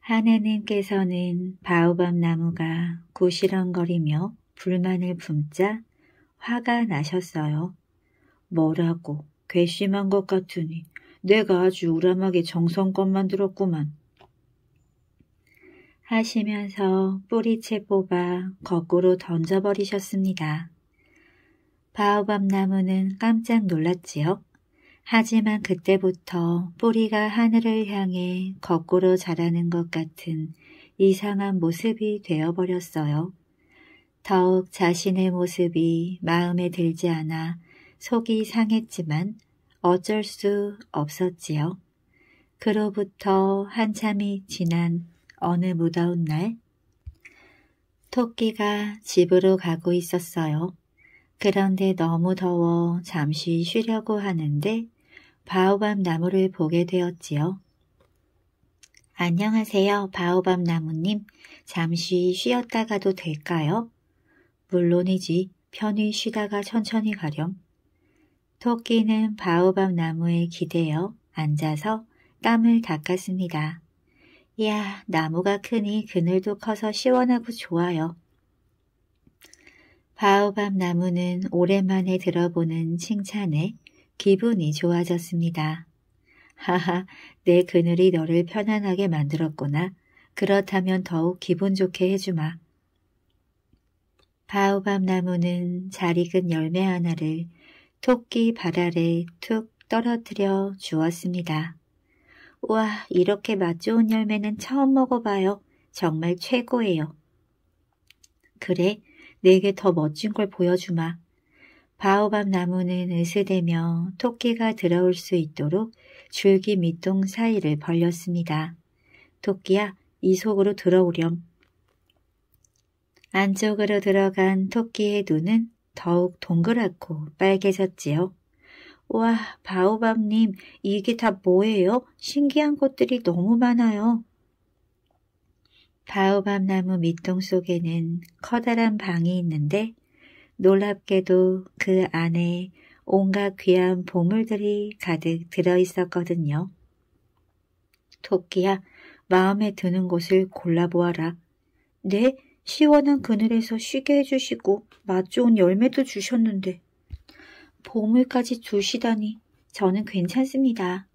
하나님께서는 바오밤 나무가 구시렁거리며 불만을 품자 화가 나셨어요. 뭐라고 괘씸한 것 같으니 내가 아주 우람하게 정성껏 만들었구만. 하시면서 뿌리채 뽑아 거꾸로 던져버리셨습니다. 바오밤 나무는 깜짝 놀랐지요. 하지만 그때부터 뿌리가 하늘을 향해 거꾸로 자라는 것 같은 이상한 모습이 되어버렸어요. 더욱 자신의 모습이 마음에 들지 않아 속이 상했지만 어쩔 수 없었지요. 그로부터 한참이 지난 어느 무더운 날 토끼가 집으로 가고 있었어요. 그런데 너무 더워 잠시 쉬려고 하는데 바오밤 나무를 보게 되었지요. 안녕하세요, 바오밤 나무님. 잠시 쉬었다 가도 될까요? 물론이지, 편히 쉬다가 천천히 가렴. 토끼는 바오밤 나무에 기대어 앉아서 땀을 닦았습니다. 이야, 나무가 크니 그늘도 커서 시원하고 좋아요. 바오밤 나무는 오랜만에 들어보는 칭찬에 기분이 좋아졌습니다. 하하, 내 그늘이 너를 편안하게 만들었구나. 그렇다면 더욱 기분 좋게 해주마. 바오밤 나무는 잘 익은 열매 하나를 토끼 발 아래 툭 떨어뜨려 주었습니다. 와, 이렇게 맛 좋은 열매는 처음 먹어봐요. 정말 최고예요. 그래, 내게 더 멋진 걸 보여주마. 바오밤 나무는 으스대며 토끼가 들어올 수 있도록 줄기 밑동 사이를 벌렸습니다. 토끼야, 이 속으로 들어오렴. 안쪽으로 들어간 토끼의 눈은 더욱 동그랗고 빨개졌지요. 와, 바오밤님 이게 다 뭐예요? 신기한 것들이 너무 많아요. 바오밤 나무 밑동 속에는 커다란 방이 있는데 놀랍게도 그 안에 온갖 귀한 보물들이 가득 들어있었거든요. 토끼야, 마음에 드는 곳을 골라보아라. 네, 시원한 그늘에서 쉬게 해주시고 맛 좋은 열매도 주셨는데 보물까지 주시다니 저는 괜찮습니다.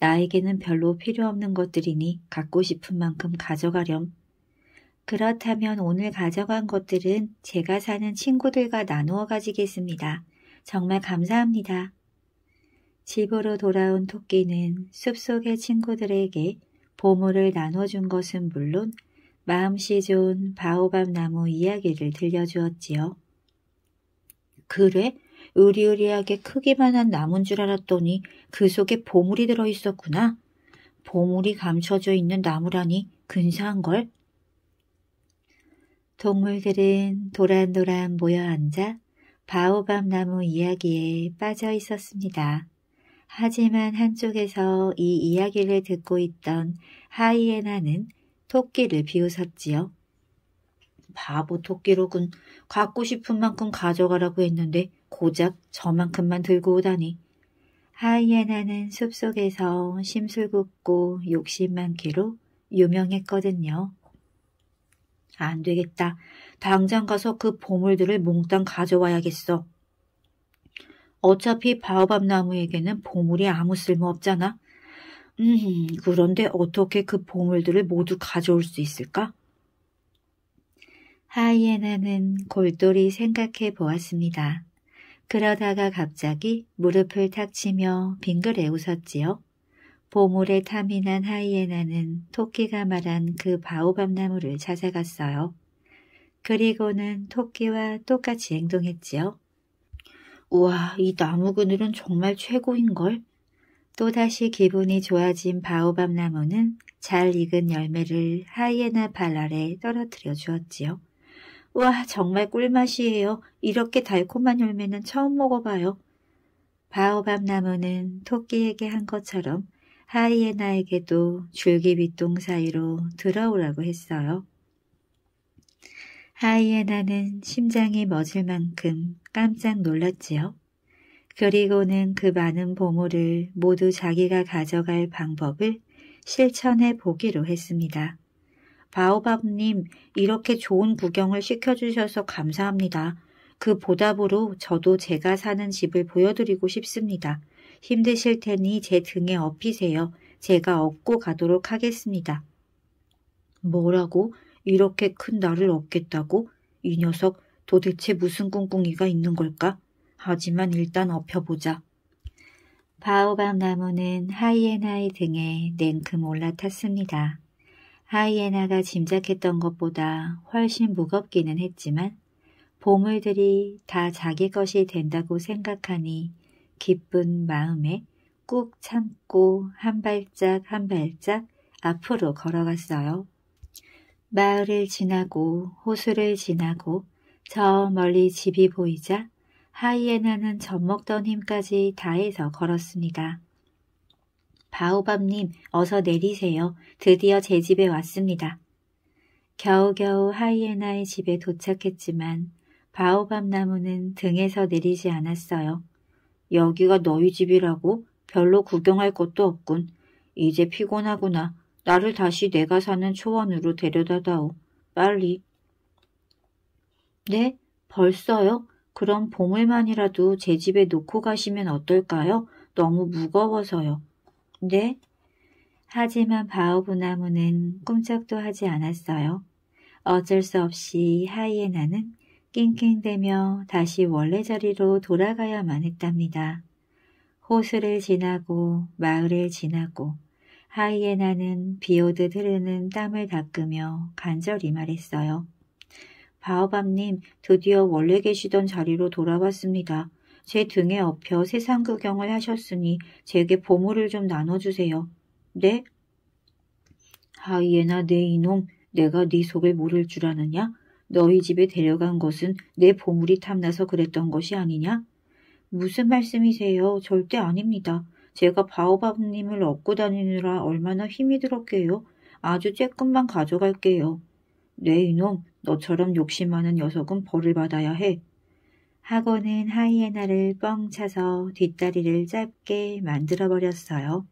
나에게는 별로 필요 없는 것들이니 갖고 싶은 만큼 가져가렴. 그렇다면 오늘 가져간 것들은 제가 사는 친구들과 나누어 가지겠습니다. 정말 감사합니다. 집으로 돌아온 토끼는 숲속의 친구들에게 보물을 나눠준 것은 물론 마음씨 좋은 바오밤 나무 이야기를 들려주었지요. 그래? 으리으리하게 크기만한 나무인 줄 알았더니 그 속에 보물이 들어있었구나. 보물이 감춰져 있는 나무라니 근사한걸. 동물들은 도란도란 모여 앉아 바오밤 나무 이야기에 빠져 있었습니다. 하지만 한쪽에서 이 이야기를 듣고 있던 하이에나는 토끼를 비웃었지요. 바보 토끼로군 갖고 싶은 만큼 가져가라고 했는데 고작 저만큼만 들고 오다니. 하이에나는 숲속에서 심술궂고 욕심 많기로 유명했거든요. 안 되겠다. 당장 가서 그 보물들을 몽땅 가져와야겠어. 어차피 바오밥 나무에게는 보물이 아무 쓸모 없잖아. 음, 그런데 어떻게 그 보물들을 모두 가져올 수 있을까? 하이에나는 골똘히 생각해 보았습니다. 그러다가 갑자기 무릎을 탁 치며 빙그레 웃었지요. 보물에 탐이 난 하이에나는 토끼가 말한 그 바오밤나무를 찾아갔어요. 그리고는 토끼와 똑같이 행동했지요. 우와, 이 나무 그늘은 정말 최고인걸? 또다시 기분이 좋아진 바오밤나무는 잘 익은 열매를 하이에나 발 아래 떨어뜨려 주었지요. 와, 정말 꿀맛이에요. 이렇게 달콤한 열매는 처음 먹어봐요. 바오밤 나무는 토끼에게 한 것처럼 하이에나에게도 줄기윗동 사이로 들어오라고 했어요. 하이에나는 심장이 멎을 만큼 깜짝 놀랐지요. 그리고는 그 많은 보물을 모두 자기가 가져갈 방법을 실천해 보기로 했습니다. 바오밥님, 이렇게 좋은 구경을 시켜주셔서 감사합니다. 그 보답으로 저도 제가 사는 집을 보여드리고 싶습니다. 힘드실 테니 제 등에 업히세요. 제가 업고 가도록 하겠습니다. 뭐라고? 이렇게 큰 나를 업겠다고? 이 녀석 도대체 무슨 꿍꿍이가 있는 걸까? 하지만 일단 업혀보자. 바오밤 나무는 하이에나의 등에 냉큼 올라탔습니다. 하이에나가 짐작했던 것보다 훨씬 무겁기는 했지만 보물들이 다 자기 것이 된다고 생각하니 기쁜 마음에 꾹 참고 한 발짝 한 발짝 앞으로 걸어갔어요. 마을을 지나고 호수를 지나고 저 멀리 집이 보이자 하이에나는 젖먹던 힘까지 다해서 걸었습니다. 바오밥님 어서 내리세요. 드디어 제 집에 왔습니다. 겨우겨우 하이에나의 집에 도착했지만 바오밥 나무는 등에서 내리지 않았어요. 여기가 너희 집이라고 별로 구경할 것도 없군. 이제 피곤하구나. 나를 다시 내가 사는 초원으로 데려다다오. 빨리. 네? 벌써요? 그럼 보물만이라도 제 집에 놓고 가시면 어떨까요? 너무 무거워서요. 네? 하지만 바오부나무는 꿈쩍도 하지 않았어요. 어쩔 수 없이 하이에나는 낑낑대며 다시 원래 자리로 돌아가야만 했답니다. 호수를 지나고 마을을 지나고 하이에나는 비오듯 흐르는 땀을 닦으며 간절히 말했어요. 바오밤님, 드디어 원래 계시던 자리로 돌아왔습니다. 제 등에 업혀 세상 구경을 하셨으니 제게 보물을 좀 나눠주세요. 네? 하이에나 내 네 이놈, 내가 네 속을 모를 줄 아느냐? 너희 집에 데려간 것은 내 보물이 탐나서 그랬던 것이 아니냐? 무슨 말씀이세요? 절대 아닙니다. 제가 바오밥님을 업고 다니느라 얼마나 힘이 들었게요. 아주 쬐끔만 가져갈게요. 네 이놈, 너처럼 욕심 많은 녀석은 벌을 받아야 해. 학원은 하이에나를 뻥 차서 뒷다리를 짧게 만들어버렸어요.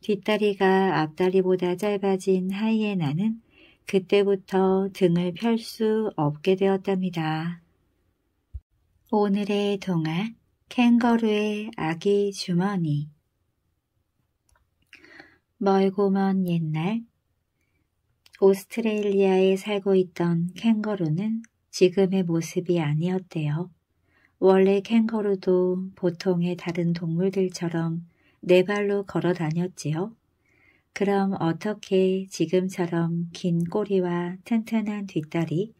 뒷다리가 앞다리보다 짧아진 하이에나는 그때부터 등을 펼 수 없게 되었답니다. 오늘의 동화 캥거루의 아기 주머니 멀고 먼 옛날 오스트레일리아에 살고 있던 캥거루는 지금의 모습이 아니었대요. 원래 캥거루도 보통의 다른 동물들처럼 네 발로 걸어 다녔지요. 그럼 어떻게 지금처럼 긴 꼬리와 튼튼한 뒷다리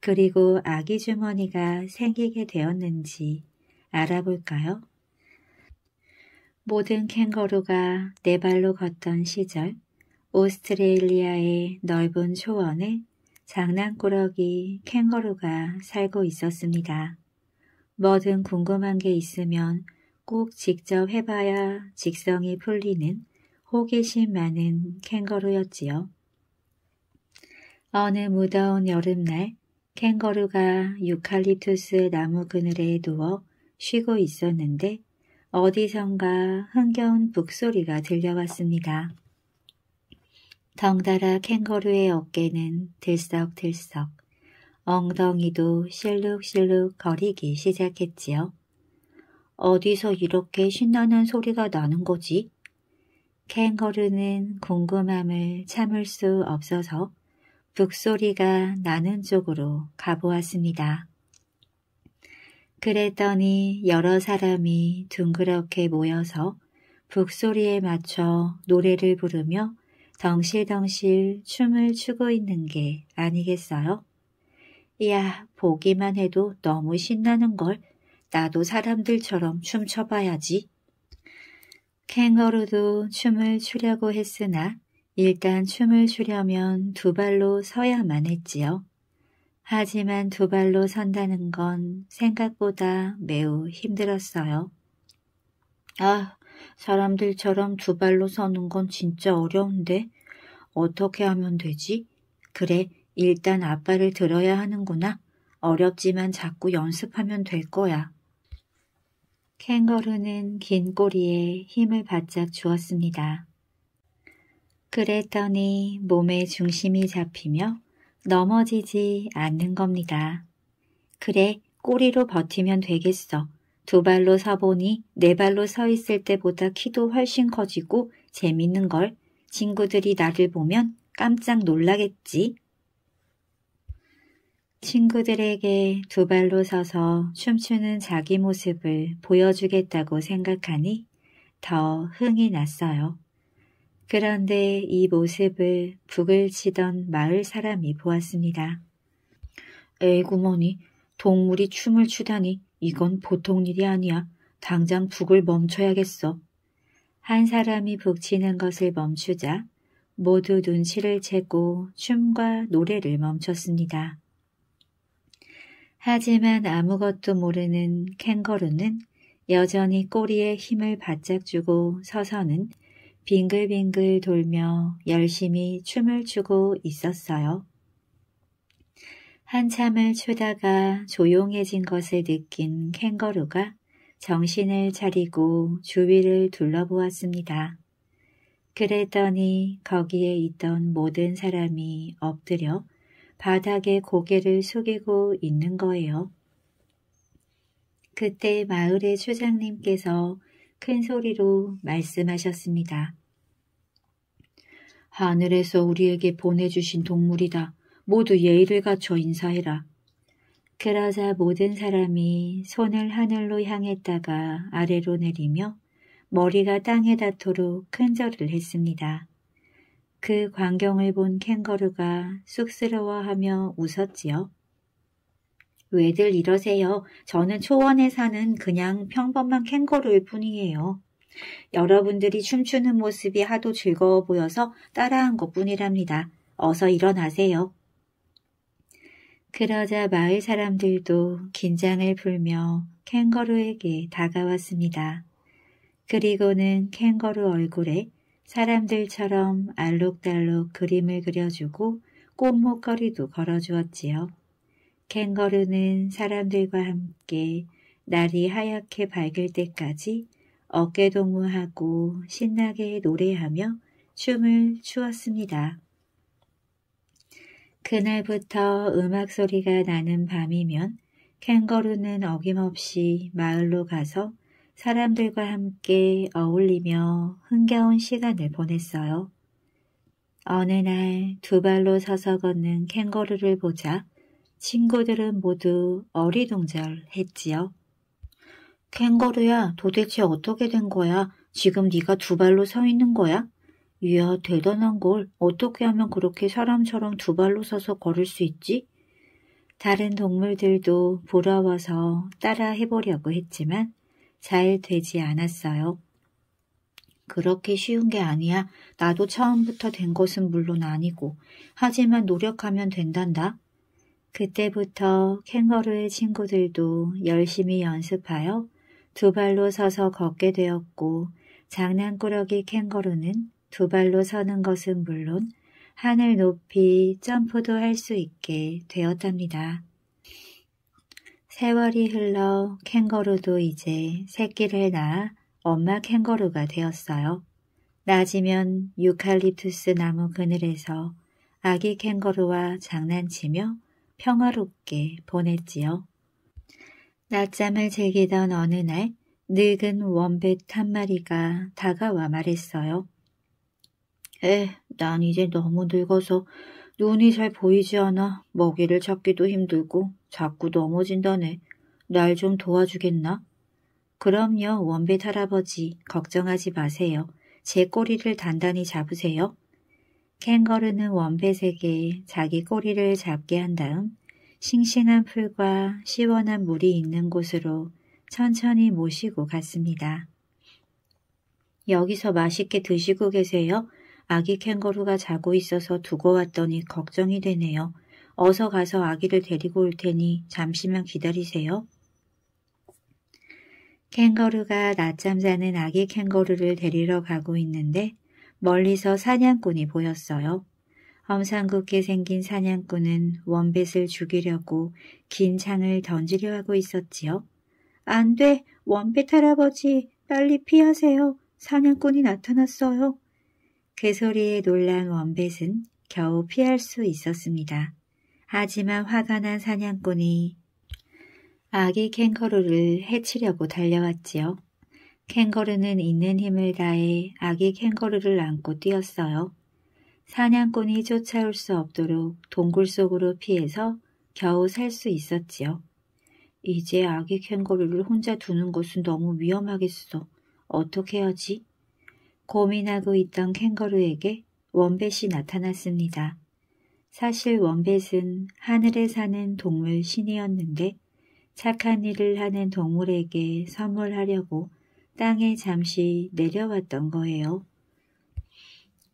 그리고 아기 주머니가 생기게 되었는지 알아볼까요? 모든 캥거루가 네 발로 걷던 시절 오스트레일리아의 넓은 초원에 장난꾸러기 캥거루가 살고 있었습니다. 뭐든 궁금한 게 있으면 꼭 직접 해봐야 직성이 풀리는 호기심 많은 캥거루였지요. 어느 무더운 여름날 캥거루가 유칼립투스 나무 그늘에 누워 쉬고 있었는데 어디선가 흥겨운 북소리가 들려왔습니다. 덩달아 캥거루의 어깨는 들썩들썩 엉덩이도 실룩실룩 거리기 시작했지요. 어디서 이렇게 신나는 소리가 나는 거지? 캥거루는 궁금함을 참을 수 없어서 북소리가 나는 쪽으로 가보았습니다. 그랬더니 여러 사람이 둥그렇게 모여서 북소리에 맞춰 노래를 부르며 덩실덩실 춤을 추고 있는 게 아니겠어요? 이야, 보기만 해도 너무 신나는 걸 나도 사람들처럼 춤춰봐야지. 캥거루도 춤을 추려고 했으나 일단 춤을 추려면 두 발로 서야만 했지요. 하지만 두 발로 선다는 건 생각보다 매우 힘들었어요. 아, 사람들처럼 두 발로 서는 건 진짜 어려운데 어떻게 하면 되지? 그래, 일단 아빠를 들어야 하는구나. 어렵지만 자꾸 연습하면 될 거야. 캥거루는 긴 꼬리에 힘을 바짝 주었습니다. 그랬더니 몸의 중심이 잡히며 넘어지지 않는 겁니다. 그래, 꼬리로 버티면 되겠어. 두 발로 서보니 네 발로 서 있을 때보다 키도 훨씬 커지고 재밌는 걸. 친구들이 나를 보면 깜짝 놀라겠지. 친구들에게 두 발로 서서 춤추는 자기 모습을 보여주겠다고 생각하니 더 흥이 났어요. 그런데 이 모습을 북을 치던 마을 사람이 보았습니다. 에이 구머니, 동물이 춤을 추다니 이건 보통 일이 아니야. 당장 북을 멈춰야겠어. 한 사람이 북치는 것을 멈추자 모두 눈치를 채고 춤과 노래를 멈췄습니다. 하지만 아무것도 모르는 캥거루는 여전히 꼬리에 힘을 바짝 주고 서서는 빙글빙글 돌며 열심히 춤을 추고 있었어요. 한참을 추다가 조용해진 것을 느낀 캥거루가 정신을 차리고 주위를 둘러보았습니다. 그랬더니 거기에 있던 모든 사람이 엎드려 바닥에 고개를 숙이고 있는 거예요. 그때 마을의 추장님께서 큰 소리로 말씀하셨습니다. 하늘에서 우리에게 보내주신 동물이다. 모두 예의를 갖춰 인사해라. 그러자 모든 사람이 손을 하늘로 향했다가 아래로 내리며 머리가 땅에 닿도록 큰 절을 했습니다. 그 광경을 본 캥거루가 쑥스러워하며 웃었지요. 왜들 이러세요? 저는 초원에 사는 그냥 평범한 캥거루일 뿐이에요. 여러분들이 춤추는 모습이 하도 즐거워 보여서 따라한 것 뿐이랍니다. 어서 일어나세요. 그러자 마을 사람들도 긴장을 풀며 캥거루에게 다가왔습니다. 그리고는 캥거루 얼굴에 사람들처럼 알록달록 그림을 그려주고 꽃목걸이도 걸어주었지요. 캥거루는 사람들과 함께 날이 하얗게 밝을 때까지 어깨동무하고 신나게 노래하며 춤을 추었습니다. 그날부터 음악 소리가 나는 밤이면 캥거루는 어김없이 마을로 가서 사람들과 함께 어울리며 흥겨운 시간을 보냈어요. 어느 날 두 발로 서서 걷는 캥거루를 보자 친구들은 모두 어리둥절했지요. 캥거루야 도대체 어떻게 된 거야? 지금 네가 두 발로 서 있는 거야? 이야 대단한 걸 어떻게 하면 그렇게 사람처럼 두 발로 서서 걸을 수 있지? 다른 동물들도 부러워서 따라 해보려고 했지만 잘 되지 않았어요. 그렇게 쉬운 게 아니야. 나도 처음부터 된 것은 물론 아니고. 하지만 노력하면 된단다. 그때부터 캥거루의 친구들도 열심히 연습하여 두 발로 서서 걷게 되었고 장난꾸러기 캥거루는 두 발로 서는 것은 물론 하늘 높이 점프도 할 수 있게 되었답니다. 세월이 흘러 캥거루도 이제 새끼를 낳아 엄마 캥거루가 되었어요. 낮이면 유칼립투스 나무 그늘에서 아기 캥거루와 장난치며 평화롭게 보냈지요. 낮잠을 즐기던 어느 날 늙은 원뱃 한 마리가 다가와 말했어요. 에, 난 이제 너무 늙어서 눈이 잘 보이지 않아 먹이를 찾기도 힘들고 자꾸 넘어진다네. 날 좀 도와주겠나? 그럼요, 원배 할아버지. 걱정하지 마세요. 제 꼬리를 단단히 잡으세요. 캥거루는 원벳에게 자기 꼬리를 잡게 한 다음 싱싱한 풀과 시원한 물이 있는 곳으로 천천히 모시고 갔습니다. 여기서 맛있게 드시고 계세요. 아기 캥거루가 자고 있어서 두고 왔더니 걱정이 되네요. 어서 가서 아기를 데리고 올 테니 잠시만 기다리세요. 캥거루가 낮잠 자는 아기 캥거루를 데리러 가고 있는데 멀리서 사냥꾼이 보였어요. 엄상궂게 생긴 사냥꾼은 원뱃을 죽이려고 긴 창을 던지려 하고 있었지요. 안 돼! 원뱃 할아버지! 빨리 피하세요! 사냥꾼이 나타났어요! 그 소리에 놀란 원뱃은 겨우 피할 수 있었습니다. 하지만 화가 난 사냥꾼이 아기 캥거루를 해치려고 달려왔지요. 캥거루는 있는 힘을 다해 아기 캥거루를 안고 뛰었어요. 사냥꾼이 쫓아올 수 없도록 동굴 속으로 피해서 겨우 살 수 있었지요. 이제 아기 캥거루를 혼자 두는 것은 너무 위험하겠어. 어떻게 하지? 고민하고 있던 캥거루에게 원벳이 나타났습니다. 사실 원벳은 하늘에 사는 동물 신이었는데 착한 일을 하는 동물에게 선물하려고 땅에 잠시 내려왔던 거예요.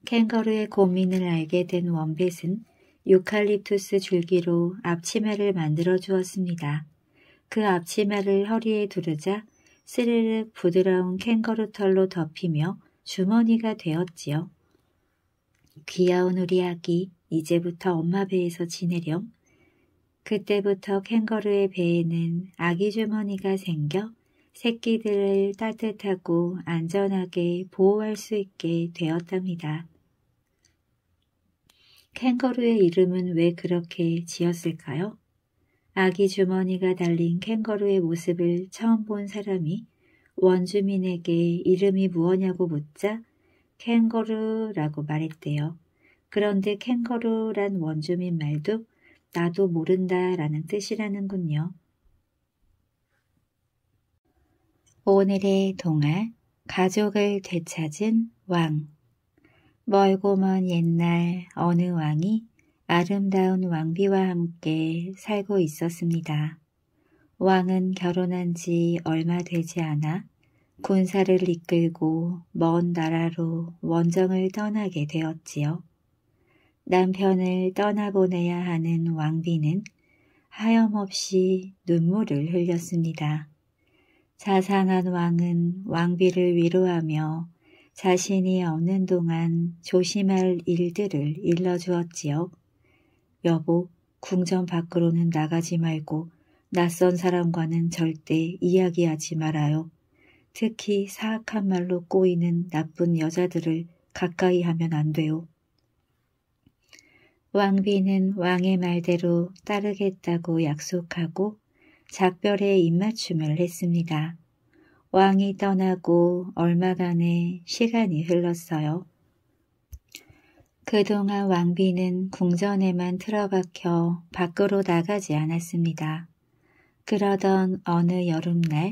캥거루의 고민을 알게 된 원벳은 유칼립투스 줄기로 앞치마를 만들어 주었습니다. 그 앞치마를 허리에 두르자 스르륵 부드러운 캥거루 털로 덮이며 주머니가 되었지요. 귀여운 우리 아기 이제부터 엄마 배에서 지내렴. 그때부터 캥거루의 배에는 아기 주머니가 생겨 새끼들을 따뜻하고 안전하게 보호할 수 있게 되었답니다. 캥거루의 이름은 왜 그렇게 지었을까요? 아기 주머니가 달린 캥거루의 모습을 처음 본 사람이 원주민에게 이름이 무엇냐고 묻자 캥거루라고 말했대요. 그런데 캥거루란 원주민 말도 나도 모른다 라는 뜻이라는군요. 오늘의 동화 가족을 되찾은 왕 멀고 먼 옛날 어느 왕이 아름다운 왕비와 함께 살고 있었습니다. 왕은 결혼한 지 얼마 되지 않아 군사를 이끌고 먼 나라로 원정을 떠나게 되었지요. 남편을 떠나보내야 하는 왕비는 하염없이 눈물을 흘렸습니다. 자상한 왕은 왕비를 위로하며 자신이 없는 동안 조심할 일들을 일러주었지요. 여보, 궁전 밖으로는 나가지 말고 낯선 사람과는 절대 이야기하지 말아요. 특히 사악한 말로 꼬이는 나쁜 여자들을 가까이 하면 안 돼요. 왕비는 왕의 말대로 따르겠다고 약속하고 작별의 입맞춤을 했습니다. 왕이 떠나고 얼마간의 시간이 흘렀어요. 그동안 왕비는 궁전에만 틀어박혀 밖으로 나가지 않았습니다. 그러던 어느 여름날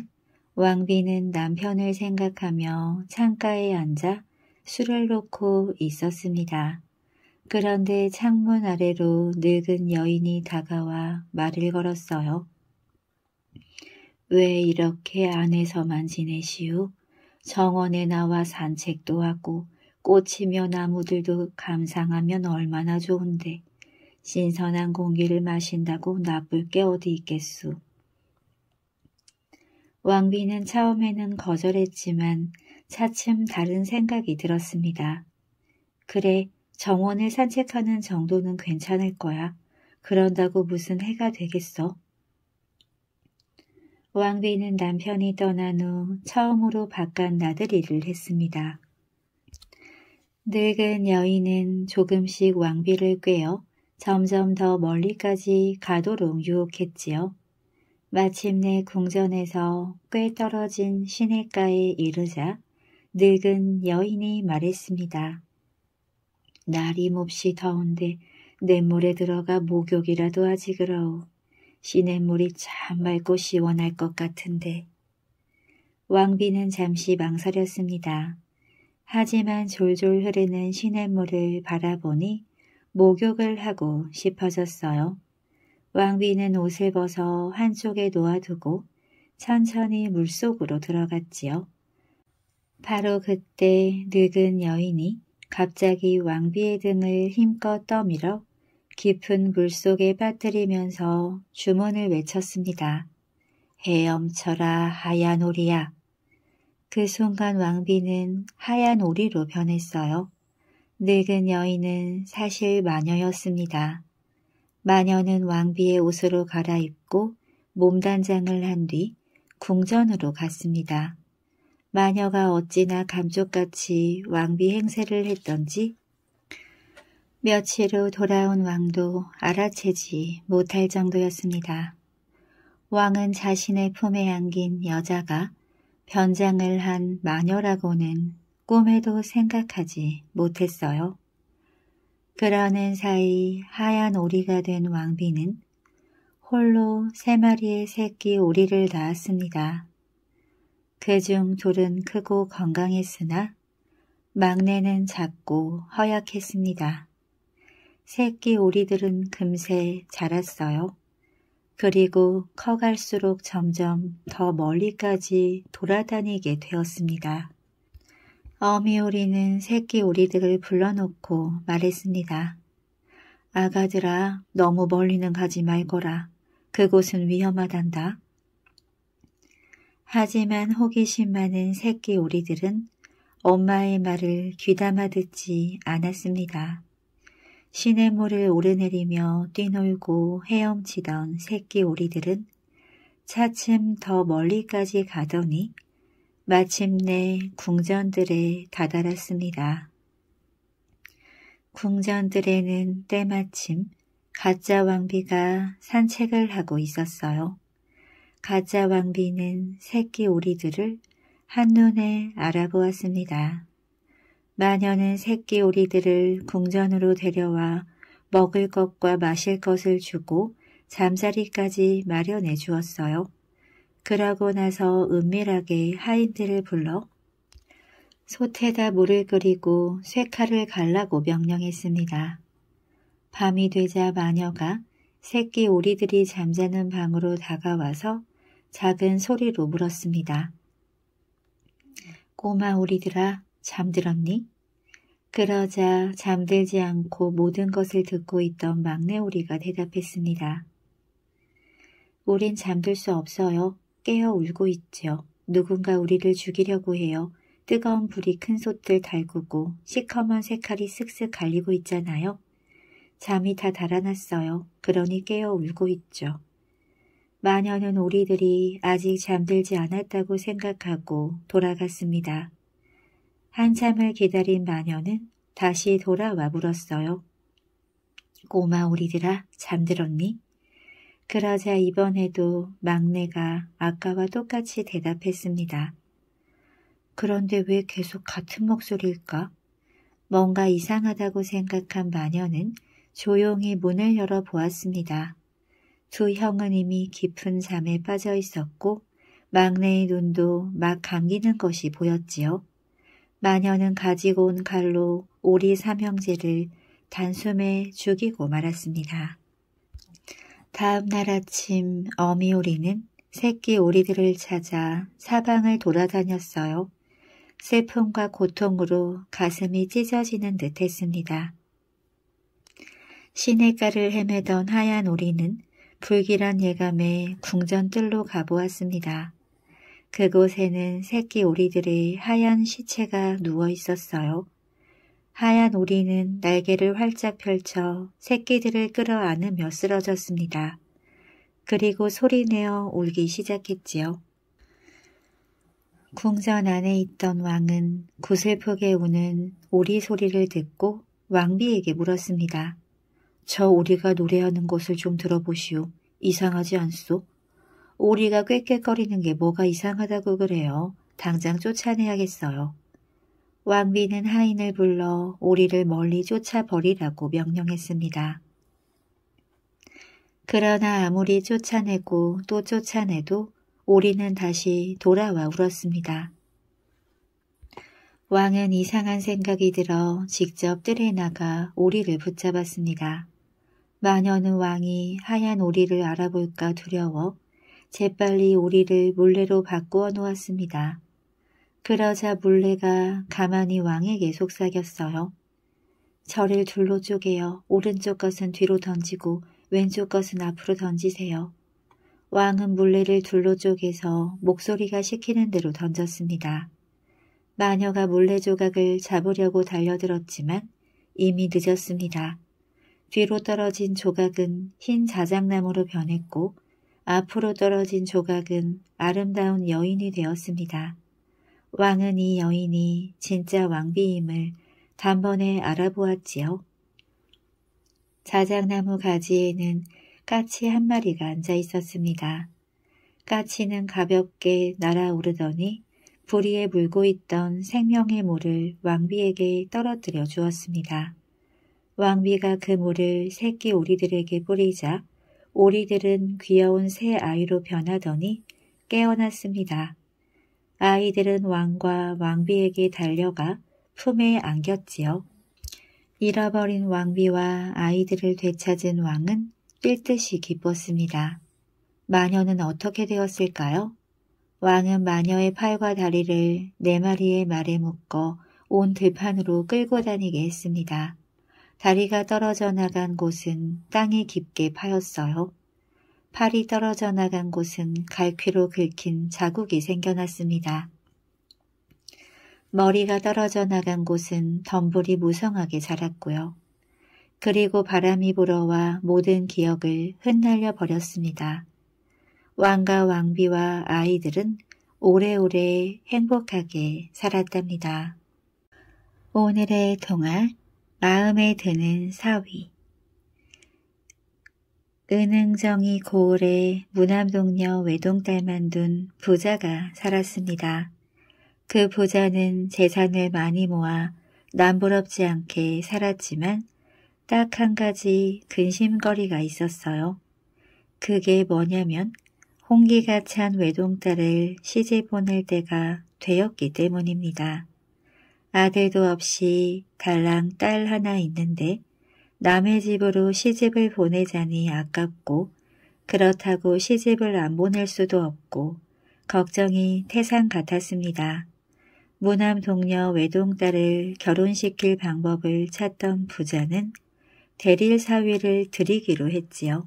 왕비는 남편을 생각하며 창가에 앉아 술을 놓고 있었습니다. 그런데 창문 아래로 늙은 여인이 다가와 말을 걸었어요. 왜 이렇게 안에서만 지내시오? 정원에 나와 산책도 하고 꽃이며 나무들도 감상하면 얼마나 좋은데 신선한 공기를 마신다고 나쁠 게 어디 있겠소. 왕비는 처음에는 거절했지만 차츰 다른 생각이 들었습니다. 그래, 정원을 산책하는 정도는 괜찮을 거야. 그런다고 무슨 해가 되겠어? 왕비는 남편이 떠난 후 처음으로 바깥 나들이를 했습니다. 늙은 여인은 조금씩 왕비를 꿰어 점점 더 멀리까지 가도록 유혹했지요. 마침내 궁전에서 꽤 떨어진 시냇가에 이르자 늙은 여인이 말했습니다. 날이 몹시 더운데 냇물에 들어가 목욕이라도 하지 그러오. 시냇물이 참 맑고 시원할 것 같은데. 왕비는 잠시 망설였습니다. 하지만 졸졸 흐르는 시냇물을 바라보니 목욕을 하고 싶어졌어요. 왕비는 옷을 벗어 한쪽에 놓아두고 천천히 물속으로 들어갔지요. 바로 그때 늙은 여인이 갑자기 왕비의 등을 힘껏 떠밀어 깊은 물속에 빠뜨리면서 주문을 외쳤습니다. 헤엄쳐라 하얀 오리야. 그 순간 왕비는 하얀 오리로 변했어요. 늙은 여인은 사실 마녀였습니다. 마녀는 왕비의 옷으로 갈아입고 몸단장을 한 뒤 궁전으로 갔습니다. 마녀가 어찌나 감쪽같이 왕비 행세를 했던지 며칠 후 돌아온 왕도 알아채지 못할 정도였습니다. 왕은 자신의 품에 안긴 여자가 변장을 한 마녀라고는 꿈에도 생각하지 못했어요. 그러는 사이 하얀 오리가 된 왕비는 홀로 세 마리의 새끼 오리를 낳았습니다. 그중 둘은 크고 건강했으나 막내는 작고 허약했습니다. 새끼 오리들은 금세 자랐어요. 그리고 커갈수록 점점 더 멀리까지 돌아다니게 되었습니다. 어미 오리는 새끼 오리들을 불러놓고 말했습니다. 아가들아 너무 멀리는 가지 말거라. 그곳은 위험하단다. 하지만 호기심 많은 새끼 오리들은 엄마의 말을 귀담아 듣지 않았습니다. 시냇물을 오르내리며 뛰놀고 헤엄치던 새끼 오리들은 차츰 더 멀리까지 가더니 마침내 궁전들에 다다랐습니다. 궁전들에는 때마침 가짜 왕비가 산책을 하고 있었어요. 가짜 왕비는 새끼 오리들을 한눈에 알아보았습니다. 마녀는 새끼 오리들을 궁전으로 데려와 먹을 것과 마실 것을 주고 잠자리까지 마련해 주었어요. 그러고 나서 은밀하게 하인들을 불러 솥에다 물을 끓이고 쇠칼을 갈라고 명령했습니다. 밤이 되자 마녀가 새끼 오리들이 잠자는 방으로 다가와서 작은 소리로 물었습니다. 꼬마 오리들아 잠들었니? 그러자 잠들지 않고 모든 것을 듣고 있던 막내 오리가 대답했습니다. 우린 잠들 수 없어요. 깨어 울고 있지요. 누군가 우리를 죽이려고 해요. 뜨거운 불이 큰 솥들 달구고 시커먼 색칼이 슥슥 갈리고 있잖아요. 잠이 다 달아났어요. 그러니 깨어 울고 있죠. 마녀는 우리들이 아직 잠들지 않았다고 생각하고 돌아갔습니다. 한참을 기다린 마녀는 다시 돌아와 물었어요. 꼬마 우리들아 잠들었니? 그러자 이번에도 막내가 아까와 똑같이 대답했습니다. 그런데 왜 계속 같은 목소리일까? 뭔가 이상하다고 생각한 마녀는 조용히 문을 열어보았습니다. 두 형은 이미 깊은 잠에 빠져 있었고 막내의 눈도 막 감기는 것이 보였지요. 마녀는 가지고 온 칼로 오리 삼형제를 단숨에 죽이고 말았습니다. 다음 날 아침 어미 오리는 새끼 오리들을 찾아 사방을 돌아다녔어요. 슬픔과 고통으로 가슴이 찢어지는 듯 했습니다. 시냇가를 헤매던 하얀 오리는 불길한 예감에 궁전뜰로 가보았습니다. 그곳에는 새끼 오리들의 하얀 시체가 누워 있었어요. 하얀 오리는 날개를 활짝 펼쳐 새끼들을 끌어안으며 쓰러졌습니다. 그리고 소리내어 울기 시작했지요. 궁전 안에 있던 왕은 구슬프게 우는 오리 소리를 듣고 왕비에게 물었습니다. 저 오리가 노래하는 것을 좀 들어보시오. 이상하지 않소? 오리가 꽥꽥거리는 게 뭐가 이상하다고 그래요. 당장 쫓아내야겠어요. 왕비는 하인을 불러 오리를 멀리 쫓아버리라고 명령했습니다. 그러나 아무리 쫓아내고 또 쫓아내도 오리는 다시 돌아와 울었습니다. 왕은 이상한 생각이 들어 직접 뜰에 나가 오리를 붙잡았습니다. 마녀는 왕이 하얀 오리를 알아볼까 두려워 재빨리 오리를 물레로 바꾸어 놓았습니다. 그러자 물레가 가만히 왕에게 속삭였어요. 저를 둘로 쪼개어 오른쪽 것은 뒤로 던지고 왼쪽 것은 앞으로 던지세요. 왕은 물레를 둘로 쪼개서 목소리가 시키는 대로 던졌습니다. 마녀가 물레 조각을 잡으려고 달려들었지만 이미 늦었습니다. 뒤로 떨어진 조각은 흰 자작나무로 변했고 앞으로 떨어진 조각은 아름다운 여인이 되었습니다. 왕은 이 여인이 진짜 왕비임을 단번에 알아보았지요. 자작나무 가지에는 까치 한 마리가 앉아 있었습니다. 까치는 가볍게 날아오르더니 부리에 물고 있던 생명의 물을 왕비에게 떨어뜨려 주었습니다. 왕비가 그 물을 새끼 오리들에게 뿌리자 오리들은 귀여운 새 아이로 변하더니 깨어났습니다. 아이들은 왕과 왕비에게 달려가 품에 안겼지요. 잃어버린 왕비와 아이들을 되찾은 왕은 뛸듯이 기뻤습니다. 마녀는 어떻게 되었을까요? 왕은 마녀의 팔과 다리를 네 마리의 말에 묶어 온 들판으로 끌고 다니게 했습니다. 다리가 떨어져 나간 곳은 땅에 깊게 파였어요. 팔이 떨어져 나간 곳은 갈퀴로 긁힌 자국이 생겨났습니다. 머리가 떨어져 나간 곳은 덤불이 무성하게 자랐고요. 그리고 바람이 불어와 모든 기억을 흩날려 버렸습니다. 왕과 왕비와 아이들은 오래오래 행복하게 살았답니다. 오늘의 동화 마음에 드는 사위 은흥정이 고을에 무남동녀 외동딸만 둔 부자가 살았습니다. 그 부자는 재산을 많이 모아 남부럽지 않게 살았지만 딱 한 가지 근심거리가 있었어요. 그게 뭐냐면 홍기가 찬 외동딸을 시집 보낼 때가 되었기 때문입니다. 아들도 없이 달랑 딸 하나 있는데 남의 집으로 시집을 보내자니 아깝고 그렇다고 시집을 안 보낼 수도 없고 걱정이 태산 같았습니다. 무남 동녀 외동딸을 결혼시킬 방법을 찾던 부자는 대릴 사위를 드리기로 했지요.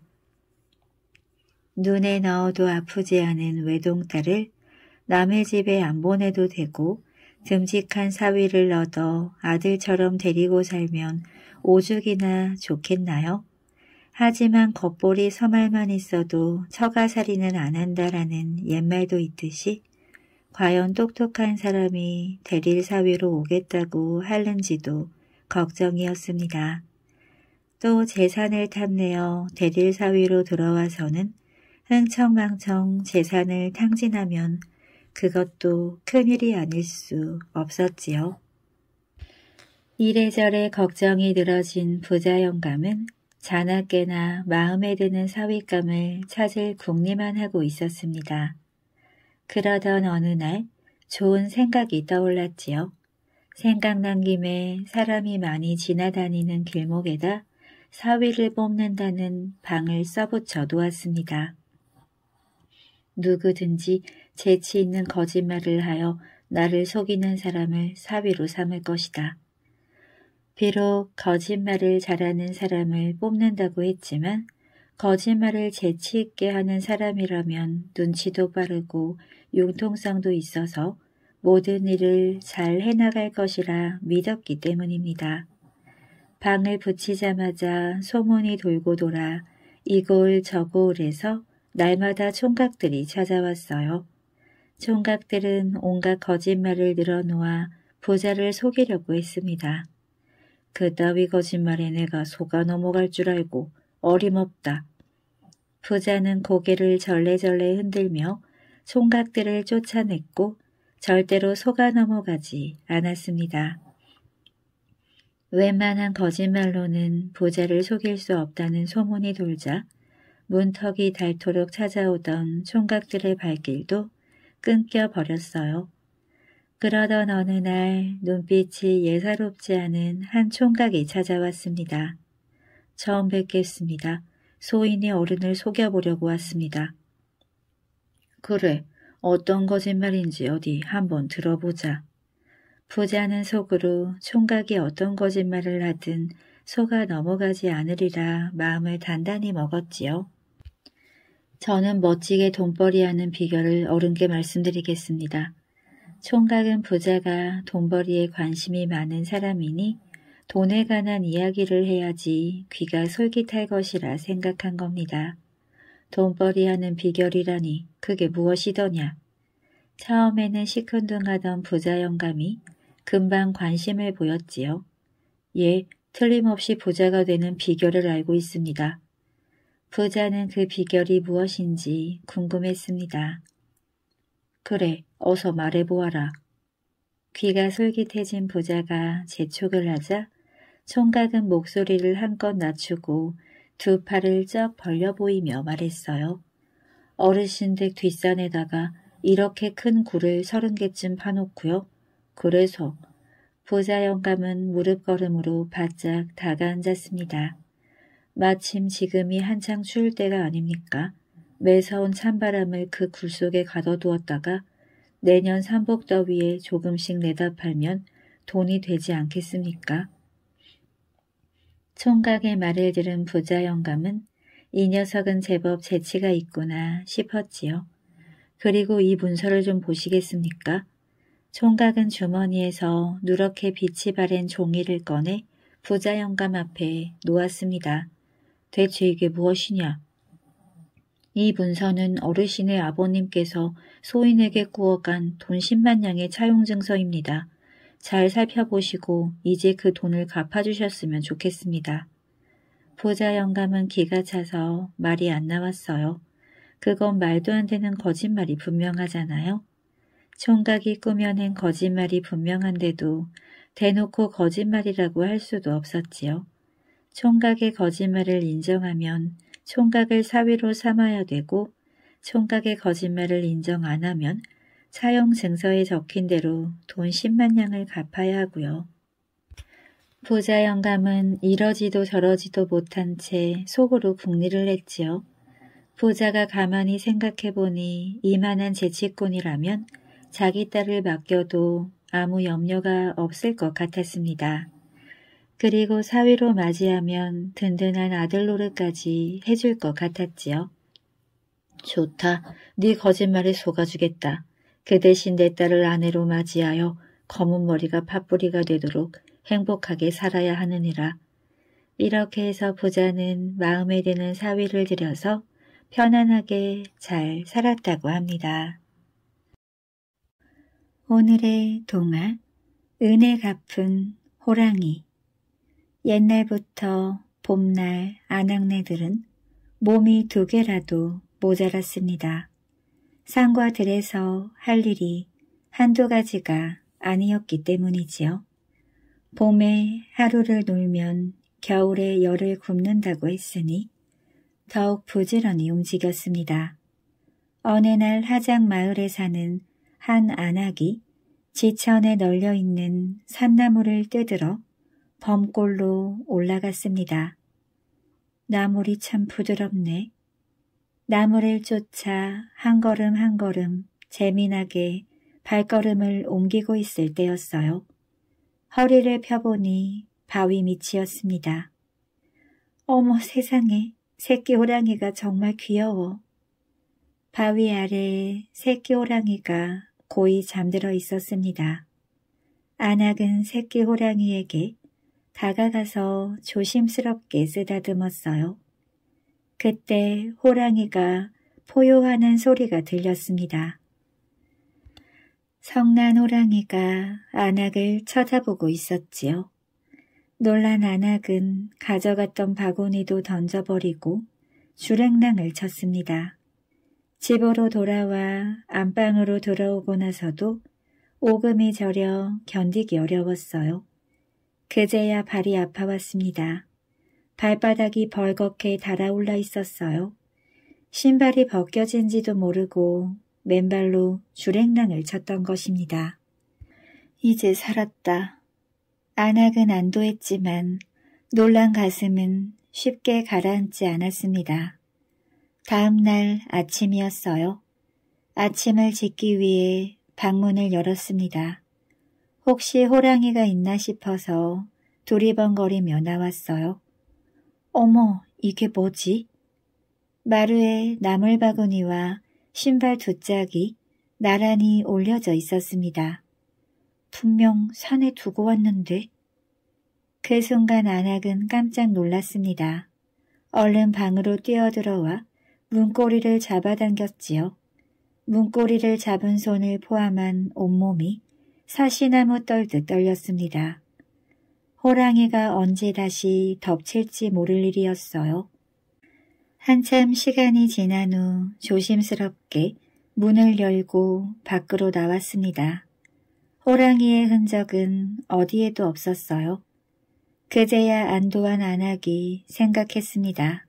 눈에 넣어도 아프지 않은 외동딸을 남의 집에 안 보내도 되고 듬직한 사위를 얻어 아들처럼 데리고 살면 오죽이나 좋겠나요? 하지만 겉볼이 서말만 있어도 처가살이는 안 한다라는 옛말도 있듯이 과연 똑똑한 사람이 대릴 사위로 오겠다고 하는지도 걱정이었습니다. 또 재산을 탐내어 대릴 사위로 들어와서는 흥청망청 재산을 탕진하면 그것도 큰일이 아닐 수 없었지요. 이래저래 걱정이 늘어진 부자 영감은 자나깨나 마음에 드는 사윗감을 찾을 궁리만 하고 있었습니다. 그러던 어느 날 좋은 생각이 떠올랐지요. 생각난 김에 사람이 많이 지나다니는 길목에다 사위를 뽑는다는 방을 써붙여 놓았습니다. 누구든지 재치 있는 거짓말을 하여 나를 속이는 사람을 사위로 삼을 것이다. 비록 거짓말을 잘하는 사람을 뽑는다고 했지만 거짓말을 재치 있게 하는 사람이라면 눈치도 빠르고 융통성도 있어서 모든 일을 잘 해나갈 것이라 믿었기 때문입니다. 방을 붙이자마자 소문이 돌고 돌아 이골 저골에서 날마다 총각들이 찾아왔어요. 총각들은 온갖 거짓말을 늘어놓아 부자를 속이려고 했습니다. 그 따위 거짓말에 내가 속아 넘어갈 줄 알고 어림없다. 부자는 고개를 절레절레 흔들며 총각들을 쫓아냈고 절대로 속아 넘어가지 않았습니다. 웬만한 거짓말로는 부자를 속일 수 없다는 소문이 돌자 문턱이 닳도록 찾아오던 총각들의 발길도 끊겨 버렸어요. 그러던 어느 날 눈빛이 예사롭지 않은 한 총각이 찾아왔습니다. 처음 뵙겠습니다. 소인이 어른을 속여보려고 왔습니다. 그래, 어떤 거짓말인지 어디 한번 들어보자. 부자는 속으로 총각이 어떤 거짓말을 하든 소가 넘어가지 않으리라 마음을 단단히 먹었지요. 저는 멋지게 돈벌이하는 비결을 어른께 말씀드리겠습니다. 총각은 부자가 돈벌이에 관심이 많은 사람이니 돈에 관한 이야기를 해야지 귀가 솔깃할 것이라 생각한 겁니다. 돈벌이하는 비결이라니 그게 무엇이더냐. 처음에는 시큰둥하던 부자 영감이 금방 관심을 보였지요. 예, 틀림없이 부자가 되는 비결을 알고 있습니다. 부자는 그 비결이 무엇인지 궁금했습니다. 그래, 어서 말해보아라. 귀가 솔깃해진 부자가 재촉을 하자 총각은 목소리를 한껏 낮추고 두 팔을 쩍 벌려 보이며 말했어요. 어르신 댁 뒷산에다가 이렇게 큰 굴을 서른 개쯤 파놓고요. 그래서 부자 영감은 무릎걸음으로 바짝 다가앉았습니다. 마침 지금이 한창 추울 때가 아닙니까? 매서운 찬바람을 그 굴속에 가둬두었다가 내년 삼복더위에 조금씩 내다 팔면 돈이 되지 않겠습니까? 총각의 말을 들은 부자 영감은 이 녀석은 제법 재치가 있구나 싶었지요. 그리고 이 문서를 좀 보시겠습니까? 총각은 주머니에서 누렇게 빛이 바랜 종이를 꺼내 부자 영감 앞에 놓았습니다. 대체 이게 무엇이냐? 이 문서는 어르신의 아버님께서 소인에게 꾸어간돈 10만 양의 차용증서입니다. 잘 살펴보시고 이제 그 돈을 갚아주셨으면 좋겠습니다. 부자 영감은 기가 차서 말이 안 나왔어요. 그건 말도 안 되는 거짓말이 분명하잖아요. 총각이 꾸며낸 거짓말이 분명한데도 대놓고 거짓말이라고 할 수도 없었지요. 총각의 거짓말을 인정하면 총각을 사위로 삼아야 되고 총각의 거짓말을 인정 안 하면 사용 증서에 적힌 대로 돈 10만 양을 갚아야 하고요. 부자 영감은 이러지도 저러지도 못한 채 속으로 궁리를 했지요. 부자가 가만히 생각해보니 이만한 재치꾼이라면 자기 딸을 맡겨도 아무 염려가 없을 것 같았습니다. 그리고 사위로 맞이하면 든든한 아들 노릇까지 해줄 것 같았지요. 좋다. 네 거짓말에 속아주겠다. 그 대신 내 딸을 아내로 맞이하여 검은 머리가 팥뿌리가 되도록 행복하게 살아야 하느니라. 이렇게 해서 부자는 마음에 드는 사위를 들여서 편안하게 잘 살았다고 합니다. 오늘의 동화 은혜 갚은 호랑이 옛날부터 봄날 아낙네들은 몸이 두 개라도 모자랐습니다. 산과 들에서 할 일이 한두 가지가 아니었기 때문이지요. 봄에 하루를 놀면 겨울에 열을 굶는다고 했으니 더욱 부지런히 움직였습니다. 어느 날 하장 마을에 사는 한 안악이 지천에 널려 있는 산나무를 뜯으러 범골로 올라갔습니다. 나물이 참 부드럽네. 나물를 쫓아 한 걸음 한 걸음 재미나게 발걸음을 옮기고 있을 때였어요. 허리를 펴보니 바위 밑이었습니다. 어머 세상에 새끼 호랑이가 정말 귀여워. 바위 아래에 새끼 호랑이가 고이 잠들어 있었습니다. 안악은 새끼 호랑이에게 다가가서 조심스럽게 쓰다듬었어요. 그때 호랑이가 포효하는 소리가 들렸습니다. 성난 호랑이가 안악을 쳐다보고 있었지요. 놀란 안악은 가져갔던 바구니도 던져버리고 주랭랑을 쳤습니다. 집으로 돌아와 안방으로 들어오고 나서도 오금이 저려 견디기 어려웠어요. 그제야 발이 아파왔습니다. 발바닥이 벌겋게 달아올라 있었어요. 신발이 벗겨진지도 모르고 맨발로 주랭랑을 쳤던 것입니다. 이제 살았다. 안악은 안도했지만 놀란 가슴은 쉽게 가라앉지 않았습니다. 다음 날 아침이었어요. 아침을 짓기 위해 방문을 열었습니다. 혹시 호랑이가 있나 싶어서 두리번거리며 나왔어요. 어머, 이게 뭐지? 마루에 나물바구니와 신발 두 짝이 나란히 올려져 있었습니다. 분명 산에 두고 왔는데. 그 순간 안악은 깜짝 놀랐습니다. 얼른 방으로 뛰어들어와 문고리를 잡아당겼지요. 문고리를 잡은 손을 포함한 온몸이 사시나무 떨듯 떨렸습니다. 호랑이가 언제 다시 덮칠지 모를 일이었어요. 한참 시간이 지난 후 조심스럽게 문을 열고 밖으로 나왔습니다. 호랑이의 흔적은 어디에도 없었어요. 그제야 안도한 안하기 생각했습니다.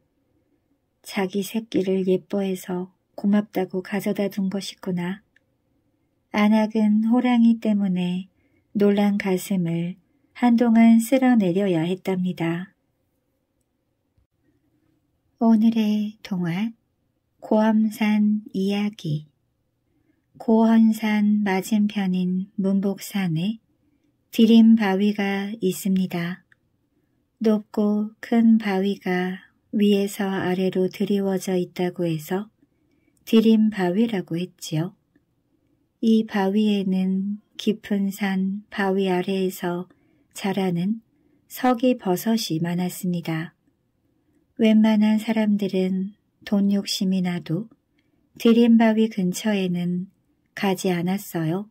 자기 새끼를 예뻐해서 고맙다고 가져다 둔 것이구나. 안악은 호랑이 때문에 놀란 가슴을 한동안 쓸어내려야 했답니다. 오늘의 동화 고암산 이야기 고헌산 맞은편인 문복산에 디림 바위가 있습니다. 높고 큰 바위가 위에서 아래로 드리워져 있다고 해서 디림 바위라고 했지요. 이 바위에는 깊은 산 바위 아래에서 자라는 석이 버섯이 많았습니다. 웬만한 사람들은 돈 욕심이 나도 드림 바위 근처에는 가지 않았어요.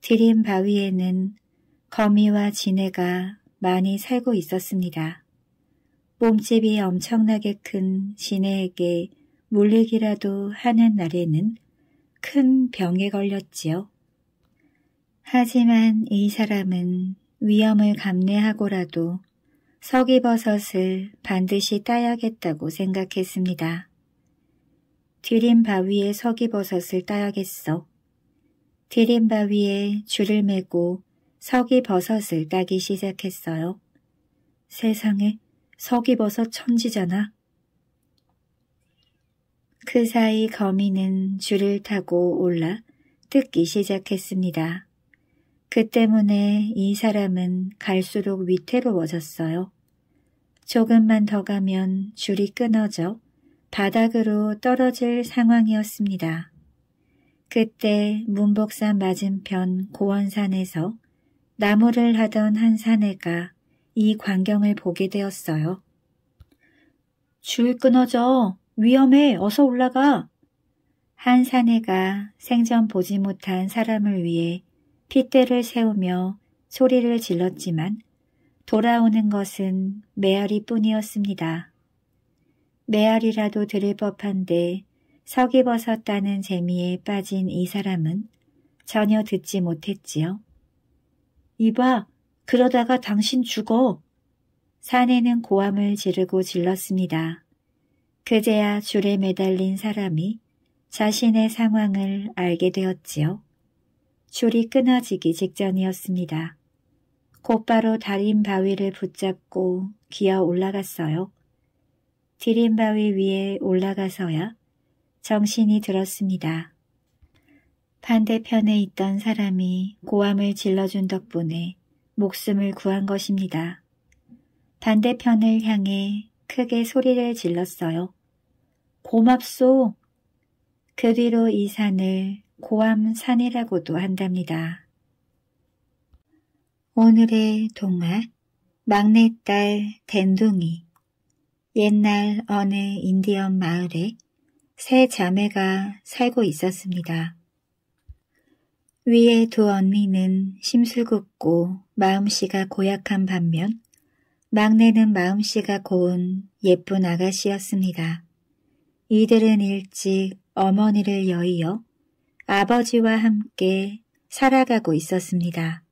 드림 바위에는 거미와 지네가 많이 살고 있었습니다. 몸집이 엄청나게 큰 지네에게 물리기라도 하는 날에는 큰 병에 걸렸지요. 하지만 이 사람은 위험을 감내하고라도 서기버섯을 반드시 따야겠다고 생각했습니다. 디린 바위에 서기버섯을 따야겠어. 디린 바위에 줄을 메고 서기버섯을 따기 시작했어요. 세상에 서기버섯 천지잖아. 그 사이 거미는 줄을 타고 올라 뜯기 시작했습니다. 그 때문에 이 사람은 갈수록 위태로워졌어요. 조금만 더 가면 줄이 끊어져 바닥으로 떨어질 상황이었습니다. 그때 문복산 맞은편 고원산에서 나무를 하던 한 사내가 이 광경을 보게 되었어요. 줄 끊어져! 위험해, 어서 올라가. 한 사내가 생전 보지 못한 사람을 위해 핏대를 세우며 소리를 질렀지만 돌아오는 것은 메아리뿐이었습니다. 메아리라도 들을 법한데 서기벗었다는 재미에 빠진 이 사람은 전혀 듣지 못했지요. 이봐, 그러다가 당신 죽어. 사내는 고함을 지르고 질렀습니다. 그제야 줄에 매달린 사람이 자신의 상황을 알게 되었지요. 줄이 끊어지기 직전이었습니다. 곧바로 달인 바위를 붙잡고 기어 올라갔어요. 디린 바위 위에 올라가서야 정신이 들었습니다. 반대편에 있던 사람이 고함을 질러준 덕분에 목숨을 구한 것입니다. 반대편을 향해 크게 소리를 질렀어요. 고맙소. 그 뒤로 이 산을 고암산이라고도 한답니다. 오늘의 동화 막내딸 댄둥이 옛날 어느 인디언 마을에 세 자매가 살고 있었습니다. 위의 두 언니는 심술궂고 마음씨가 고약한 반면 막내는 마음씨가 고운 예쁜 아가씨였습니다. 이들은 일찍 어머니를 여의어 아버지와 함께 살아가고 있었습니다.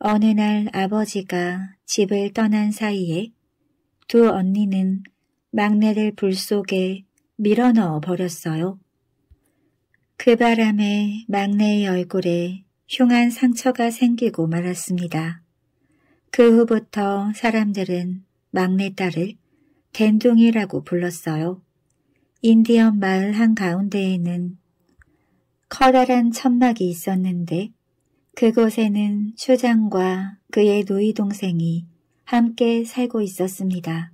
어느 날 아버지가 집을 떠난 사이에 두 언니는 막내를 불 속에 밀어넣어 버렸어요. 그 바람에 막내의 얼굴에 흉한 상처가 생기고 말았습니다. 그 후부터 사람들은 막내딸을 댄둥이라고 불렀어요. 인디언 마을 한가운데에는 커다란 천막이 있었는데 그곳에는 추장과 그의 노이 동생이 함께 살고 있었습니다.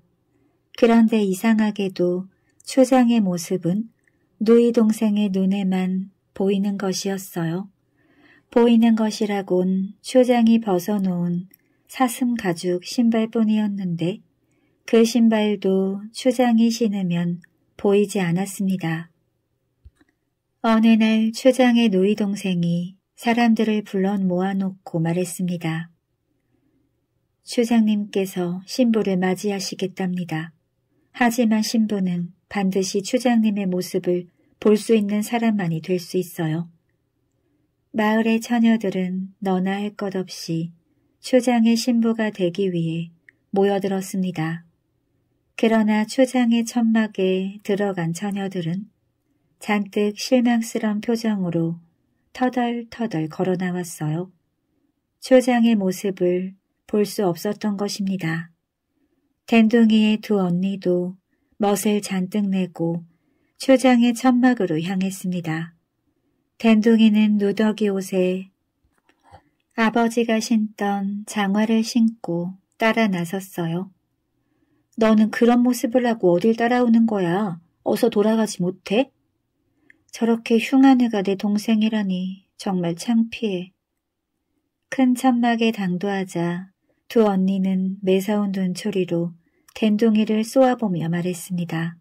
그런데 이상하게도 추장의 모습은 누이 동생의 눈에만 보이는 것이었어요. 보이는 것이라곤 추장이 벗어놓은 사슴 가죽 신발뿐이었는데 그 신발도 추장이 신으면 보이지 않았습니다. 어느 날 최장의 노이 동생이 사람들을 불러 모아놓고 말했습니다. 추장님께서 신부를 맞이하시겠답니다. 하지만 신부는 반드시 추장님의 모습을 볼 수 있는 사람만이 될 수 있어요. 마을의 처녀들은 너나 할 것 없이 추장의 신부가 되기 위해 모여들었습니다. 그러나 초장의 천막에 들어간 처녀들은 잔뜩 실망스런 표정으로 터덜터덜 걸어 나왔어요. 초장의 모습을 볼 수 없었던 것입니다. 댄둥이의 두 언니도 멋을 잔뜩 내고 초장의 천막으로 향했습니다. 댄둥이는 누더기 옷에 아버지가 신던 장화를 신고 따라 나섰어요. 너는 그런 모습을 하고 어딜 따라오는 거야. 어서 돌아가지 못해? 저렇게 흉한 애가 내 동생이라니 정말 창피해. 큰 천막에 당도하자 두 언니는 매사운 눈초리로 된둥이를 쏘아보며 말했습니다.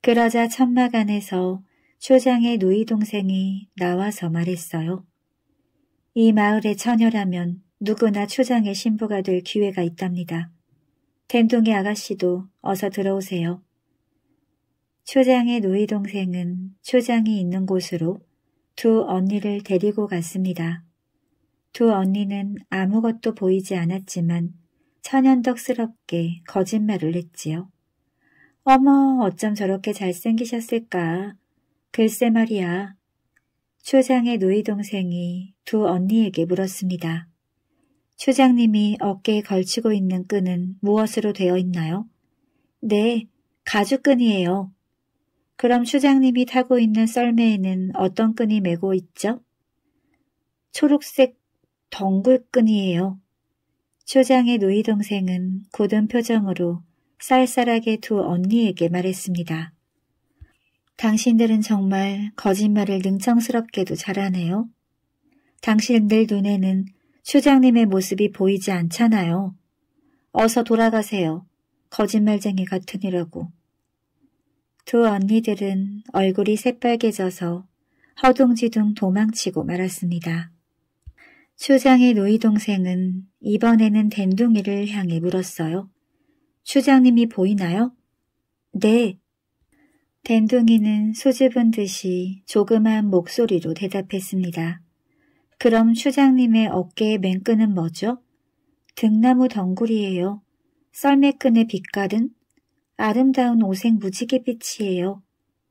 그러자 천막 안에서 초장의 누이 동생이 나와서 말했어요. 이 마을의 처녀라면 누구나 초장의 신부가 될 기회가 있답니다. 댐동의 아가씨도 어서 들어오세요. 초장의 누이 동생은 초장이 있는 곳으로 두 언니를 데리고 갔습니다. 두 언니는 아무것도 보이지 않았지만 천연덕스럽게 거짓말을 했지요. 어머 어쩜 저렇게 잘생기셨을까. 글쎄 말이야. 초장의 누이 동생이 두 언니에게 물었습니다. 추장님이 어깨에 걸치고 있는 끈은 무엇으로 되어 있나요? 네, 가죽끈이에요. 그럼 추장님이 타고 있는 썰매에는 어떤 끈이 매고 있죠? 초록색 덩굴끈이에요. 추장의 누이 동생은 굳은 표정으로 쌀쌀하게 두 언니에게 말했습니다. 당신들은 정말 거짓말을 능청스럽게도 잘하네요. 당신들 눈에는 슈장님의 모습이 보이지 않잖아요. 어서 돌아가세요. 거짓말쟁이 같으니라고. 두 언니들은 얼굴이 새빨개져서 허둥지둥 도망치고 말았습니다. 추장의 노이 동생은 이번에는 댄둥이를 향해 물었어요. 추장님이 보이나요? 네. 댄둥이는 수줍은 듯이 조그만 목소리로 대답했습니다. 그럼 슈장님의 어깨의 맨끈은 뭐죠? 등나무 덩굴이에요. 썰매끈의 빛깔은 아름다운 오색 무지개빛이에요.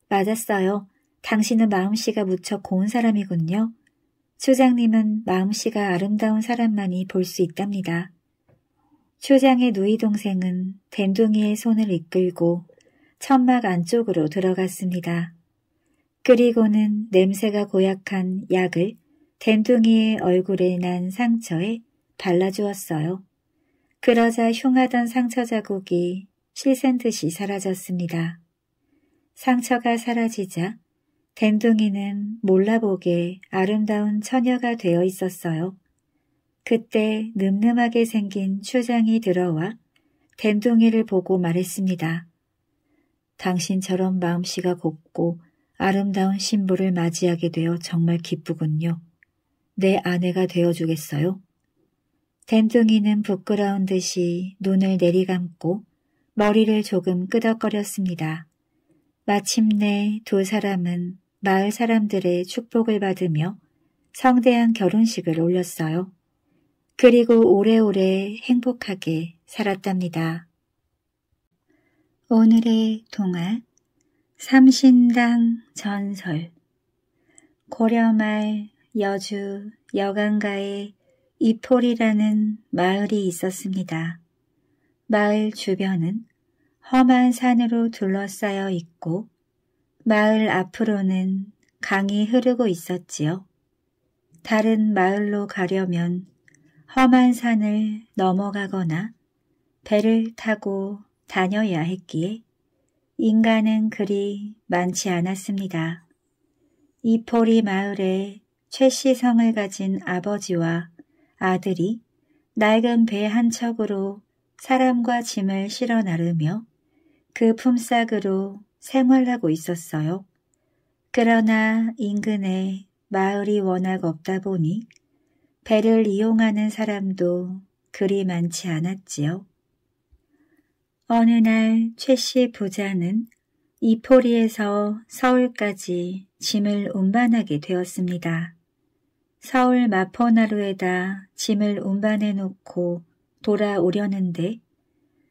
맞았어요. 당신은 마음씨가 무척 고운 사람이군요. 추장님은 마음씨가 아름다운 사람만이 볼 수 있답니다. 추장의 누이 동생은 댐둥이의 손을 이끌고 천막 안쪽으로 들어갔습니다. 그리고는 냄새가 고약한 약을 댄둥이의 얼굴에 난 상처에 발라주었어요. 그러자 흉하던 상처 자국이 실샌 듯이 사라졌습니다. 상처가 사라지자 댄둥이는 몰라보게 아름다운 처녀가 되어 있었어요. 그때 늠름하게 생긴 추장이 들어와 댄둥이를 보고 말했습니다. 당신처럼 마음씨가 곱고 아름다운 신부를 맞이하게 되어 정말 기쁘군요. 내 아내가 되어주겠어요? 댐둥이는 부끄러운 듯이 눈을 내리감고 머리를 조금 끄덕거렸습니다. 마침내 두 사람은 마을 사람들의 축복을 받으며 성대한 결혼식을 올렸어요. 그리고 오래오래 행복하게 살았답니다. 오늘의 동화 삼신당 전설 고려말 여주 여간가에 이폴이라는 마을이 있었습니다. 마을 주변은 험한 산으로 둘러싸여 있고 마을 앞으로는 강이 흐르고 있었지요. 다른 마을로 가려면 험한 산을 넘어가거나 배를 타고 다녀야 했기에 인간은 그리 많지 않았습니다. 이포리 마을에 최씨성을 가진 아버지와 아들이 낡은 배 한 척으로 사람과 짐을 실어 나르며 그 품삯으로 생활하고 있었어요. 그러나 인근에 마을이 워낙 없다 보니 배를 이용하는 사람도 그리 많지 않았지요. 어느 날 최씨 부자는 이포리에서 서울까지 짐을 운반하게 되었습니다. 서울마포나루에다 짐을 운반해 놓고 돌아오려는데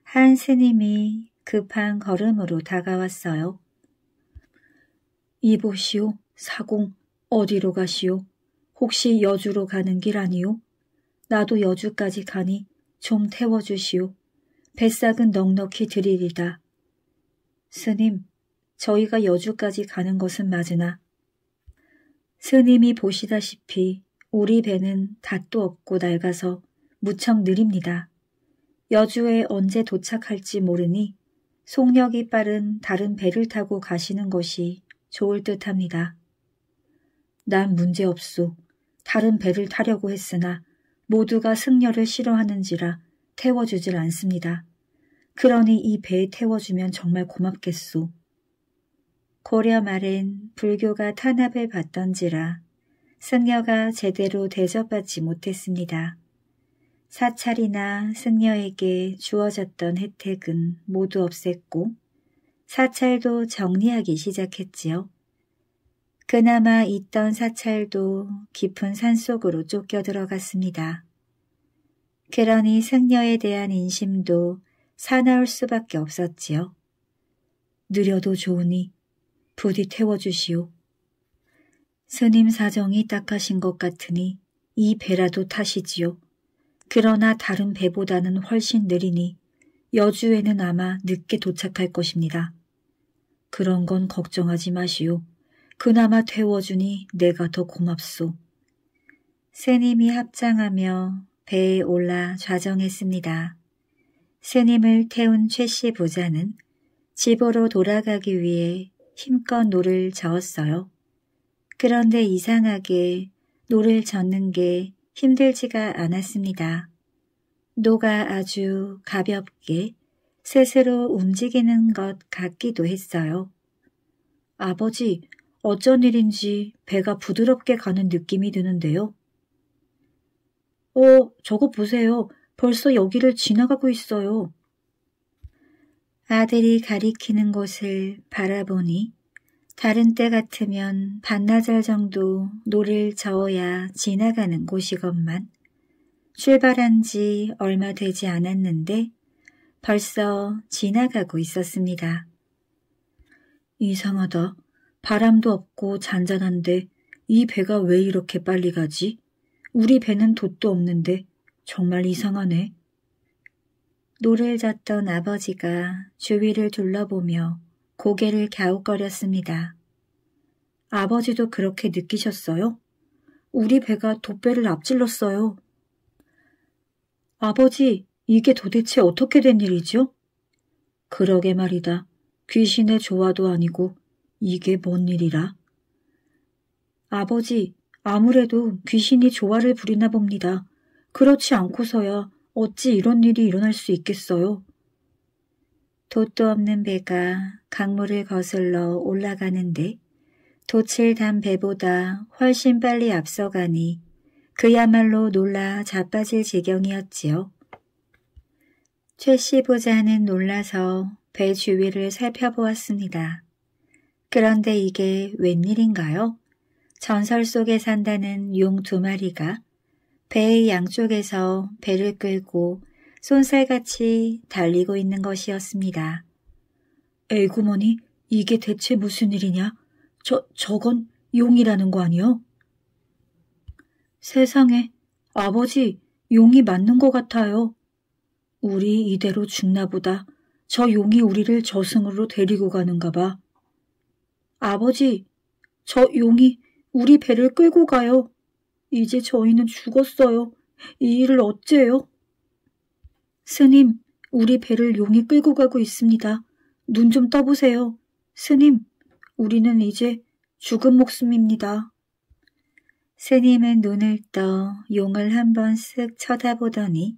한 스님이 급한 걸음으로 다가왔어요. 이보시오, 사공, 어디로 가시오? 혹시 여주로 가는 길 아니오? 나도 여주까지 가니 좀 태워주시오. 뱃삭은 넉넉히 드리리다. 스님, 저희가 여주까지 가는 것은 맞으나 스님이 보시다시피 우리 배는 닷도 없고 낡아서 무척 느립니다. 여주에 언제 도착할지 모르니 속력이 빠른 다른 배를 타고 가시는 것이 좋을 듯합니다. 난 문제없소. 다른 배를 타려고 했으나 모두가 승려를 싫어하는지라 태워주질 않습니다. 그러니 이 배에 태워주면 정말 고맙겠소. 고려 말엔 불교가 탄압을 받던지라 승려가 제대로 대접받지 못했습니다. 사찰이나 승려에게 주어졌던 혜택은 모두 없앴고 사찰도 정리하기 시작했지요. 그나마 있던 사찰도 깊은 산속으로 쫓겨 들어갔습니다. 그러니 승려에 대한 인심도 사나울 수밖에 없었지요. 느려도 좋으니 부디 태워주시오. 스님 사정이 딱하신 것 같으니 이 배라도 타시지요. 그러나 다른 배보다는 훨씬 느리니 여주에는 아마 늦게 도착할 것입니다. 그런 건 걱정하지 마시오. 그나마 태워주니 내가 더 고맙소. 스님이 합장하며 배에 올라 좌정했습니다. 스님을 태운 최씨 부자는 집으로 돌아가기 위해 힘껏 노를 저었어요. 그런데 이상하게 노를 젓는 게 힘들지가 않았습니다. 노가 아주 가볍게 스스로 움직이는 것 같기도 했어요. 아버지, 어쩐 일인지 배가 부드럽게 가는 느낌이 드는데요. 어, 저거 보세요. 벌써 여기를 지나가고 있어요. 아들이 가리키는 곳을 바라보니 다른 때 같으면 반나절 정도 노를 저어야 지나가는 곳이건만 출발한 지 얼마 되지 않았는데 벌써 지나가고 있었습니다. 이상하다. 바람도 없고 잔잔한데 이 배가 왜 이렇게 빨리 가지? 우리 배는 돛도 없는데 정말 이상하네. 노를 젓던 아버지가 주위를 둘러보며 고개를 갸웃거렸습니다. 아버지도 그렇게 느끼셨어요? 우리 배가 돗배를 앞질렀어요. 아버지, 이게 도대체 어떻게 된 일이죠? 그러게 말이다. 귀신의 조화도 아니고 이게 뭔 일이라? 아버지, 아무래도 귀신이 조화를 부리나 봅니다. 그렇지 않고서야 어찌 이런 일이 일어날 수 있겠어요? 돛도 없는 배가 강물을 거슬러 올라가는데 돛을 단 배보다 훨씬 빨리 앞서가니 그야말로 놀라 자빠질 지경이었지요. 최씨 부자는 놀라서 배 주위를 살펴보았습니다. 그런데 이게 웬일인가요? 전설 속에 산다는 용 두 마리가 배의 양쪽에서 배를 끌고 손살같이 달리고 있는 것이었습니다. 에구머니, 이 이게 대체 무슨 일이냐? 저, 저건 용이라는 거 아니요? 세상에, 아버지, 용이 맞는 것 같아요. 우리 이대로 죽나 보다. 저 용이 우리를 저승으로 데리고 가는가 봐. 아버지, 저 용이 우리 배를 끌고 가요. 이제 저희는 죽었어요. 이 일을 어째요? 스님, 우리 배를 용이 끌고 가고 있습니다. 눈 좀 떠보세요. 스님, 우리는 이제 죽은 목숨입니다. 스님은 눈을 떠 용을 한 번 쓱 쳐다보더니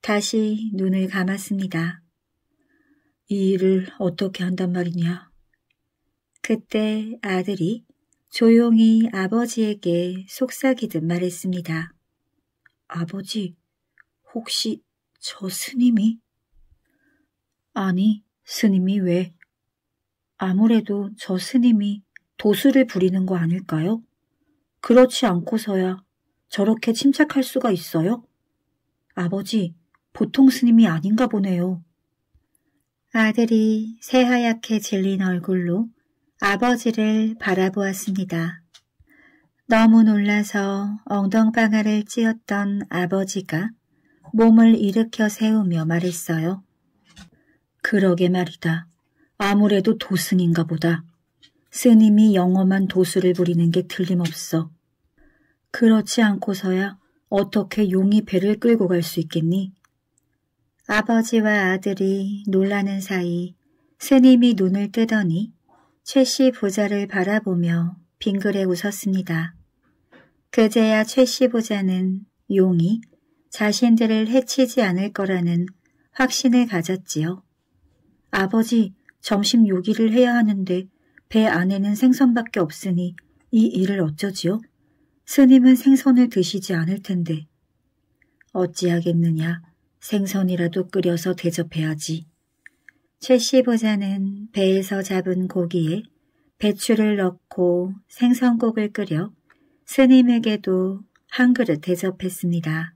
다시 눈을 감았습니다. 이 일을 어떻게 한단 말이냐? 그때 아들이 조용히 아버지에게 속삭이듯 말했습니다. 아버지, 혹시 저 스님이? 아니, 스님이 왜? 아무래도 저 스님이 도수를 부리는 거 아닐까요? 그렇지 않고서야 저렇게 침착할 수가 있어요? 아버지, 보통 스님이 아닌가 보네요. 아들이 새하얗게 질린 얼굴로 아버지를 바라보았습니다. 너무 놀라서 엉덩방아를 찧었던 아버지가 몸을 일으켜 세우며 말했어요. 그러게 말이다. 아무래도 도승인가 보다. 스님이 영험한 도수를 부리는 게 틀림없어. 그렇지 않고서야 어떻게 용이 배를 끌고 갈 수 있겠니? 아버지와 아들이 놀라는 사이 스님이 눈을 뜨더니 최씨 부자를 바라보며 빙그레 웃었습니다. 그제야 최씨 부자는 용이 자신들을 해치지 않을 거라는 확신을 가졌지요. 아버지, 점심 요기를 해야 하는데 배 안에는 생선밖에 없으니 이 일을 어쩌지요? 스님은 생선을 드시지 않을 텐데. 어찌하겠느냐. 생선이라도 끓여서 대접해야지. 최씨 부자는 배에서 잡은 고기에 배추를 넣고 생선국을 끓여 스님에게도 한 그릇 대접했습니다.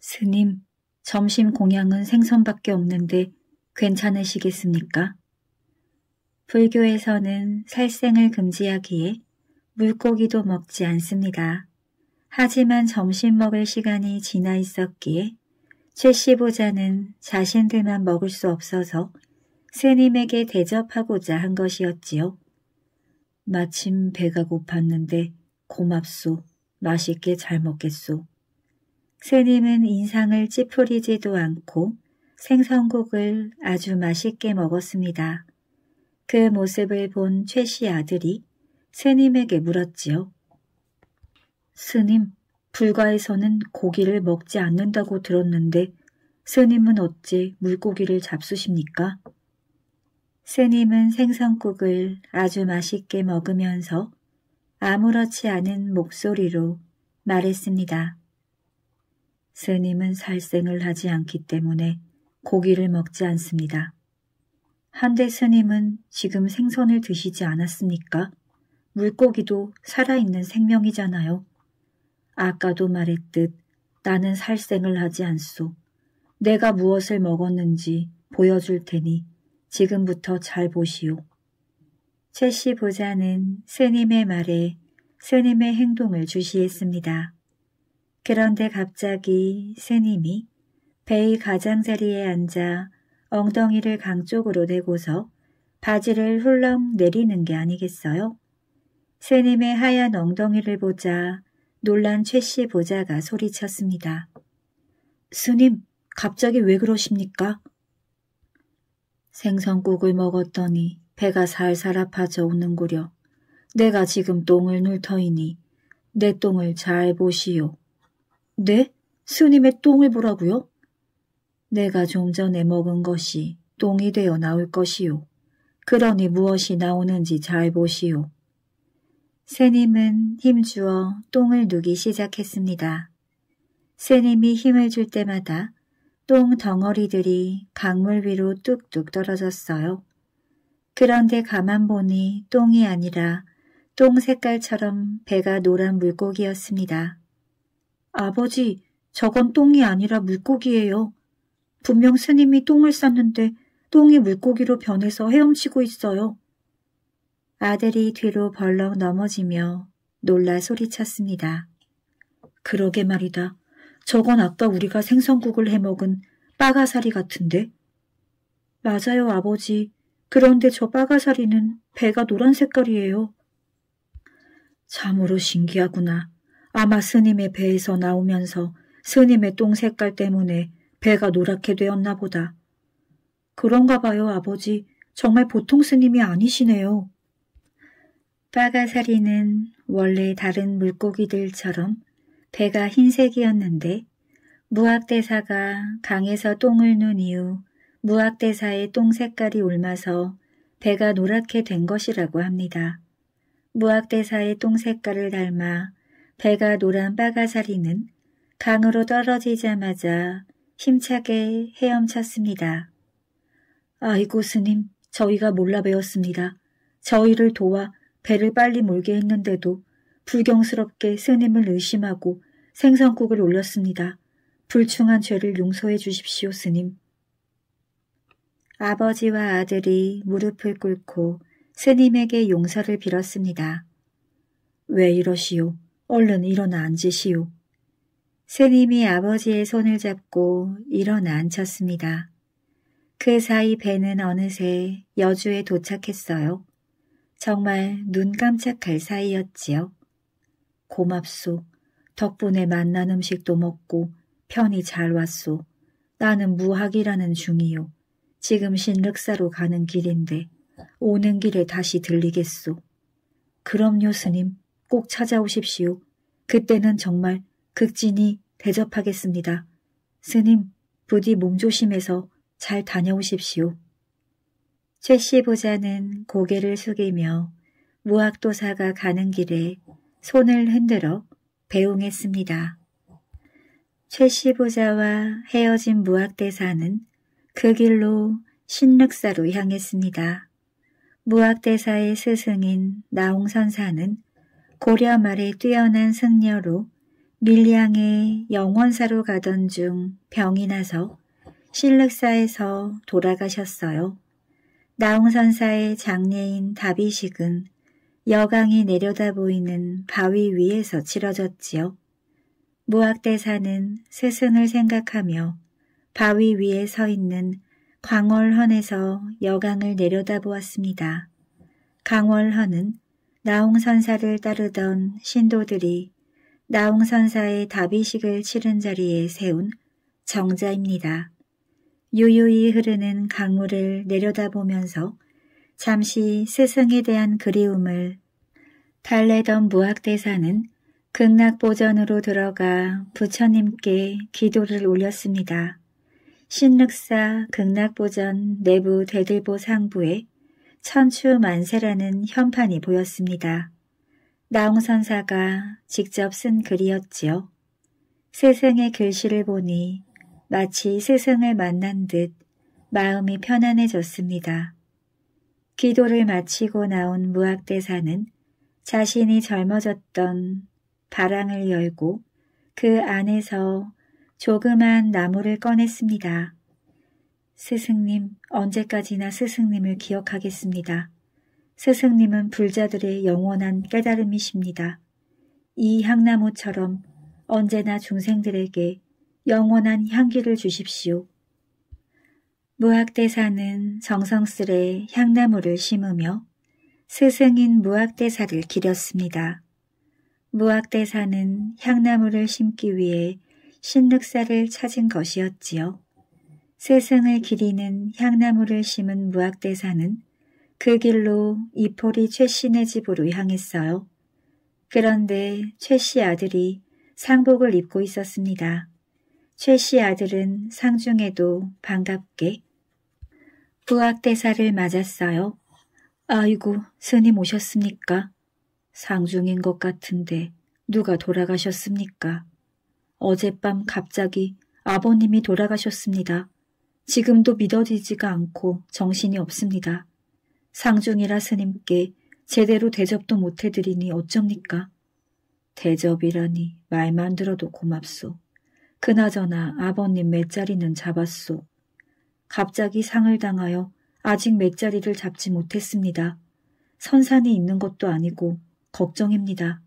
스님, 점심 공양은 생선밖에 없는데 괜찮으시겠습니까? 불교에서는 살생을 금지하기에 물고기도 먹지 않습니다. 하지만 점심 먹을 시간이 지나 있었기에 최씨부자는 자신들만 먹을 수 없어서 스님에게 대접하고자 한 것이었지요. 마침 배가 고팠는데 고맙소, 맛있게 잘 먹겠소. 스님은 인상을 찌푸리지도 않고 생선국을 아주 맛있게 먹었습니다. 그 모습을 본최씨 아들이 스님에게 물었지요. 스님, 불가에서는 고기를 먹지 않는다고 들었는데 스님은 어찌 물고기를 잡수십니까? 스님은 생선국을 아주 맛있게 먹으면서 아무렇지 않은 목소리로 말했습니다. 스님은 살생을 하지 않기 때문에 고기를 먹지 않습니다. 한데 스님은 지금 생선을 드시지 않았습니까? 물고기도 살아있는 생명이잖아요. 아까도 말했듯 나는 살생을 하지 않소. 내가 무엇을 먹었는지 보여줄 테니 지금부터 잘 보시오. 최씨 보좌는 스님의 말에 스님의 행동을 주시했습니다. 그런데 갑자기 스님이 배의 가장자리에 앉아 엉덩이를 강쪽으로 대고서 바지를 훌렁 내리는 게 아니겠어요? 스님의 하얀 엉덩이를 보자 놀란 최씨 보자가 소리쳤습니다. 스님, 갑자기 왜 그러십니까? 생선국을 먹었더니 배가 살살 아파져 오는구려 내가 지금 똥을 눌 터이니 내 똥을 잘 보시오. 네? 스님의 똥을 보라고요? 내가 좀 전에 먹은 것이 똥이 되어 나올 것이오 그러니 무엇이 나오는지 잘 보시오. 새님은 힘주어 똥을 누기 시작했습니다. 새님이 힘을 줄 때마다 똥 덩어리들이 강물 위로 뚝뚝 떨어졌어요. 그런데 가만 보니 똥이 아니라 똥 색깔처럼 배가 노란 물고기였습니다. 아버지, 저건 똥이 아니라 물고기예요. 분명 스님이 똥을 쌌는데 똥이 물고기로 변해서 헤엄치고 있어요. 아들이 뒤로 벌렁 넘어지며 놀라 소리쳤습니다. 그러게 말이다. 저건 아까 우리가 생선국을 해먹은 빠가사리 같은데? 맞아요, 아버지. 그런데 저 빠가사리는 배가 노란 색깔이에요. 참으로 신기하구나. 아마 스님의 배에서 나오면서 스님의 똥 색깔 때문에 배가 노랗게 되었나 보다. 그런가 봐요, 아버지. 정말 보통 스님이 아니시네요. 빠가사리는 원래 다른 물고기들처럼 배가 흰색이었는데 무학대사가 강에서 똥을 눈 이후 무학대사의 똥 색깔이 옮아서 배가 노랗게 된 것이라고 합니다. 무학대사의 똥 색깔을 닮아 배가 노란 빠가사리는 강으로 떨어지자마자 힘차게 헤엄쳤습니다. 아이고 스님, 저희가 몰라 배웠습니다. 저희를 도와 배를 빨리 몰게 했는데도 불경스럽게 스님을 의심하고 생선국을 올렸습니다. 불충한 죄를 용서해 주십시오, 스님. 아버지와 아들이 무릎을 꿇고 스님에게 용서를 빌었습니다. 왜 이러시오? 얼른 일어나 앉으시오. 스님이 아버지의 손을 잡고 일어나 앉혔습니다. 그 사이 배는 어느새 여주에 도착했어요. 정말 눈 깜짝할 사이였지요. 고맙소. 덕분에 맛난 음식도 먹고 편히 잘 왔소. 나는 무학이라는 중이요. 지금 신륵사로 가는 길인데 오는 길에 다시 들리겠소. 그럼요 스님 꼭 찾아오십시오. 그때는 정말 극진히 대접하겠습니다. 스님 부디 몸조심해서 잘 다녀오십시오. 최씨 부자는 고개를 숙이며 무학도사가 가는 길에 손을 흔들어 배웅했습니다. 최씨 부자와 헤어진 무학대사는 그 길로 신륵사로 향했습니다. 무학대사의 스승인 나홍선사는 고려 말에 뛰어난 승려로 밀양의 영원사로 가던 중 병이 나서 신륵사에서 돌아가셨어요. 나홍선사의 장례인 다비식은 여강이 내려다 보이는 바위 위에서 치러졌지요. 무학대사는 스승을 생각하며 바위 위에 서 있는 광월헌에서 여강을 내려다 보았습니다. 강월헌은 나홍선사를 따르던 신도들이 나홍선사의 다비식을 치른 자리에 세운 정자입니다. 유유히 흐르는 강물을 내려다보면서 잠시 스승에 대한 그리움을 달래던 무학대사는 극락보전으로 들어가 부처님께 기도를 올렸습니다. 신륵사 극락보전 내부 대들보 상부에 천추만세라는 현판이 보였습니다. 나홍선사가 직접 쓴 글이었지요. 세상의 글씨를 보니 마치 세상을 만난 듯 마음이 편안해졌습니다. 기도를 마치고 나온 무학대사는 자신이 젊어졌던 바랑을 열고 그 안에서 조그만 나무를 꺼냈습니다. 스승님, 언제까지나 스승님을 기억하겠습니다. 스승님은 불자들의 영원한 깨달음이십니다. 이 향나무처럼 언제나 중생들에게 영원한 향기를 주십시오. 무학대사는 정성스레 향나무를 심으며 스승인 무학대사를 기렸습니다. 무학대사는 향나무를 심기 위해 신륵사를 찾은 것이었지요. 스승을 기리는 향나무를 심은 무학대사는 그 길로 이포리 최씨네 집으로 향했어요. 그런데 최씨 아들이 상복을 입고 있었습니다. 최씨 아들은 상중에도 반갑게 부학대사를 맞았어요. 아이고, 스님 오셨습니까? 상중인 것 같은데 누가 돌아가셨습니까? 어젯밤 갑자기 아버님이 돌아가셨습니다. 지금도 믿어지지가 않고 정신이 없습니다. 상중이라 스님께 제대로 대접도 못해드리니 어쩝니까? 대접이라니 말만 들어도 고맙소. 그나저나 아버님 맷자리는 잡았소. 갑자기 상을 당하여 아직 맷자리를 잡지 못했습니다. 선산이 있는 것도 아니고 걱정입니다.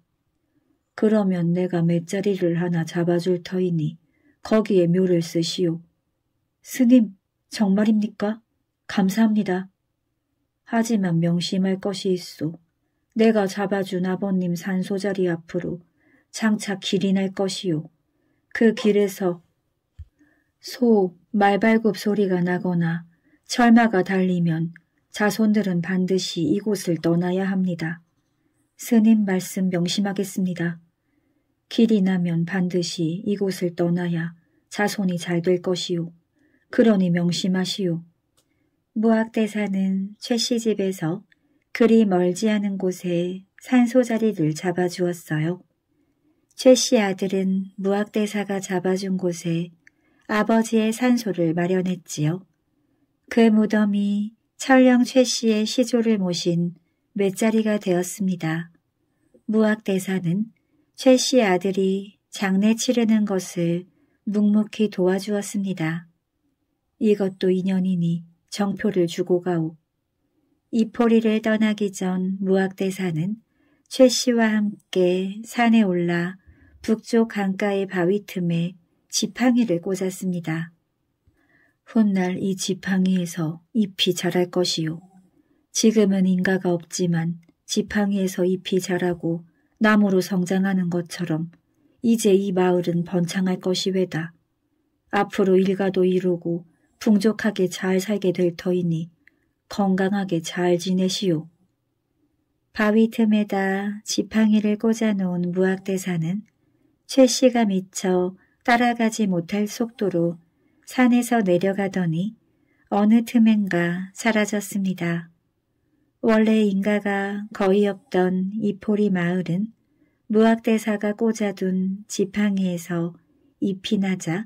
그러면 내가 맷자리를 하나 잡아줄 터이니 거기에 묘를 쓰시오. 스님, 정말입니까? 감사합니다. 하지만 명심할 것이 있소. 내가 잡아준 아버님 산소자리 앞으로 장차 길이 날것이오 그 길에서 소, 말발굽 소리가 나거나 철마가 달리면 자손들은 반드시 이곳을 떠나야 합니다. 스님 말씀 명심하겠습니다. 길이 나면 반드시 이곳을 떠나야 자손이 잘 될 것이요. 그러니 명심하시오. 무학대사는 최씨 집에서 그리 멀지 않은 곳에 산소자리를 잡아주었어요. 최씨 아들은 무학대사가 잡아준 곳에 아버지의 산소를 마련했지요. 그 무덤이 철령 최씨의 시조를 모신 몇자리가 되었습니다. 무학대사는 최씨 아들이 장례 치르는 것을 묵묵히 도와주었습니다. 이것도 인연이니 정표를 주고 가오. 이포리를 떠나기 전 무학대사는 최 씨와 함께 산에 올라 북쪽 강가의 바위 틈에 지팡이를 꽂았습니다. 훗날 이 지팡이에서 잎이 자랄 것이요. 지금은 인가가 없지만 지팡이에서 잎이 자라고 나무로 성장하는 것처럼 이제 이 마을은 번창할 것이외다. 앞으로 일가도 이루고 풍족하게 잘 살게 될 터이니 건강하게 잘 지내시오. 바위 틈에다 지팡이를 꽂아놓은 무학대사는 최씨가 미쳐 따라가지 못할 속도로 산에서 내려가더니 어느 틈엔가 사라졌습니다. 원래 인가가 거의 없던 이포리 마을은 무학대사가 꽂아둔 지팡이에서 잎이 나자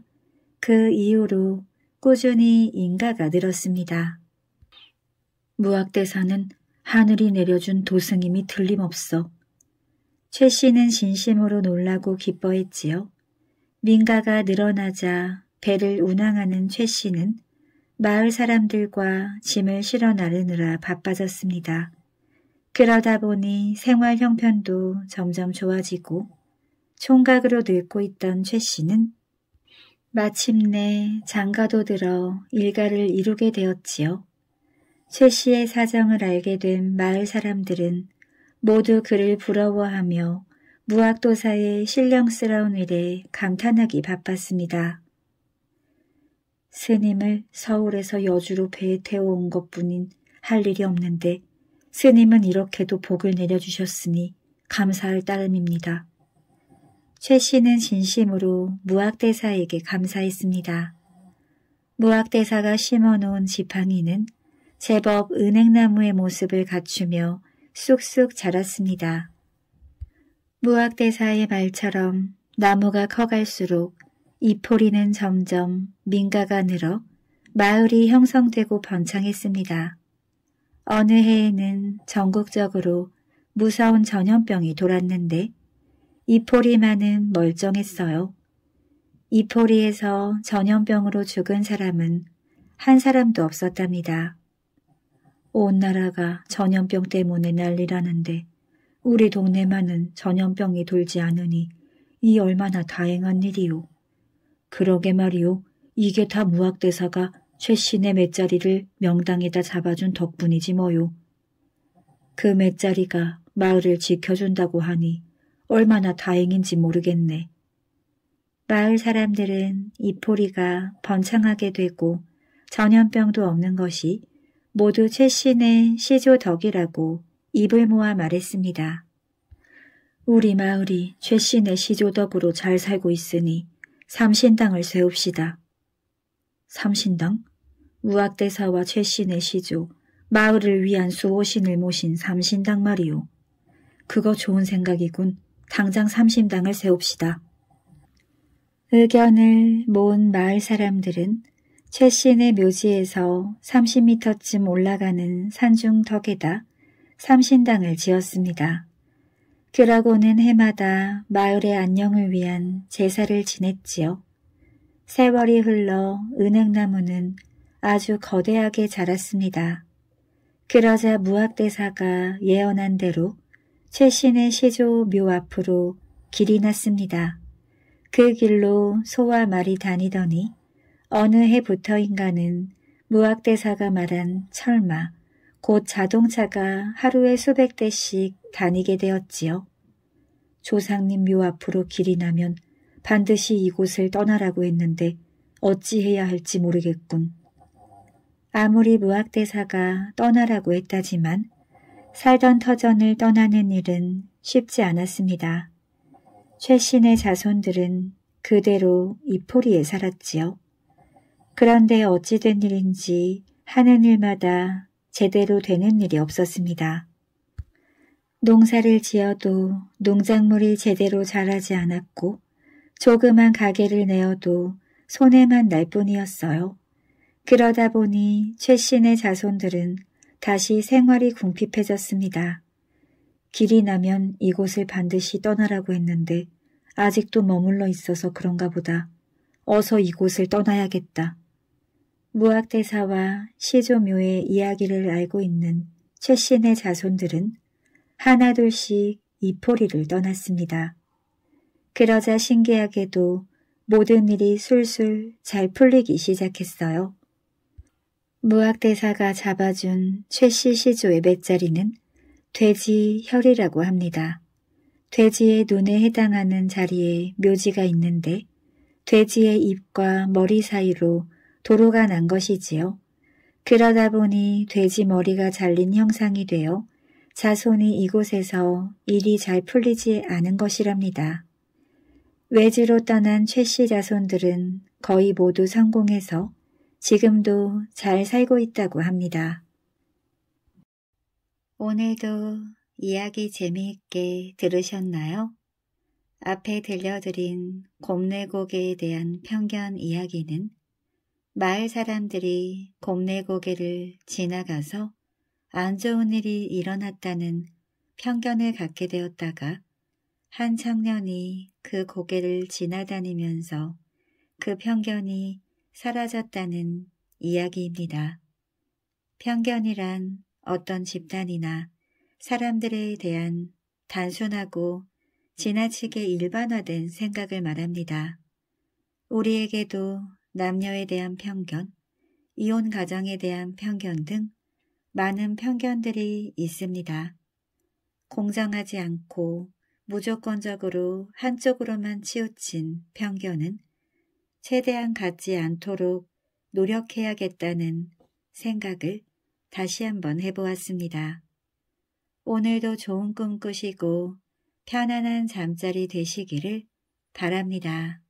그 이후로 꾸준히 인가가 늘었습니다. 무학대사는 하늘이 내려준 도승임이 틀림없어 최 씨는 진심으로 놀라고 기뻐했지요. 민가가 늘어나자 배를 운항하는 최 씨는 마을 사람들과 짐을 실어 나르느라 바빠졌습니다. 그러다 보니 생활 형편도 점점 좋아지고 총각으로 늙고 있던 최 씨는 마침내 장가도 들어 일가를 이루게 되었지요. 최 씨의 사정을 알게 된 마을 사람들은 모두 그를 부러워하며 무학도사의 신령스러운 일에 감탄하기 바빴습니다. 스님을 서울에서 여주로 배에 태워온 것뿐인 할 일이 없는데 스님은 이렇게도 복을 내려주셨으니 감사할 따름입니다. 최 씨는 진심으로 무학대사에게 감사했습니다. 무학대사가 심어놓은 지팡이는 제법 은행나무의 모습을 갖추며 쑥쑥 자랐습니다. 무학대사의 말처럼 나무가 커갈수록 이포리는 점점 민가가 늘어 마을이 형성되고 번창했습니다. 어느 해에는 전국적으로 무서운 전염병이 돌았는데 이포리만은 멀쩡했어요. 이포리에서 전염병으로 죽은 사람은 한 사람도 없었답니다. 온 나라가 전염병 때문에 난리라는데 우리 동네만은 전염병이 돌지 않으니 이 얼마나 다행한 일이오. 그러게 말이오. 이게 다 무학대사가 최 씨네 맷자리를 명당에다 잡아준 덕분이지 뭐요. 그 맷자리가 마을을 지켜준다고 하니 얼마나 다행인지 모르겠네. 마을 사람들은 이포리가 번창하게 되고 전염병도 없는 것이 모두 최씨네 시조 덕이라고 입을 모아 말했습니다. 우리 마을이 최 씨네 시조 덕으로 잘 살고 있으니 삼신당을 세웁시다. 삼신당? 우악대사와 최 씨네 시조, 마을을 위한 수호신을 모신 삼신당 말이오. 그거 좋은 생각이군. 당장 삼신당을 세웁시다. 의견을 모은 마을 사람들은 최신의 묘지에서 3 0미터쯤 올라가는 산중 덕에다 삼신당을 지었습니다. 그러고는 해마다 마을의 안녕을 위한 제사를 지냈지요. 세월이 흘러 은행나무는 아주 거대하게 자랐습니다. 그러자 무학대사가 예언한 대로 최신의 시조 묘 앞으로 길이 났습니다. 그 길로 소와 말이 다니더니 어느 해부터인가는 무학대사가 말한 철마, 곧 자동차가 하루에 수백 대씩 다니게 되었지요. 조상님 묘 앞으로 길이 나면 반드시 이곳을 떠나라고 했는데 어찌해야 할지 모르겠군. 아무리 무학대사가 떠나라고 했다지만 살던 터전을 떠나는 일은 쉽지 않았습니다. 최신의 자손들은 그대로 이포리에 살았지요. 그런데 어찌된 일인지 하는 일마다 제대로 되는 일이 없었습니다. 농사를 지어도 농작물이 제대로 자라지 않았고 조그만 가게를 내어도 손해만 날 뿐이었어요. 그러다 보니 최신의 자손들은 다시 생활이 궁핍해졌습니다. 길이 나면 이곳을 반드시 떠나라고 했는데 아직도 머물러 있어서 그런가 보다. 어서 이곳을 떠나야겠다. 무학대사와 시조묘의 이야기를 알고 있는 최신의 자손들은 하나둘씩 이포리를 떠났습니다. 그러자 신기하게도 모든 일이 술술 잘 풀리기 시작했어요. 무학대사가 잡아준 최씨 시조의 맷자리는 돼지 혈이라고 합니다. 돼지의 눈에 해당하는 자리에 묘지가 있는데 돼지의 입과 머리 사이로 도로가 난 것이지요. 그러다 보니 돼지 머리가 잘린 형상이 되어 자손이 이곳에서 일이 잘 풀리지 않은 것이랍니다. 외지로 떠난 최씨 자손들은 거의 모두 성공해서 지금도 잘 살고 있다고 합니다. 오늘도 이야기 재미있게 들으셨나요? 앞에 들려드린 곰내곡에 대한 편견 이야기는 마을 사람들이 곰내고개를 지나가서 안 좋은 일이 일어났다는 편견을 갖게 되었다가 한 청년이 그 고개를 지나다니면서 그 편견이 사라졌다는 이야기입니다. 편견이란 어떤 집단이나 사람들에 대한 단순하고 지나치게 일반화된 생각을 말합니다. 우리에게도 남녀에 대한 편견, 이혼 가정에 대한 편견 등 많은 편견들이 있습니다. 공정하지 않고 무조건적으로 한쪽으로만 치우친 편견은 최대한 갖지 않도록 노력해야겠다는 생각을 다시 한번 해보았습니다. 오늘도 좋은 꿈 꾸시고 편안한 잠자리 되시기를 바랍니다.